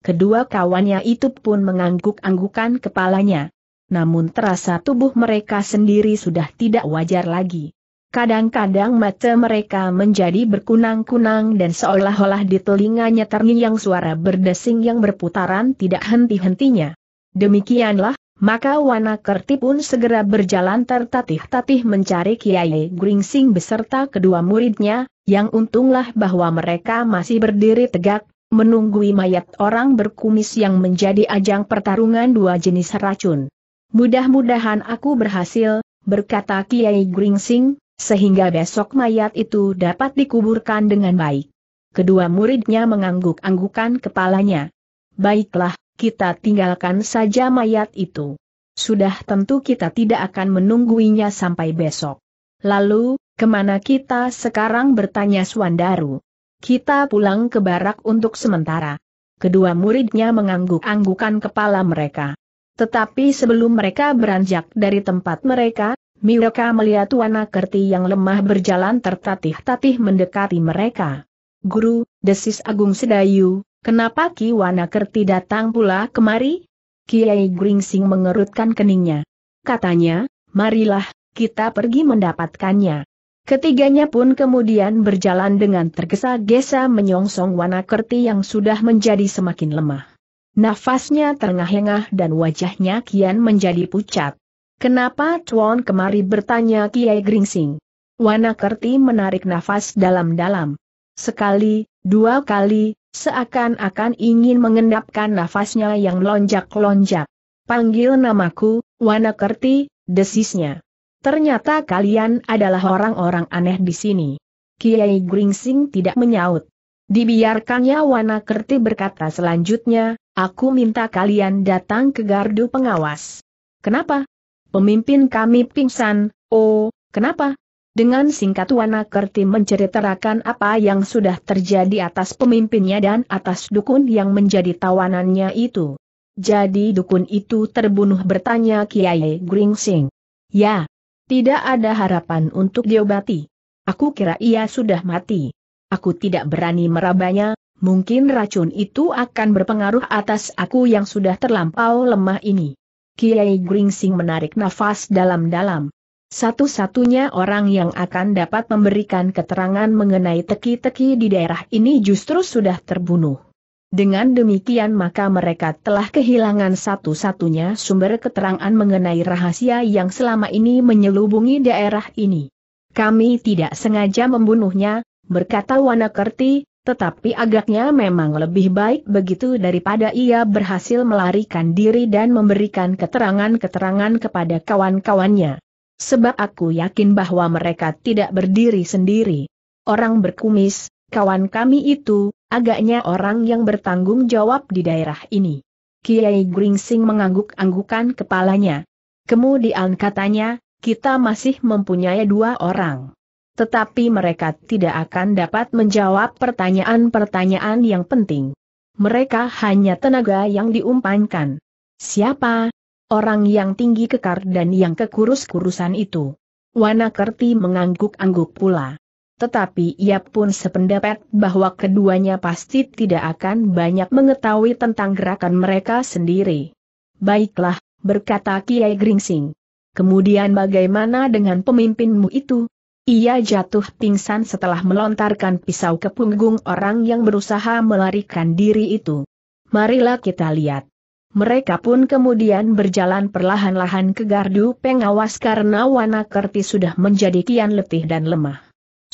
Kedua kawannya itu pun mengangguk-anggukan kepalanya. Namun terasa tubuh mereka sendiri sudah tidak wajar lagi. Kadang-kadang mata mereka menjadi berkunang-kunang dan seolah-olah di telinganya terngiang suara berdesing yang berputaran tidak henti-hentinya. Demikianlah, maka Wana Kerti pun segera berjalan tertatih-tatih mencari Kiai Gringsing beserta kedua muridnya, yang untunglah bahwa mereka masih berdiri tegak, menunggui mayat orang berkumis yang menjadi ajang pertarungan dua jenis racun. Mudah-mudahan aku berhasil, berkata Kiai Gringsing, sehingga besok mayat itu dapat dikuburkan dengan baik. Kedua muridnya mengangguk-anggukan kepalanya. Baiklah, kita tinggalkan saja mayat itu. Sudah tentu kita tidak akan menungguinya sampai besok. Lalu, kemana kita sekarang bertanya Swandaru. Kita pulang ke barak untuk sementara. Kedua muridnya mengangguk-anggukan kepala mereka. Tetapi sebelum mereka beranjak dari tempat mereka, mereka melihat Wana Kerti yang lemah berjalan tertatih-tatih mendekati mereka. Guru, desis Agung Sedayu, kenapa Ki Wana Kerti datang pula kemari? Kiai Gringsing mengerutkan keningnya. Katanya, marilah, kita pergi mendapatkannya. Ketiganya pun kemudian berjalan dengan tergesa-gesa menyongsong Wanakerti yang sudah menjadi semakin lemah. Nafasnya terengah-engah dan wajahnya kian menjadi pucat. Kenapa Tuan kemari bertanya Kiai Gringsing? Wanakerti menarik nafas dalam-dalam. Sekali, dua kali, seakan-akan ingin mengendapkan nafasnya yang lonjak-lonjak. Panggil namaku, Wanakerti, desisnya. Ternyata kalian adalah orang-orang aneh di sini. Kiai Gringsing tidak menyaut. Dibiarkannya Wana Kerti berkata selanjutnya, aku minta kalian datang ke gardu pengawas. Kenapa? Pemimpin kami pingsan, oh, kenapa? Dengan singkat Wana Kerti menceritakan apa yang sudah terjadi atas pemimpinnya dan atas dukun yang menjadi tawanannya itu. Jadi dukun itu terbunuh bertanya Kiai Gringsing. Ya, tidak ada harapan untuk diobati. Aku kira ia sudah mati. Aku tidak berani merabanya, mungkin racun itu akan berpengaruh atas aku yang sudah terlampau lemah ini. Kiai Gringsing menarik nafas dalam-dalam. Satu-satunya orang yang akan dapat memberikan keterangan mengenai teki-teki di daerah ini justru sudah terbunuh. Dengan demikian maka mereka telah kehilangan satu-satunya sumber keterangan mengenai rahasia yang selama ini menyelubungi daerah ini. Kami tidak sengaja membunuhnya, berkata Wanakerti, tetapi agaknya memang lebih baik begitu daripada ia berhasil melarikan diri dan memberikan keterangan-keterangan kepada kawan-kawannya. Sebab aku yakin bahwa mereka tidak berdiri sendiri. Orang berkumis, kawan kami itu, agaknya orang yang bertanggung jawab di daerah ini. Kiai Gringsing mengangguk-anggukan kepalanya. Kemudian katanya, kita masih mempunyai dua orang. Tetapi mereka tidak akan dapat menjawab pertanyaan-pertanyaan yang penting. Mereka hanya tenaga yang diumpankan. Siapa? Orang yang tinggi kekar dan yang kekurus-kurusan itu. Wanakerti mengangguk-angguk pula tetapi ia pun sependapat bahwa keduanya pasti tidak akan banyak mengetahui tentang gerakan mereka sendiri. Baiklah, berkata Kiai Gringsing. Kemudian bagaimana dengan pemimpinmu itu? Ia jatuh pingsan setelah melontarkan pisau ke punggung orang yang berusaha melarikan diri itu. Marilah kita lihat. Mereka pun kemudian berjalan perlahan-lahan ke gardu pengawas karena Wanakerti sudah menjadi kian letih dan lemah.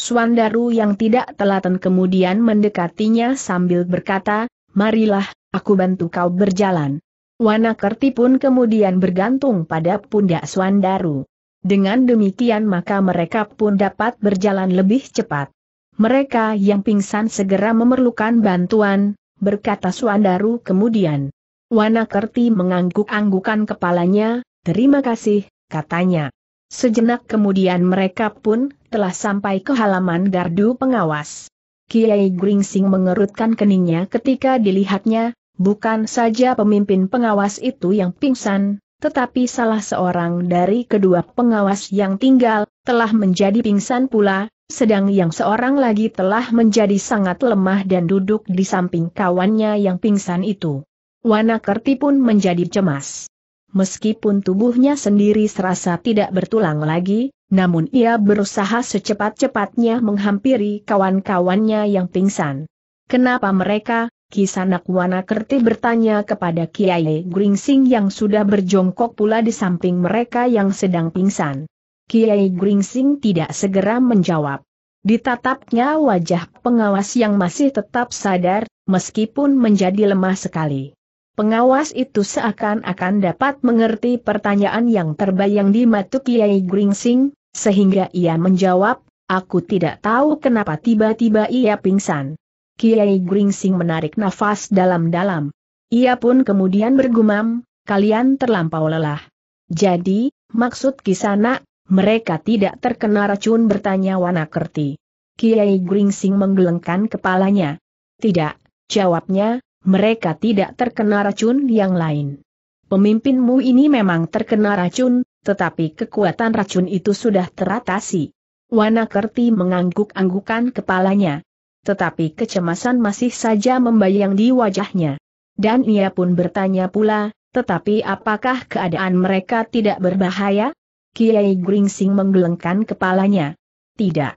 Suandaru yang tidak telaten kemudian mendekatinya sambil berkata, Marilah, aku bantu kau berjalan. Wanakerti pun kemudian bergantung pada pundak Suandaru. Dengan demikian maka mereka pun dapat berjalan lebih cepat. Mereka yang pingsan segera memerlukan bantuan, berkata Suandaru kemudian. Wanakerti mengangguk-anggukan kepalanya, terima kasih, katanya. Sejenak kemudian mereka pun telah sampai ke halaman gardu pengawas. Kiai Gringsing mengerutkan keningnya ketika dilihatnya, bukan saja pemimpin pengawas itu yang pingsan, tetapi salah seorang dari kedua pengawas yang tinggal, telah menjadi pingsan pula, sedang yang seorang lagi telah menjadi sangat lemah dan duduk di samping kawannya yang pingsan itu. Wanakerti pun menjadi cemas. Meskipun tubuhnya sendiri serasa tidak bertulang lagi, namun ia berusaha secepat-cepatnya menghampiri kawan-kawannya yang pingsan. Kenapa mereka? Kisanak Wanakerti bertanya kepada Kiai Gringsing yang sudah berjongkok pula di samping mereka yang sedang pingsan. Kiai Gringsing tidak segera menjawab. Ditatapnya wajah pengawas yang masih tetap sadar, meskipun menjadi lemah sekali. Pengawas itu seakan-akan dapat mengerti pertanyaan yang terbayang di mata Kiai Gringsing, sehingga ia menjawab, aku tidak tahu kenapa tiba-tiba ia pingsan. Kiai Gringsing menarik nafas dalam-dalam. Ia pun kemudian bergumam, kalian terlampau lelah. Jadi, maksud kisana, mereka tidak terkena racun bertanya Wanakerti. Kiai Gringsing menggelengkan kepalanya. Tidak, jawabnya, mereka tidak terkena racun yang lain. Pemimpinmu ini memang terkena racun, tetapi kekuatan racun itu sudah teratasi. Wanakerti mengangguk-anggukan kepalanya. Tetapi kecemasan masih saja membayang di wajahnya. Dan ia pun bertanya pula, tetapi apakah keadaan mereka tidak berbahaya? Kiai Gringsing menggelengkan kepalanya. Tidak.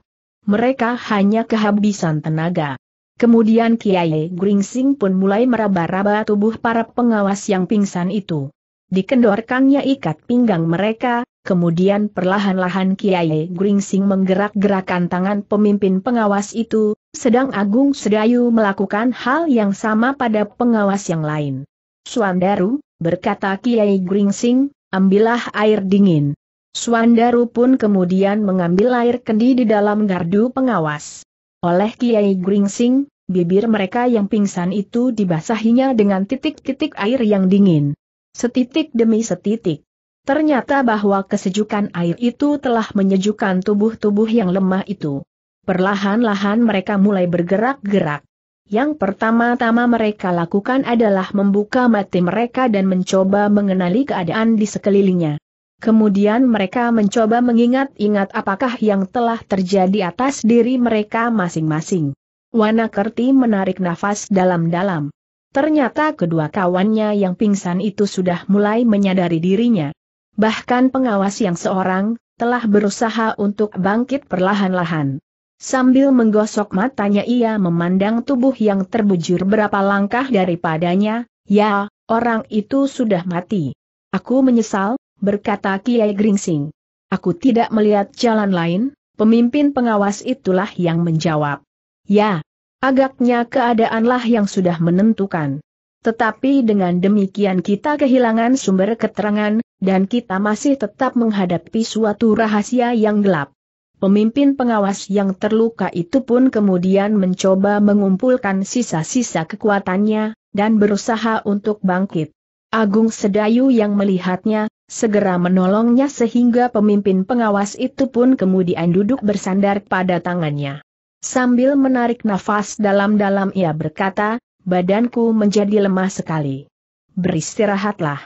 Mereka hanya kehabisan tenaga. Kemudian Kiai Gringsing pun mulai meraba-raba tubuh para pengawas yang pingsan itu. Dikendorkannya ikat pinggang mereka, kemudian perlahan-lahan Kiai Gringsing menggerak-gerakan tangan pemimpin pengawas itu, sedang Agung Sedayu melakukan hal yang sama pada pengawas yang lain. Suandaru, berkata Kiai Gringsing, ambillah air dingin. Suandaru pun kemudian mengambil air kendi di dalam gardu pengawas. Oleh Kiai Gringsing, bibir mereka yang pingsan itu dibasahinya dengan titik-titik air yang dingin. Setitik demi setitik. Ternyata bahwa kesejukan air itu telah menyejukkan tubuh-tubuh yang lemah itu. Perlahan-lahan mereka mulai bergerak-gerak. Yang pertama-tama mereka lakukan adalah membuka mati mereka dan mencoba mengenali keadaan di sekelilingnya. Kemudian mereka mencoba mengingat-ingat apakah yang telah terjadi atas diri mereka masing-masing. Wana Kerti menarik nafas dalam-dalam. Ternyata kedua kawannya yang pingsan itu sudah mulai menyadari dirinya. Bahkan pengawas yang seorang, telah berusaha untuk bangkit perlahan-lahan. Sambil menggosok matanya ia memandang tubuh yang terbujur berapa langkah daripadanya, ya, orang itu sudah mati. Aku menyesal, berkata Kiai Gringsing. Aku tidak melihat jalan lain, pemimpin pengawas itulah yang menjawab. Ya, agaknya keadaanlah yang sudah menentukan. Tetapi dengan demikian kita kehilangan sumber keterangan, dan kita masih tetap menghadapi suatu rahasia yang gelap. Pemimpin pengawas yang terluka itu pun kemudian mencoba mengumpulkan sisa-sisa kekuatannya, dan berusaha untuk bangkit. Agung Sedayu yang melihatnya, segera menolongnya sehingga pemimpin pengawas itu pun kemudian duduk bersandar pada tangannya. Sambil menarik nafas dalam-dalam ia berkata, badanku menjadi lemah sekali. Beristirahatlah.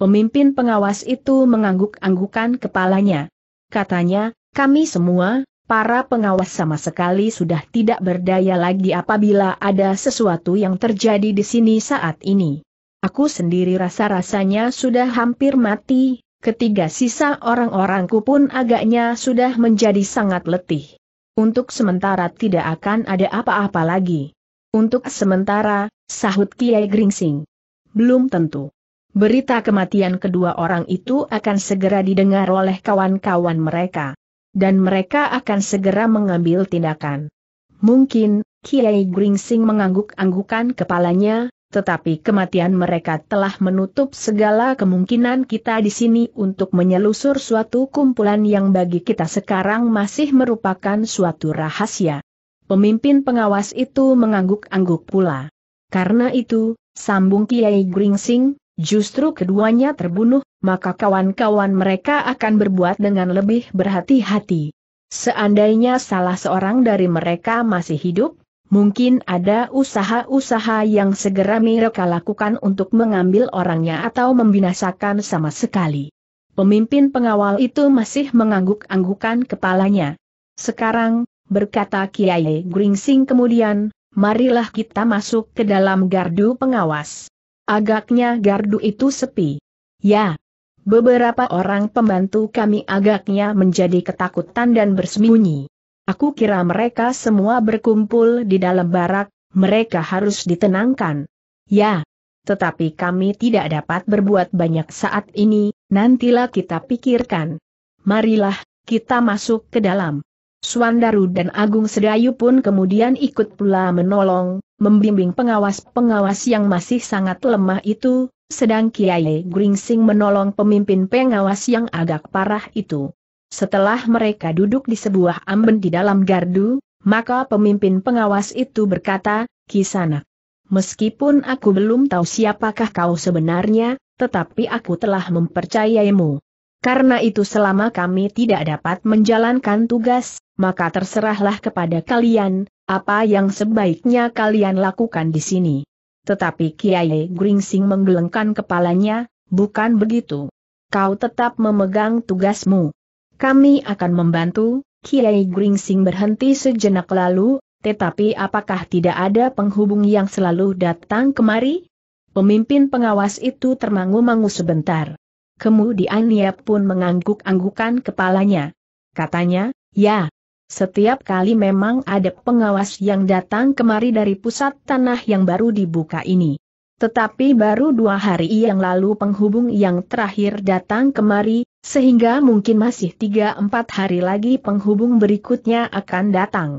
Pemimpin pengawas itu mengangguk-anggukan kepalanya. Katanya, kami semua, para pengawas sama sekali sudah tidak berdaya lagi apabila ada sesuatu yang terjadi di sini saat ini. Aku sendiri rasa-rasanya sudah hampir mati, ketiga sisa orang-orangku pun agaknya sudah menjadi sangat letih. Untuk sementara tidak akan ada apa-apa lagi. Untuk sementara, sahut Kiai Gringsing. Belum tentu. Berita kematian kedua orang itu akan segera didengar oleh kawan-kawan mereka. Dan mereka akan segera mengambil tindakan. Mungkin, Kiai Gringsing mengangguk-anggukan kepalanya, tetapi kematian mereka telah menutup segala kemungkinan kita di sini untuk menyelusur suatu kumpulan yang bagi kita sekarang masih merupakan suatu rahasia. Pemimpin pengawas itu mengangguk-angguk pula. Karena itu, sambung Kiai Gringsing, justru keduanya terbunuh, maka kawan-kawan mereka akan berbuat dengan lebih berhati-hati. Seandainya salah seorang dari mereka masih hidup, Mungkin ada usaha-usaha yang segera mereka lakukan untuk mengambil orangnya atau membinasakan sama sekali. Pemimpin pengawal itu masih mengangguk-anggukan kepalanya. Sekarang, berkata Kiai Gringsing kemudian, marilah kita masuk ke dalam gardu pengawas. Agaknya gardu itu sepi. Ya, beberapa orang pembantu kami agaknya menjadi ketakutan dan bersembunyi. Aku kira mereka semua berkumpul di dalam barak, mereka harus ditenangkan. Ya, tetapi kami tidak dapat berbuat banyak saat ini, nantilah kita pikirkan. Marilah, kita masuk ke dalam. Suandaru dan Agung Sedayu pun kemudian ikut pula menolong, membimbing pengawas-pengawas yang masih sangat lemah itu, sedang Kiai Gringsing menolong pemimpin pengawas yang agak parah itu. Setelah mereka duduk di sebuah amben di dalam gardu, maka pemimpin pengawas itu berkata, Kisana. Meskipun aku belum tahu siapakah kau sebenarnya, tetapi aku telah mempercayaimu. Karena itu selama kami tidak dapat menjalankan tugas, maka terserahlah kepada kalian, apa yang sebaiknya kalian lakukan di sini. Tetapi Kiai Gringsing menggelengkan kepalanya, bukan begitu. Kau tetap memegang tugasmu. Kami akan membantu, Kiai Gringsing berhenti sejenak lalu, tetapi apakah tidak ada penghubung yang selalu datang kemari? Pemimpin pengawas itu termangu-mangu sebentar. Kemudian ia pun mengangguk-anggukan kepalanya. Katanya, ya, setiap kali memang ada pengawas yang datang kemari dari pusat tanah yang baru dibuka ini. Tetapi baru dua hari yang lalu penghubung yang terakhir datang kemari, sehingga mungkin masih 3-4 hari lagi penghubung berikutnya akan datang.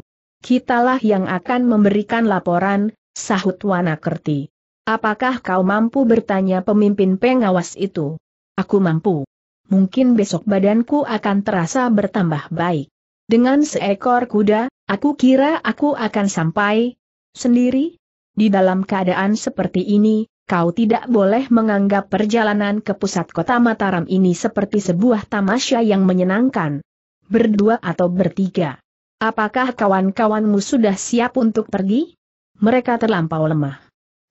Kitalah yang akan memberikan laporan, sahut Wanakerti. Apakah kau mampu bertanya pemimpin pengawas itu? Aku mampu. Mungkin besok badanku akan terasa bertambah baik. Dengan seekor kuda, aku kira aku akan sampai sendiri. Di dalam keadaan seperti ini, kau tidak boleh menganggap perjalanan ke pusat kota Mataram ini seperti sebuah tamasya yang menyenangkan. Berdua atau bertiga. Apakah kawan-kawanmu sudah siap untuk pergi? Mereka terlampau lemah.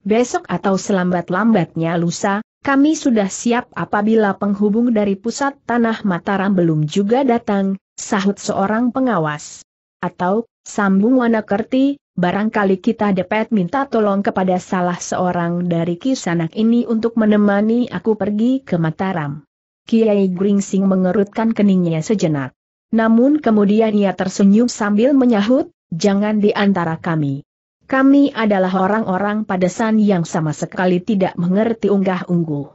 Besok atau selambat-lambatnya lusa, kami sudah siap apabila penghubung dari pusat tanah Mataram belum juga datang, sahut seorang pengawas. Atau, sambung Wanakerti, Barangkali kita dapat minta tolong kepada salah seorang dari kisanak ini untuk menemani aku pergi ke Mataram. Kiai Gringsing mengerutkan keningnya sejenak. Namun kemudian ia tersenyum sambil menyahut, jangan di antara kami. Kami adalah orang-orang padesan yang sama sekali tidak mengerti unggah-ungguh.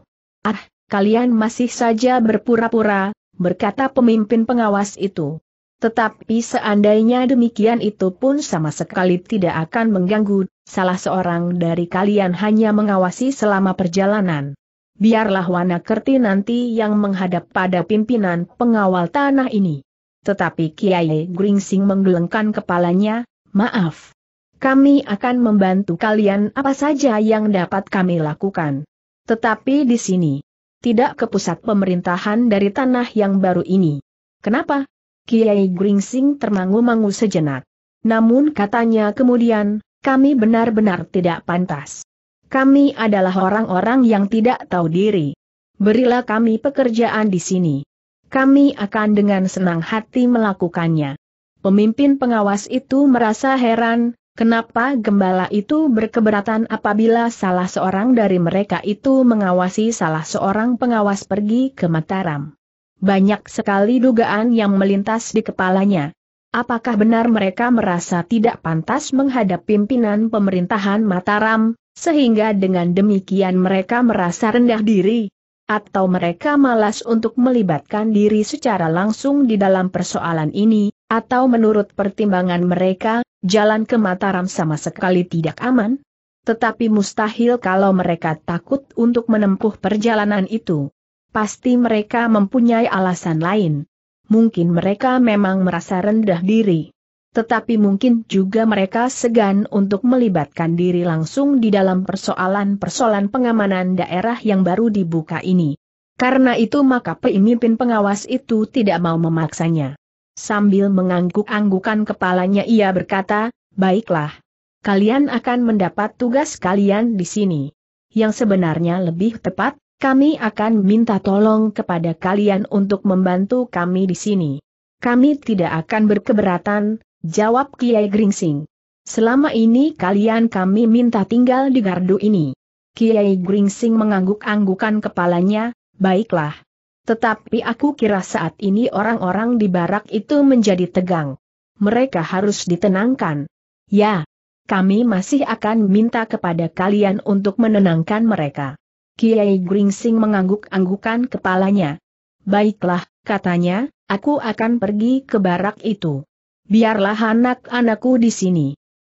Ah, kalian masih saja berpura-pura, berkata pemimpin pengawas itu. Tetapi seandainya demikian itu pun sama sekali tidak akan mengganggu, salah seorang dari kalian hanya mengawasi selama perjalanan. Biarlah Wanakerti nanti yang menghadap pada pimpinan pengawal tanah ini. Tetapi Kiai Gringsing menggelengkan kepalanya, maaf. Kami akan membantu kalian apa saja yang dapat kami lakukan. Tetapi di sini, tidak ke pusat pemerintahan dari tanah yang baru ini. Kenapa? Kiai Gringsing termangu-mangu sejenak. Namun katanya kemudian, kami benar-benar tidak pantas. Kami adalah orang-orang yang tidak tahu diri. Berilah kami pekerjaan di sini. Kami akan dengan senang hati melakukannya. Pemimpin pengawas itu merasa heran, kenapa gembala itu berkeberatan apabila salah seorang dari mereka itu mengawasi salah seorang pengawas pergi ke Mataram. Banyak sekali dugaan yang melintas di kepalanya. Apakah benar mereka merasa tidak pantas menghadap pimpinan pemerintahan Mataram, sehingga dengan demikian mereka merasa rendah diri? Atau mereka malas untuk melibatkan diri secara langsung di dalam persoalan ini, atau menurut pertimbangan mereka, jalan ke Mataram sama sekali tidak aman? Tetapi mustahil kalau mereka takut untuk menempuh perjalanan itu. Pasti mereka mempunyai alasan lain. Mungkin mereka memang merasa rendah diri. Tetapi mungkin juga mereka segan untuk melibatkan diri langsung di dalam persoalan-persoalan pengamanan daerah yang baru dibuka ini. Karena itu maka pemimpin pengawas itu tidak mau memaksanya. Sambil mengangguk-anggukan kepalanya ia berkata, baiklah. Kalian akan mendapat tugas kalian di sini. Yang sebenarnya lebih tepat, kami akan minta tolong kepada kalian untuk membantu kami di sini. Kami tidak akan berkeberatan, jawab Kiai Gringsing. Selama ini kalian kami minta tinggal di gardu ini. Kiai Gringsing mengangguk-anggukan kepalanya, baiklah. Tetapi aku kira saat ini orang-orang di barak itu menjadi tegang. Mereka harus ditenangkan. Ya, kami masih akan minta kepada kalian untuk menenangkan mereka. Kiai Gringsing mengangguk-anggukan kepalanya. Baiklah, katanya, aku akan pergi ke barak itu. Biarlah anak-anakku di sini.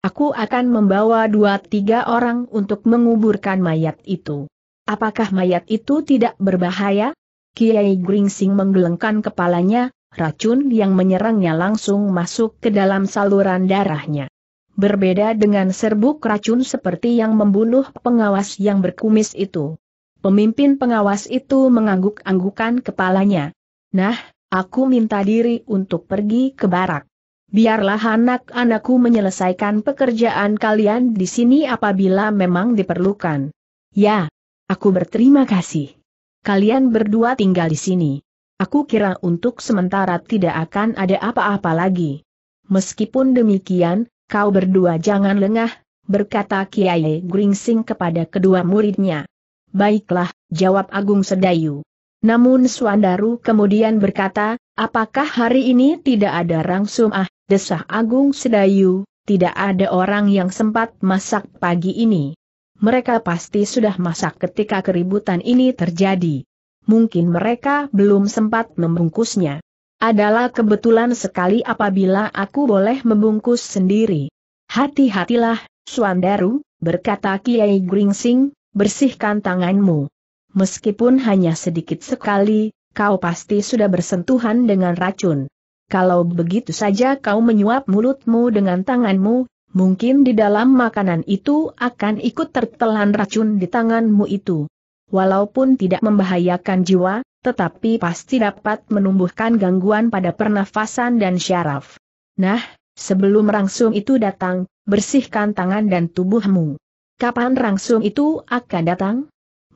Aku akan membawa dua tiga orang untuk menguburkan mayat itu. Apakah mayat itu tidak berbahaya? Kiai Gringsing menggelengkan kepalanya, racun yang menyerangnya langsung masuk ke dalam saluran darahnya. Berbeda dengan serbuk racun seperti yang membunuh pengawas yang berkumis itu. Pemimpin pengawas itu mengangguk-anggukan kepalanya. Nah, aku minta diri untuk pergi ke barak. Biarlah anak-anakku menyelesaikan pekerjaan kalian di sini apabila memang diperlukan. Ya, aku berterima kasih. Kalian berdua tinggal di sini. Aku kira untuk sementara tidak akan ada apa-apa lagi. Meskipun demikian, kau berdua jangan lengah, berkata Kiai Gringsing kepada kedua muridnya. Baiklah, jawab Agung Sedayu. Namun Suandaru kemudian berkata, apakah hari ini tidak ada rangsum ah, desah Agung Sedayu, tidak ada orang yang sempat masak pagi ini. Mereka pasti sudah masak ketika keributan ini terjadi. Mungkin mereka belum sempat membungkusnya. Adalah kebetulan sekali apabila aku boleh membungkus sendiri. Hati-hatilah, Suandaru, berkata Kiai Gringsing, bersihkan tanganmu. Meskipun hanya sedikit sekali, kau pasti sudah bersentuhan dengan racun. Kalau begitu saja kau menyuap mulutmu dengan tanganmu, mungkin di dalam makanan itu akan ikut tertelan racun di tanganmu itu. Walaupun tidak membahayakan jiwa, tetapi pasti dapat menumbuhkan gangguan pada pernafasan dan syaraf. Nah, sebelum rangsum itu datang, bersihkan tangan dan tubuhmu. Kapan Rangsum itu akan datang?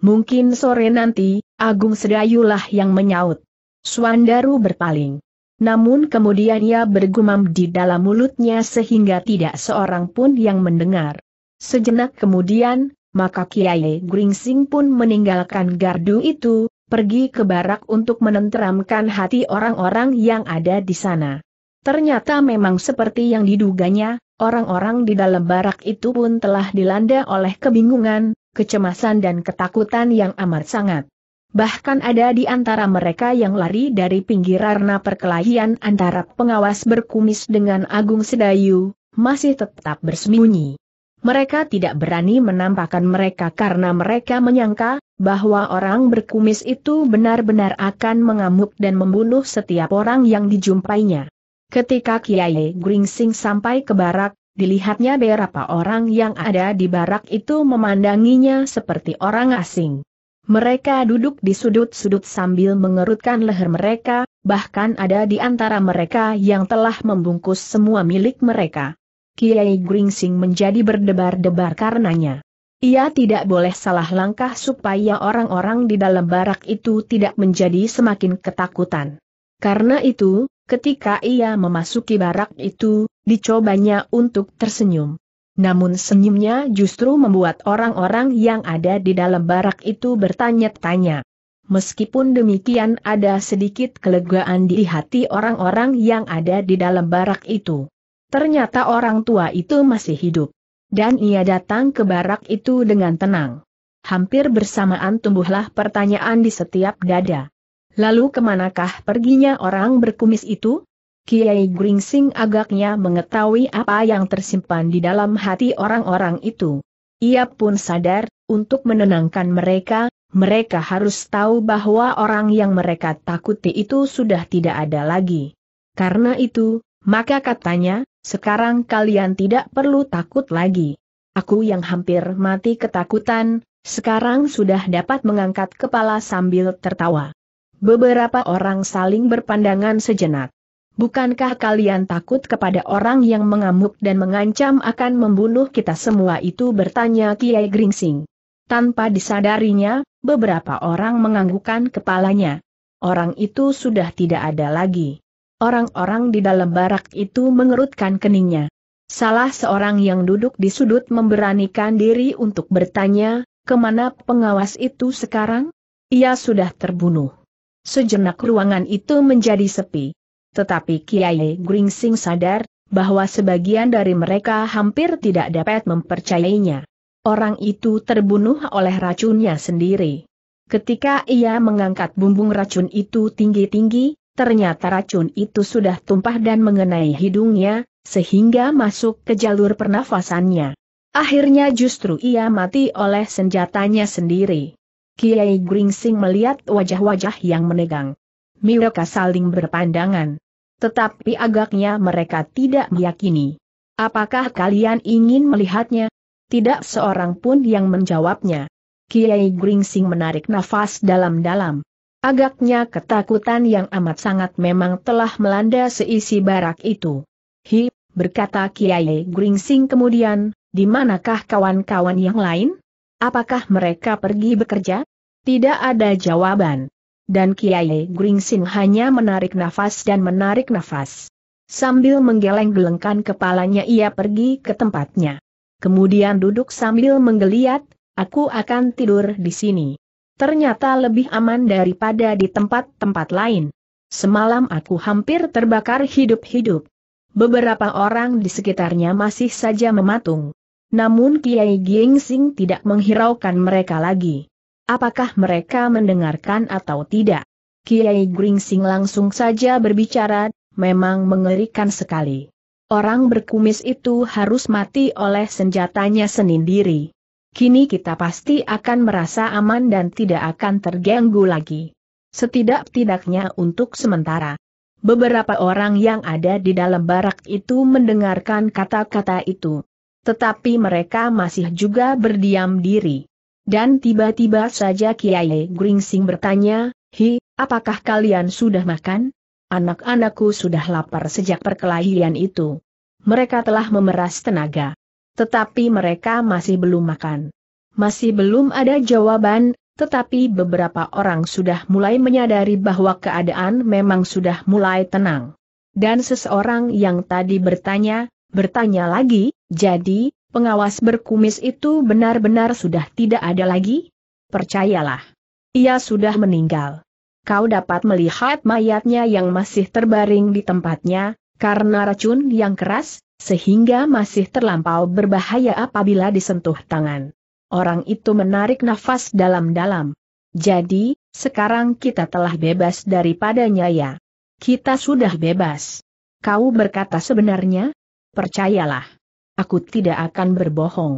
Mungkin sore nanti, Agung Sedayulah yang menyaut. Suandaru berpaling. Namun kemudian ia bergumam di dalam mulutnya sehingga tidak seorang pun yang mendengar. Sejenak kemudian, maka Kiai Gringsing pun meninggalkan gardu itu, pergi ke barak untuk menenteramkan hati orang-orang yang ada di sana. Ternyata memang seperti yang diduganya, orang-orang di dalam barak itu pun telah dilanda oleh kebingungan, kecemasan dan ketakutan yang amat sangat. Bahkan ada di antara mereka yang lari dari pinggir karena perkelahian antara pengawas berkumis dengan Agung Sedayu, masih tetap bersembunyi. Mereka tidak berani menampakkan mereka karena mereka menyangka bahwa orang berkumis itu benar-benar akan mengamuk dan membunuh setiap orang yang dijumpainya. Ketika Kiai Gringsing sampai ke barak, dilihatnya beberapa orang yang ada di barak itu memandanginya seperti orang asing. Mereka duduk di sudut-sudut sambil mengerutkan leher mereka, bahkan ada di antara mereka yang telah membungkus semua milik mereka. Kiai Gringsing menjadi berdebar-debar karenanya. Ia tidak boleh salah langkah supaya orang-orang di dalam barak itu tidak menjadi semakin ketakutan. Karena itu, Ketika ia memasuki barak itu, dicobanya untuk tersenyum. Namun senyumnya justru membuat orang-orang yang ada di dalam barak itu bertanya-tanya. Meskipun demikian ada sedikit kelegaan di hati orang-orang yang ada di dalam barak itu. Ternyata orang tua itu masih hidup. Dan ia datang ke barak itu dengan tenang. Hampir bersamaan tumbuhlah pertanyaan di setiap dada. Lalu kemanakah perginya orang berkumis itu? Kiai Gringsing agaknya mengetahui apa yang tersimpan di dalam hati orang-orang itu. Ia pun sadar, untuk menenangkan mereka, mereka harus tahu bahwa orang yang mereka takuti itu sudah tidak ada lagi. Karena itu, maka katanya, sekarang kalian tidak perlu takut lagi. Aku yang hampir mati ketakutan, sekarang sudah dapat mengangkat kepala sambil tertawa. Beberapa orang saling berpandangan sejenak. Bukankah kalian takut kepada orang yang mengamuk dan mengancam akan membunuh kita semua itu bertanya Kiai Gringsing. Tanpa disadarinya, beberapa orang menganggukkan kepalanya. Orang itu sudah tidak ada lagi. Orang-orang di dalam barak itu mengerutkan keningnya. Salah seorang yang duduk di sudut memberanikan diri untuk bertanya, kemana pengawas itu sekarang? Ia sudah terbunuh sejenak ruangan itu menjadi sepi. Tetapi Kiai Gringsing sadar, bahwa sebagian dari mereka hampir tidak dapat mempercayainya. Orang itu terbunuh oleh racunnya sendiri. Ketika ia mengangkat bumbung racun itu tinggi-tinggi, ternyata racun itu sudah tumpah dan mengenai hidungnya, sehingga masuk ke jalur pernafasannya. Akhirnya justru ia mati oleh senjatanya sendiri. Kiai Gringsing melihat wajah-wajah yang menegang. Mereka saling berpandangan. Tetapi agaknya mereka tidak meyakini. Apakah kalian ingin melihatnya? Tidak seorang pun yang menjawabnya. Kiai Gringsing menarik nafas dalam-dalam. Agaknya ketakutan yang amat sangat memang telah melanda seisi barak itu. Hi, berkata Kiai Gringsing kemudian, di manakah kawan-kawan yang lain? Apakah mereka pergi bekerja? Tidak ada jawaban. Dan Kiai Gringsing hanya menarik nafas dan menarik nafas. Sambil menggeleng-gelengkan kepalanya ia pergi ke tempatnya. Kemudian duduk sambil menggeliat, aku akan tidur di sini. Ternyata lebih aman daripada di tempat-tempat lain. Semalam aku hampir terbakar hidup-hidup. Beberapa orang di sekitarnya masih saja mematung. Namun Kiai Gingsing tidak menghiraukan mereka lagi. Apakah mereka mendengarkan atau tidak? Kiai Gringsing langsung saja berbicara, memang mengerikan sekali. Orang berkumis itu harus mati oleh senjatanya sendiri. Kini kita pasti akan merasa aman dan tidak akan terganggu lagi. Setidak-tidaknya untuk sementara. Beberapa orang yang ada di dalam barak itu mendengarkan kata-kata itu. Tetapi mereka masih juga berdiam diri. Dan tiba-tiba saja Kiai Gringsing bertanya, Hi, apakah kalian sudah makan? Anak-anakku sudah lapar sejak perkelahian itu. Mereka telah memeras tenaga. Tetapi mereka masih belum makan. Masih belum ada jawaban, tetapi beberapa orang sudah mulai menyadari bahwa keadaan memang sudah mulai tenang. Dan seseorang yang tadi bertanya, bertanya lagi, jadi, pengawas berkumis itu benar-benar sudah tidak ada lagi? Percayalah. Ia sudah meninggal. Kau dapat melihat mayatnya yang masih terbaring di tempatnya, karena racun yang keras, sehingga masih terlampau berbahaya apabila disentuh tangan. Orang itu menarik nafas dalam-dalam. Jadi, sekarang kita telah bebas daripadanya ya. Kita sudah bebas. Kau berkata sebenarnya? Percayalah aku tidak akan berbohong.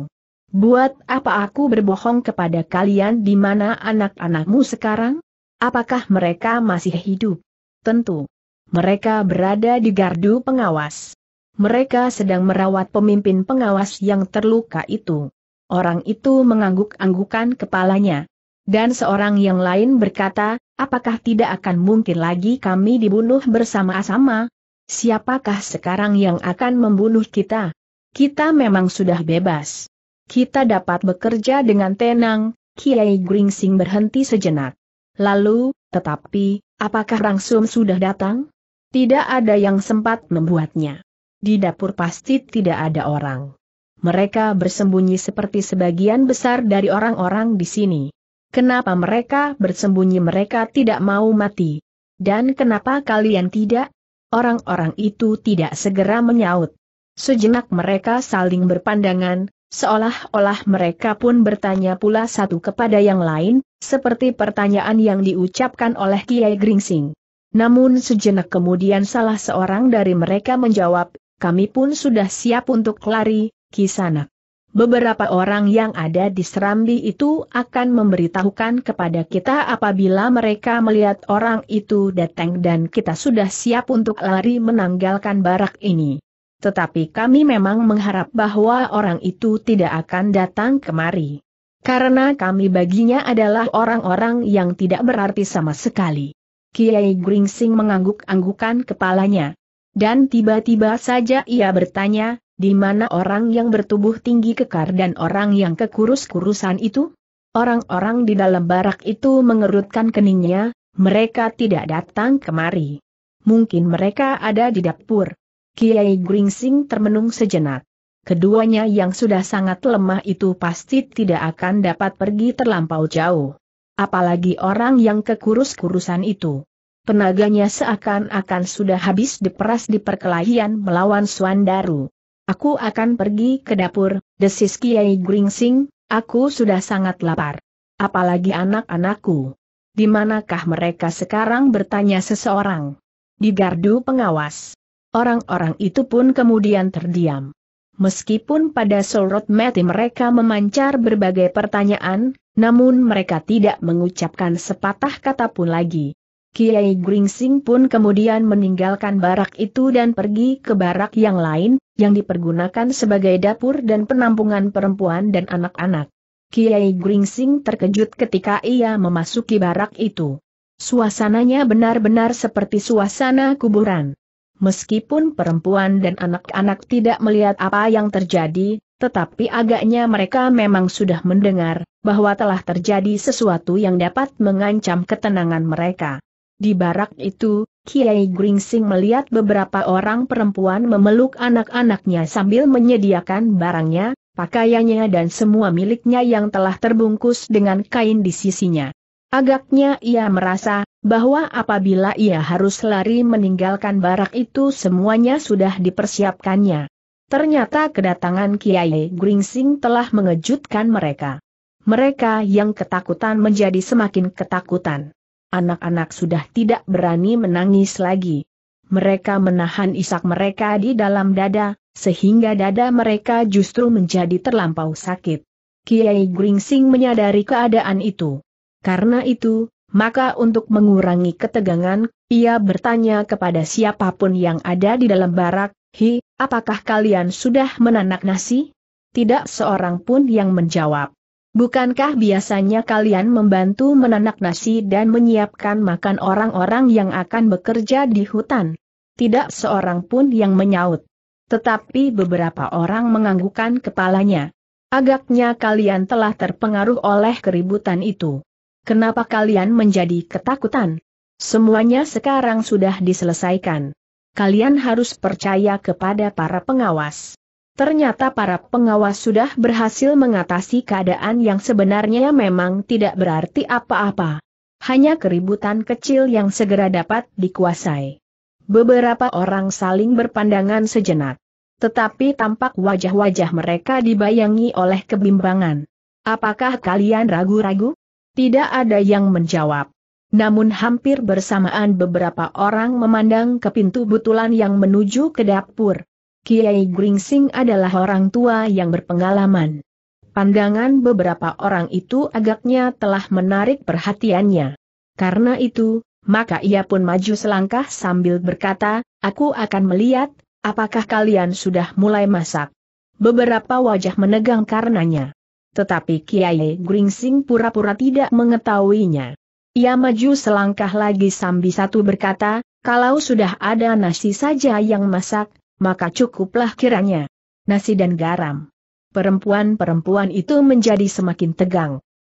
Buat apa aku berbohong kepada kalian di mana anak-anakmu sekarang? Apakah mereka masih hidup? Tentu. Mereka berada di gardu pengawas. Mereka sedang merawat pemimpin pengawas yang terluka itu. Orang itu mengangguk-anggukan kepalanya. Dan seorang yang lain berkata, apakah tidak akan mungkin lagi kami dibunuh bersama-sama? Siapakah sekarang yang akan membunuh kita? Kita memang sudah bebas. Kita dapat bekerja dengan tenang, Kiai Gringsing berhenti sejenak. Lalu, tetapi, apakah Rangsum sudah datang? Tidak ada yang sempat membuatnya. Di dapur pasti tidak ada orang. Mereka bersembunyi seperti sebagian besar dari orang-orang di sini. Kenapa mereka bersembunyi mereka tidak mau mati? Dan kenapa kalian tidak? Orang-orang itu tidak segera menyaut. Sejenak mereka saling berpandangan, seolah-olah mereka pun bertanya pula satu kepada yang lain, seperti pertanyaan yang diucapkan oleh Kiai Gringsing. Namun sejenak kemudian salah seorang dari mereka menjawab, kami pun sudah siap untuk lari, kisanak. Beberapa orang yang ada di Serambi itu akan memberitahukan kepada kita apabila mereka melihat orang itu datang dan kita sudah siap untuk lari menanggalkan barak ini tetapi kami memang mengharap bahwa orang itu tidak akan datang kemari. Karena kami baginya adalah orang-orang yang tidak berarti sama sekali. Kiai Gringsing mengangguk-anggukan kepalanya. Dan tiba-tiba saja ia bertanya, di mana orang yang bertubuh tinggi kekar dan orang yang kekurus-kurusan itu? Orang-orang di dalam barak itu mengerutkan keningnya, mereka tidak datang kemari. Mungkin mereka ada di dapur. Kiai Gringsing termenung sejenak. Keduanya yang sudah sangat lemah itu pasti tidak akan dapat pergi terlampau jauh. Apalagi orang yang kekurus-kurusan itu. Tenaganya seakan-akan sudah habis diperas di perkelahian melawan Suandaru. Aku akan pergi ke dapur, desis Kiai Gringsing, aku sudah sangat lapar. Apalagi anak-anakku. Di manakah mereka sekarang bertanya seseorang? Di gardu pengawas. Orang-orang itu pun kemudian terdiam. Meskipun pada sorot mati mereka memancar berbagai pertanyaan, namun mereka tidak mengucapkan sepatah kata pun lagi. Kiai Gringsing pun kemudian meninggalkan barak itu dan pergi ke barak yang lain, yang dipergunakan sebagai dapur dan penampungan perempuan dan anak-anak. Kiai Gringsing terkejut ketika ia memasuki barak itu. Suasananya benar-benar seperti suasana kuburan. Meskipun perempuan dan anak-anak tidak melihat apa yang terjadi, tetapi agaknya mereka memang sudah mendengar bahwa telah terjadi sesuatu yang dapat mengancam ketenangan mereka. Di barak itu, Kiai Gringsing melihat beberapa orang perempuan memeluk anak-anaknya sambil menyediakan barangnya, pakaiannya dan semua miliknya yang telah terbungkus dengan kain di sisinya. Agaknya ia merasa bahwa apabila ia harus lari meninggalkan barak itu semuanya sudah dipersiapkannya. Ternyata kedatangan Kiai Gringsing telah mengejutkan mereka. Mereka yang ketakutan menjadi semakin ketakutan. Anak-anak sudah tidak berani menangis lagi. Mereka menahan isak mereka di dalam dada, sehingga dada mereka justru menjadi terlampau sakit. Kiai Gringsing menyadari keadaan itu. Karena itu, maka untuk mengurangi ketegangan, ia bertanya kepada siapapun yang ada di dalam barak, Hi, apakah kalian sudah menanak nasi? Tidak seorang pun yang menjawab. Bukankah biasanya kalian membantu menanak nasi dan menyiapkan makan orang-orang yang akan bekerja di hutan? Tidak seorang pun yang menyaut. Tetapi beberapa orang menganggukkan kepalanya. Agaknya kalian telah terpengaruh oleh keributan itu. Kenapa kalian menjadi ketakutan? Semuanya sekarang sudah diselesaikan. Kalian harus percaya kepada para pengawas. Ternyata para pengawas sudah berhasil mengatasi keadaan yang sebenarnya memang tidak berarti apa-apa. Hanya keributan kecil yang segera dapat dikuasai. Beberapa orang saling berpandangan sejenak. Tetapi tampak wajah-wajah mereka dibayangi oleh kebimbangan. Apakah kalian ragu-ragu? Tidak ada yang menjawab. Namun hampir bersamaan beberapa orang memandang ke pintu butulan yang menuju ke dapur. Kiai Gringsing adalah orang tua yang berpengalaman. Pandangan beberapa orang itu agaknya telah menarik perhatiannya. Karena itu, maka ia pun maju selangkah sambil berkata, aku akan melihat, apakah kalian sudah mulai masak. Beberapa wajah menegang karenanya. Tetapi Kiai Gringsing pura-pura tidak mengetahuinya. Ia maju selangkah lagi sambil satu berkata, kalau sudah ada nasi saja yang masak, maka cukuplah kiranya. Nasi dan garam. Perempuan-perempuan itu menjadi semakin tegang.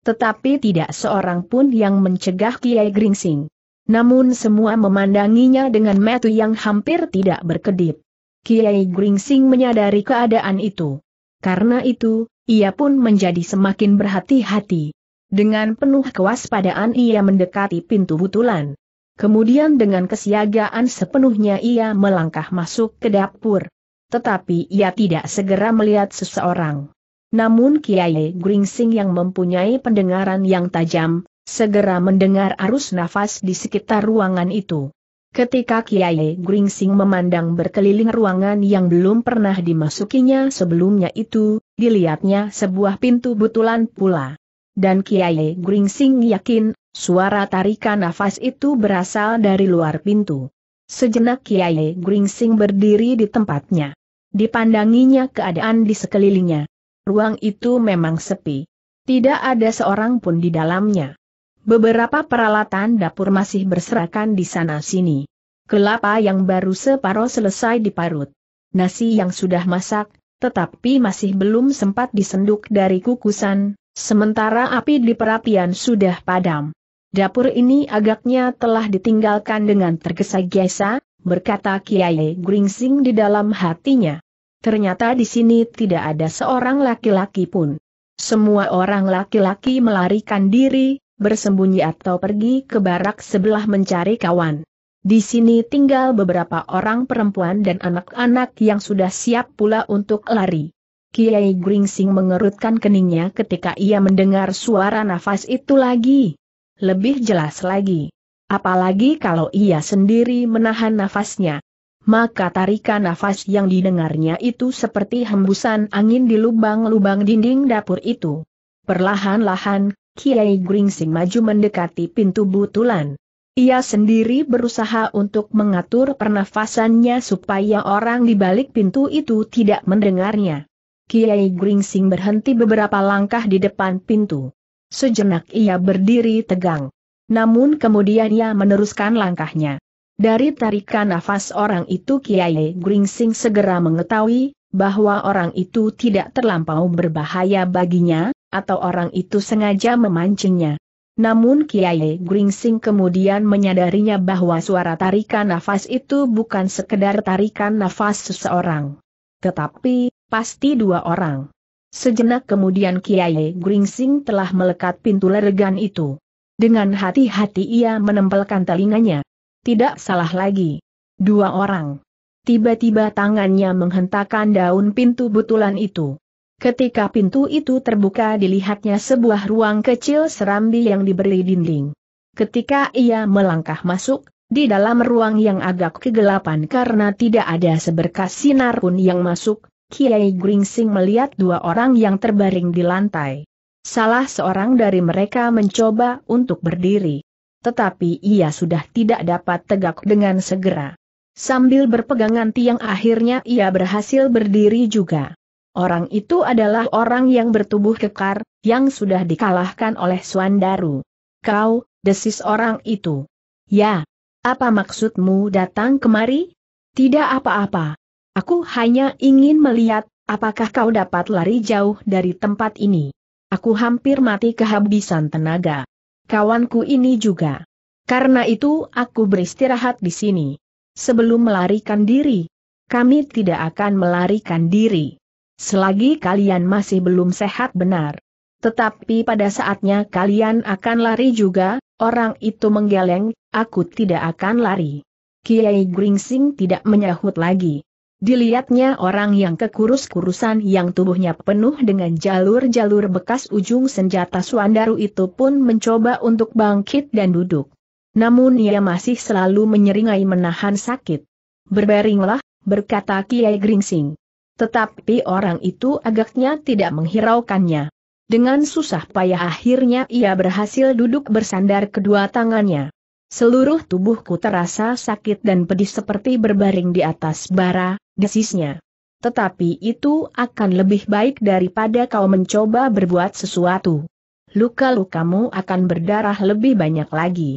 Tetapi tidak seorang pun yang mencegah Kiai Gringsing. Namun semua memandanginya dengan metu yang hampir tidak berkedip. Kiai Gringsing menyadari keadaan itu. Karena itu, ia pun menjadi semakin berhati-hati. Dengan penuh kewaspadaan ia mendekati pintu butulan. Kemudian dengan kesiagaan sepenuhnya ia melangkah masuk ke dapur. Tetapi ia tidak segera melihat seseorang. Namun Kiai Gringsing yang mempunyai pendengaran yang tajam, segera mendengar arus nafas di sekitar ruangan itu. Ketika Kiai Gringsing memandang berkeliling ruangan yang belum pernah dimasukinya sebelumnya itu, dilihatnya sebuah pintu butulan pula. Dan Kiai Gringsing yakin, suara tarikan nafas itu berasal dari luar pintu. Sejenak Kiai Gringsing berdiri di tempatnya. Dipandanginya keadaan di sekelilingnya. Ruang itu memang sepi. Tidak ada seorang pun di dalamnya. Beberapa peralatan dapur masih berserakan di sana-sini. Kelapa yang baru separuh selesai diparut. Nasi yang sudah masak, tetapi masih belum sempat disenduk dari kukusan, sementara api di perapian sudah padam. Dapur ini agaknya telah ditinggalkan dengan tergesa-gesa, berkata Kiai Gringsing di dalam hatinya. Ternyata di sini tidak ada seorang laki-laki pun. Semua orang laki-laki melarikan diri, bersembunyi atau pergi ke barak sebelah mencari kawan. Di sini tinggal beberapa orang perempuan dan anak-anak yang sudah siap pula untuk lari. Kiai Gringsing mengerutkan keningnya ketika ia mendengar suara nafas itu lagi. Lebih jelas lagi. Apalagi kalau ia sendiri menahan nafasnya. Maka tarikan nafas yang didengarnya itu seperti hembusan angin di lubang-lubang dinding dapur itu. Perlahan-lahan, Kiai Gringsing maju mendekati pintu butulan. Ia sendiri berusaha untuk mengatur pernafasannya supaya orang di balik pintu itu tidak mendengarnya. Kiai Gringsing berhenti beberapa langkah di depan pintu. Sejenak ia berdiri tegang. Namun kemudian ia meneruskan langkahnya. Dari tarikan nafas orang itu Kiai Gringsing segera mengetahui bahwa orang itu tidak terlampau berbahaya baginya, atau orang itu sengaja memancingnya. Namun Kiai Gringsing kemudian menyadarinya bahwa suara tarikan nafas itu bukan sekedar tarikan nafas seseorang. Tetapi, pasti dua orang. Sejenak kemudian Kiai Gringsing telah melekat pintu leregan itu. Dengan hati-hati ia menempelkan telinganya. Tidak salah lagi. Dua orang. Tiba-tiba tangannya menghentakkan daun pintu butulan itu. Ketika pintu itu terbuka dilihatnya sebuah ruang kecil serambi yang diberi dinding. Ketika ia melangkah masuk, di dalam ruang yang agak kegelapan karena tidak ada seberkas sinar pun yang masuk, Kiai Gringsing melihat dua orang yang terbaring di lantai. Salah seorang dari mereka mencoba untuk berdiri. Tetapi ia sudah tidak dapat tegak dengan segera. Sambil berpegangan tiang akhirnya ia berhasil berdiri juga. Orang itu adalah orang yang bertubuh kekar, yang sudah dikalahkan oleh Suandaru. Kau, desis orang itu. Ya. Apa maksudmu datang kemari? Tidak apa-apa. Aku hanya ingin melihat, apakah kau dapat lari jauh dari tempat ini. Aku hampir mati kehabisan tenaga. Kawanku ini juga. Karena itu aku beristirahat di sini. Sebelum melarikan diri. Kami tidak akan melarikan diri selagi kalian masih belum sehat benar. Tetapi pada saatnya kalian akan lari juga, orang itu menggeleng, aku tidak akan lari. Kiai Gringsing tidak menyahut lagi. Dilihatnya orang yang kekurus-kurusan yang tubuhnya penuh dengan jalur-jalur bekas ujung senjata Suandaru itu pun mencoba untuk bangkit dan duduk. Namun ia masih selalu menyeringai menahan sakit. Berbaringlah, berkata Kiai Gringsing. Tetapi orang itu agaknya tidak menghiraukannya. Dengan susah payah akhirnya ia berhasil duduk bersandar kedua tangannya. Seluruh tubuhku terasa sakit dan pedih seperti berbaring di atas bara, desisnya. Tetapi itu akan lebih baik daripada kau mencoba berbuat sesuatu. Luka-lukamu akan berdarah lebih banyak lagi.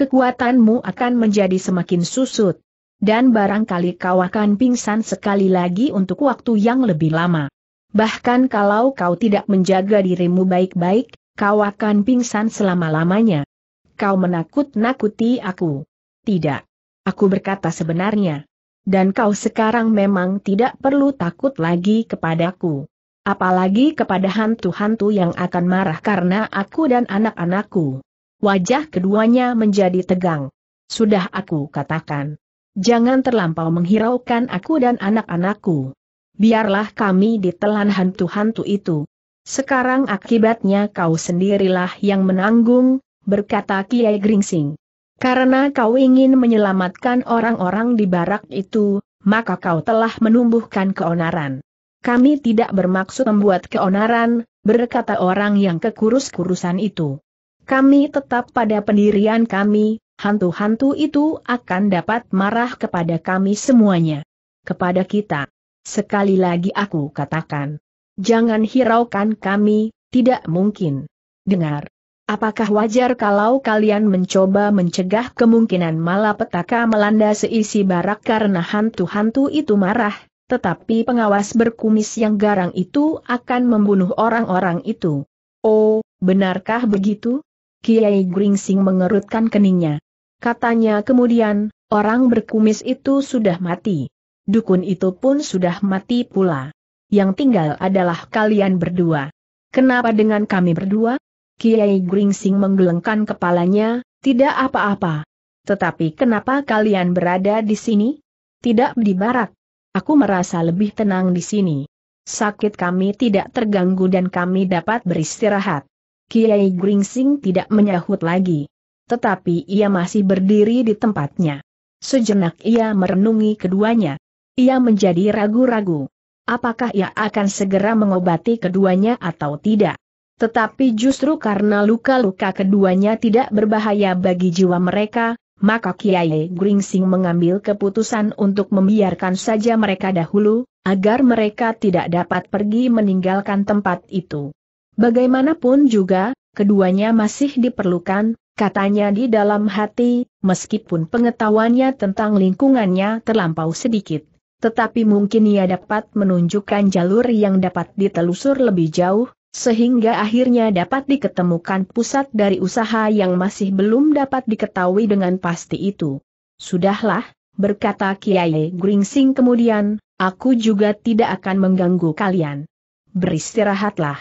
Kekuatanmu akan menjadi semakin susut. Dan barangkali kau akan pingsan sekali lagi untuk waktu yang lebih lama. Bahkan kalau kau tidak menjaga dirimu baik-baik, kau akan pingsan selama-lamanya. Kau menakut-nakuti aku. Tidak. Aku berkata sebenarnya. Dan kau sekarang memang tidak perlu takut lagi kepadaku. Apalagi kepada hantu-hantu yang akan marah karena aku dan anak-anakku. Wajah keduanya menjadi tegang. Sudah aku katakan. Jangan terlampau menghiraukan aku dan anak-anakku. Biarlah kami ditelan hantu-hantu itu. Sekarang akibatnya kau sendirilah yang menanggung, berkata Kiai Gringsing. Karena kau ingin menyelamatkan orang-orang di barak itu, maka kau telah menumbuhkan keonaran. Kami tidak bermaksud membuat keonaran, berkata orang yang kekurus-kurusan itu. Kami tetap pada pendirian kami, hantu-hantu itu akan dapat marah kepada kami semuanya. Kepada kita. Sekali lagi aku katakan. Jangan hiraukan kami, tidak mungkin. Dengar. Apakah wajar kalau kalian mencoba mencegah kemungkinan malapetaka melanda seisi barak karena hantu-hantu itu marah, tetapi pengawas berkumis yang garang itu akan membunuh orang-orang itu? Oh, benarkah begitu? Kiai Gringsing mengerutkan keningnya. Katanya kemudian, orang berkumis itu sudah mati. Dukun itu pun sudah mati pula. Yang tinggal adalah kalian berdua. Kenapa dengan kami berdua? Kiai Gringsing menggelengkan kepalanya, tidak apa-apa. Tetapi kenapa kalian berada di sini? Tidak di barak. Aku merasa lebih tenang di sini. Sakit kami tidak terganggu dan kami dapat beristirahat. Kiai Gringsing tidak menyahut lagi tetapi ia masih berdiri di tempatnya. Sejenak ia merenungi keduanya. Ia menjadi ragu-ragu. Apakah ia akan segera mengobati keduanya atau tidak? Tetapi justru karena luka-luka keduanya tidak berbahaya bagi jiwa mereka, maka Kiai Gringsing mengambil keputusan untuk membiarkan saja mereka dahulu, agar mereka tidak dapat pergi meninggalkan tempat itu. Bagaimanapun juga, keduanya masih diperlukan, Katanya di dalam hati, meskipun pengetahuannya tentang lingkungannya terlampau sedikit, tetapi mungkin ia dapat menunjukkan jalur yang dapat ditelusur lebih jauh, sehingga akhirnya dapat diketemukan pusat dari usaha yang masih belum dapat diketahui dengan pasti itu. Sudahlah, berkata Kiai Gringsing kemudian, aku juga tidak akan mengganggu kalian. Beristirahatlah.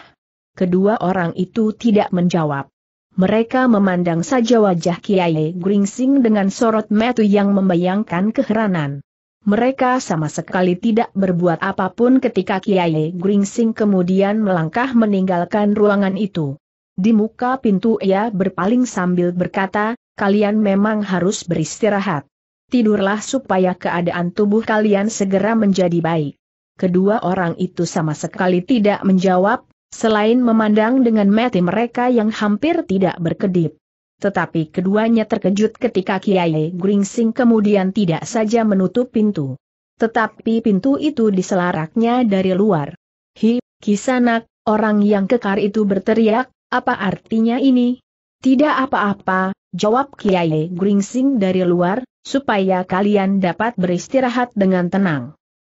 Kedua orang itu tidak menjawab. Mereka memandang saja wajah Kiai Gringsing dengan sorot metu yang membayangkan keheranan. Mereka sama sekali tidak berbuat apapun ketika Kiai Gringsing kemudian melangkah meninggalkan ruangan itu. Di muka pintu ia berpaling sambil berkata, kalian memang harus beristirahat. Tidurlah supaya keadaan tubuh kalian segera menjadi baik. Kedua orang itu sama sekali tidak menjawab, Selain memandang dengan mati mereka yang hampir tidak berkedip. Tetapi keduanya terkejut ketika Kiai Gringsing kemudian tidak saja menutup pintu. Tetapi pintu itu diselaraknya dari luar. Hi, kisanak, orang yang kekar itu berteriak, apa artinya ini? Tidak apa-apa, jawab Kiai Gringsing dari luar, supaya kalian dapat beristirahat dengan tenang.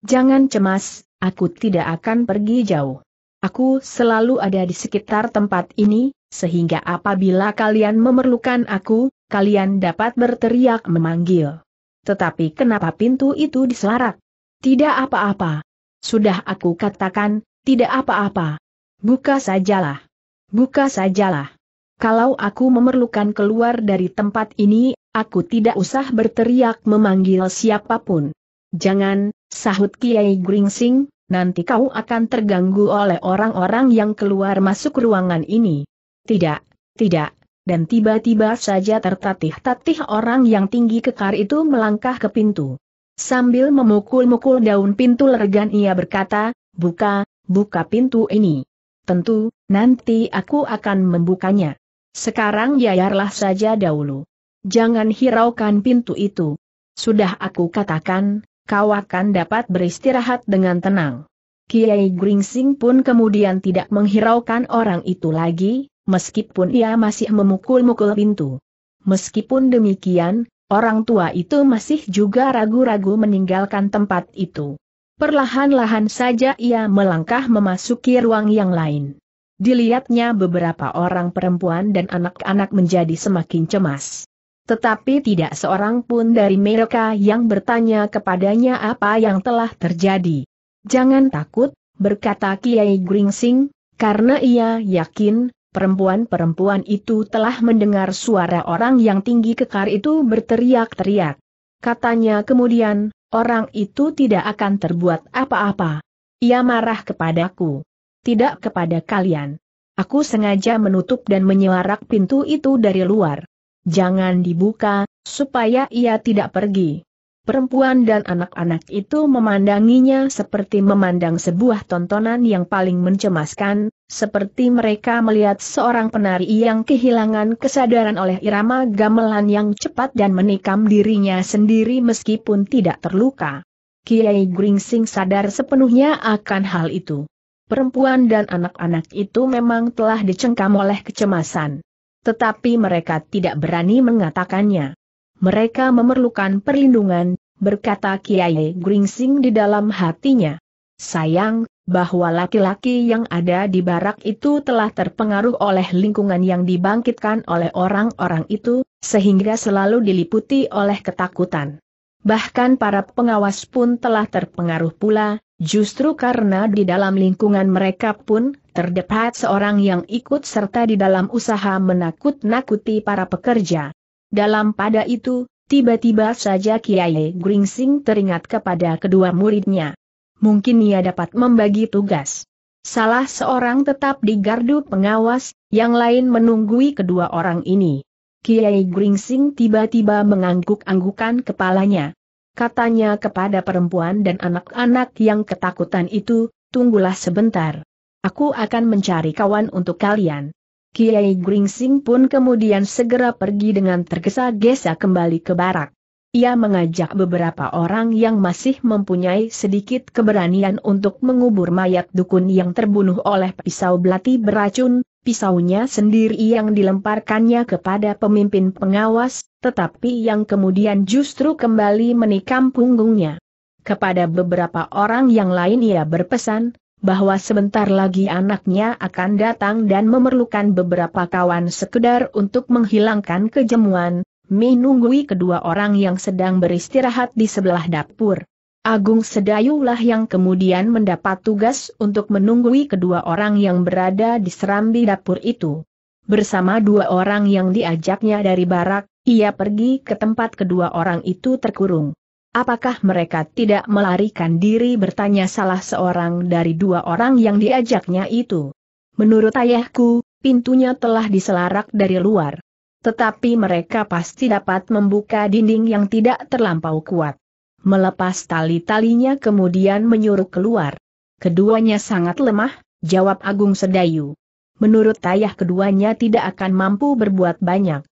Jangan cemas, aku tidak akan pergi jauh. Aku selalu ada di sekitar tempat ini, sehingga apabila kalian memerlukan aku, kalian dapat berteriak memanggil. Tetapi kenapa pintu itu diselarut? Tidak apa-apa. Sudah aku katakan, tidak apa-apa. Buka sajalah. Buka sajalah. Kalau aku memerlukan keluar dari tempat ini, aku tidak usah berteriak memanggil siapapun. Jangan, sahut Kiai Gringsing, nanti kau akan terganggu oleh orang-orang yang keluar masuk ruangan ini. Tidak, tidak, dan tiba-tiba saja tertatih-tatih orang yang tinggi kekar itu melangkah ke pintu. Sambil memukul-mukul daun pintu lergan ia berkata, buka, buka pintu ini. Tentu, nanti aku akan membukanya. Sekarang yayarlah saja dahulu. Jangan hiraukan pintu itu. Sudah aku katakan, kau akan dapat beristirahat dengan tenang. Kiai Gringsing pun kemudian tidak menghiraukan orang itu lagi, meskipun ia masih memukul-mukul pintu. Meskipun demikian, orang tua itu masih juga ragu-ragu meninggalkan tempat itu. Perlahan-lahan saja ia melangkah memasuki ruang yang lain. Dilihatnya beberapa orang perempuan dan anak-anak menjadi semakin cemas. Tetapi tidak seorang pun dari mereka yang bertanya kepadanya apa yang telah terjadi. Jangan takut, berkata Kiai Gringsing, karena ia yakin, perempuan-perempuan itu telah mendengar suara orang yang tinggi kekar itu berteriak-teriak. Katanya kemudian, orang itu tidak akan terbuat apa-apa. Ia marah kepadaku. Tidak kepada kalian. Aku sengaja menutup dan menyuarak pintu itu dari luar. Jangan dibuka, supaya ia tidak pergi. Perempuan dan anak-anak itu memandanginya seperti memandang sebuah tontonan yang paling mencemaskan, seperti mereka melihat seorang penari yang kehilangan kesadaran oleh irama gamelan yang cepat dan menikam dirinya sendiri meskipun tidak terluka. Kiai Gringsing sadar sepenuhnya akan hal itu. Perempuan dan anak-anak itu memang telah dicengkam oleh kecemasan. Tetapi mereka tidak berani mengatakannya. Mereka memerlukan perlindungan, berkata Kiai Gringsing di dalam hatinya. Sayang, bahwa laki-laki yang ada di barak itu telah terpengaruh oleh lingkungan yang dibangkitkan oleh orang-orang itu, sehingga selalu diliputi oleh ketakutan. Bahkan para pengawas pun telah terpengaruh pula, justru karena di dalam lingkungan mereka pun, terdapat seorang yang ikut serta di dalam usaha menakut-nakuti para pekerja. Dalam pada itu, tiba-tiba saja Kiai Gringsing teringat kepada kedua muridnya. Mungkin ia dapat membagi tugas. Salah seorang tetap di gardu pengawas, yang lain menunggui kedua orang ini. Kiai Gringsing tiba-tiba mengangguk-anggukan kepalanya. Katanya kepada perempuan dan anak-anak yang ketakutan itu, tunggulah sebentar. Aku akan mencari kawan untuk kalian. Kiai Gringsing pun kemudian segera pergi dengan tergesa-gesa kembali ke barak. Ia mengajak beberapa orang yang masih mempunyai sedikit keberanian untuk mengubur mayat dukun yang terbunuh oleh pisau belati beracun, pisaunya sendiri yang dilemparkannya kepada pemimpin pengawas, tetapi yang kemudian justru kembali menikam punggungnya. Kepada beberapa orang yang lain ia berpesan, bahwa sebentar lagi anaknya akan datang dan memerlukan beberapa kawan sekedar untuk menghilangkan kejemuan, menunggui kedua orang yang sedang beristirahat di sebelah dapur. Agung Sedayulah yang kemudian mendapat tugas untuk menunggui kedua orang yang berada di serambi dapur itu. Bersama dua orang yang diajaknya dari barak, ia pergi ke tempat kedua orang itu terkurung. Apakah mereka tidak melarikan diri bertanya salah seorang dari dua orang yang diajaknya itu? Menurut ayahku, pintunya telah diselarak dari luar. Tetapi mereka pasti dapat membuka dinding yang tidak terlampau kuat. Melepas tali-talinya kemudian menyuruh keluar. Keduanya sangat lemah, jawab Agung Sedayu. Menurut ayah keduanya tidak akan mampu berbuat banyak.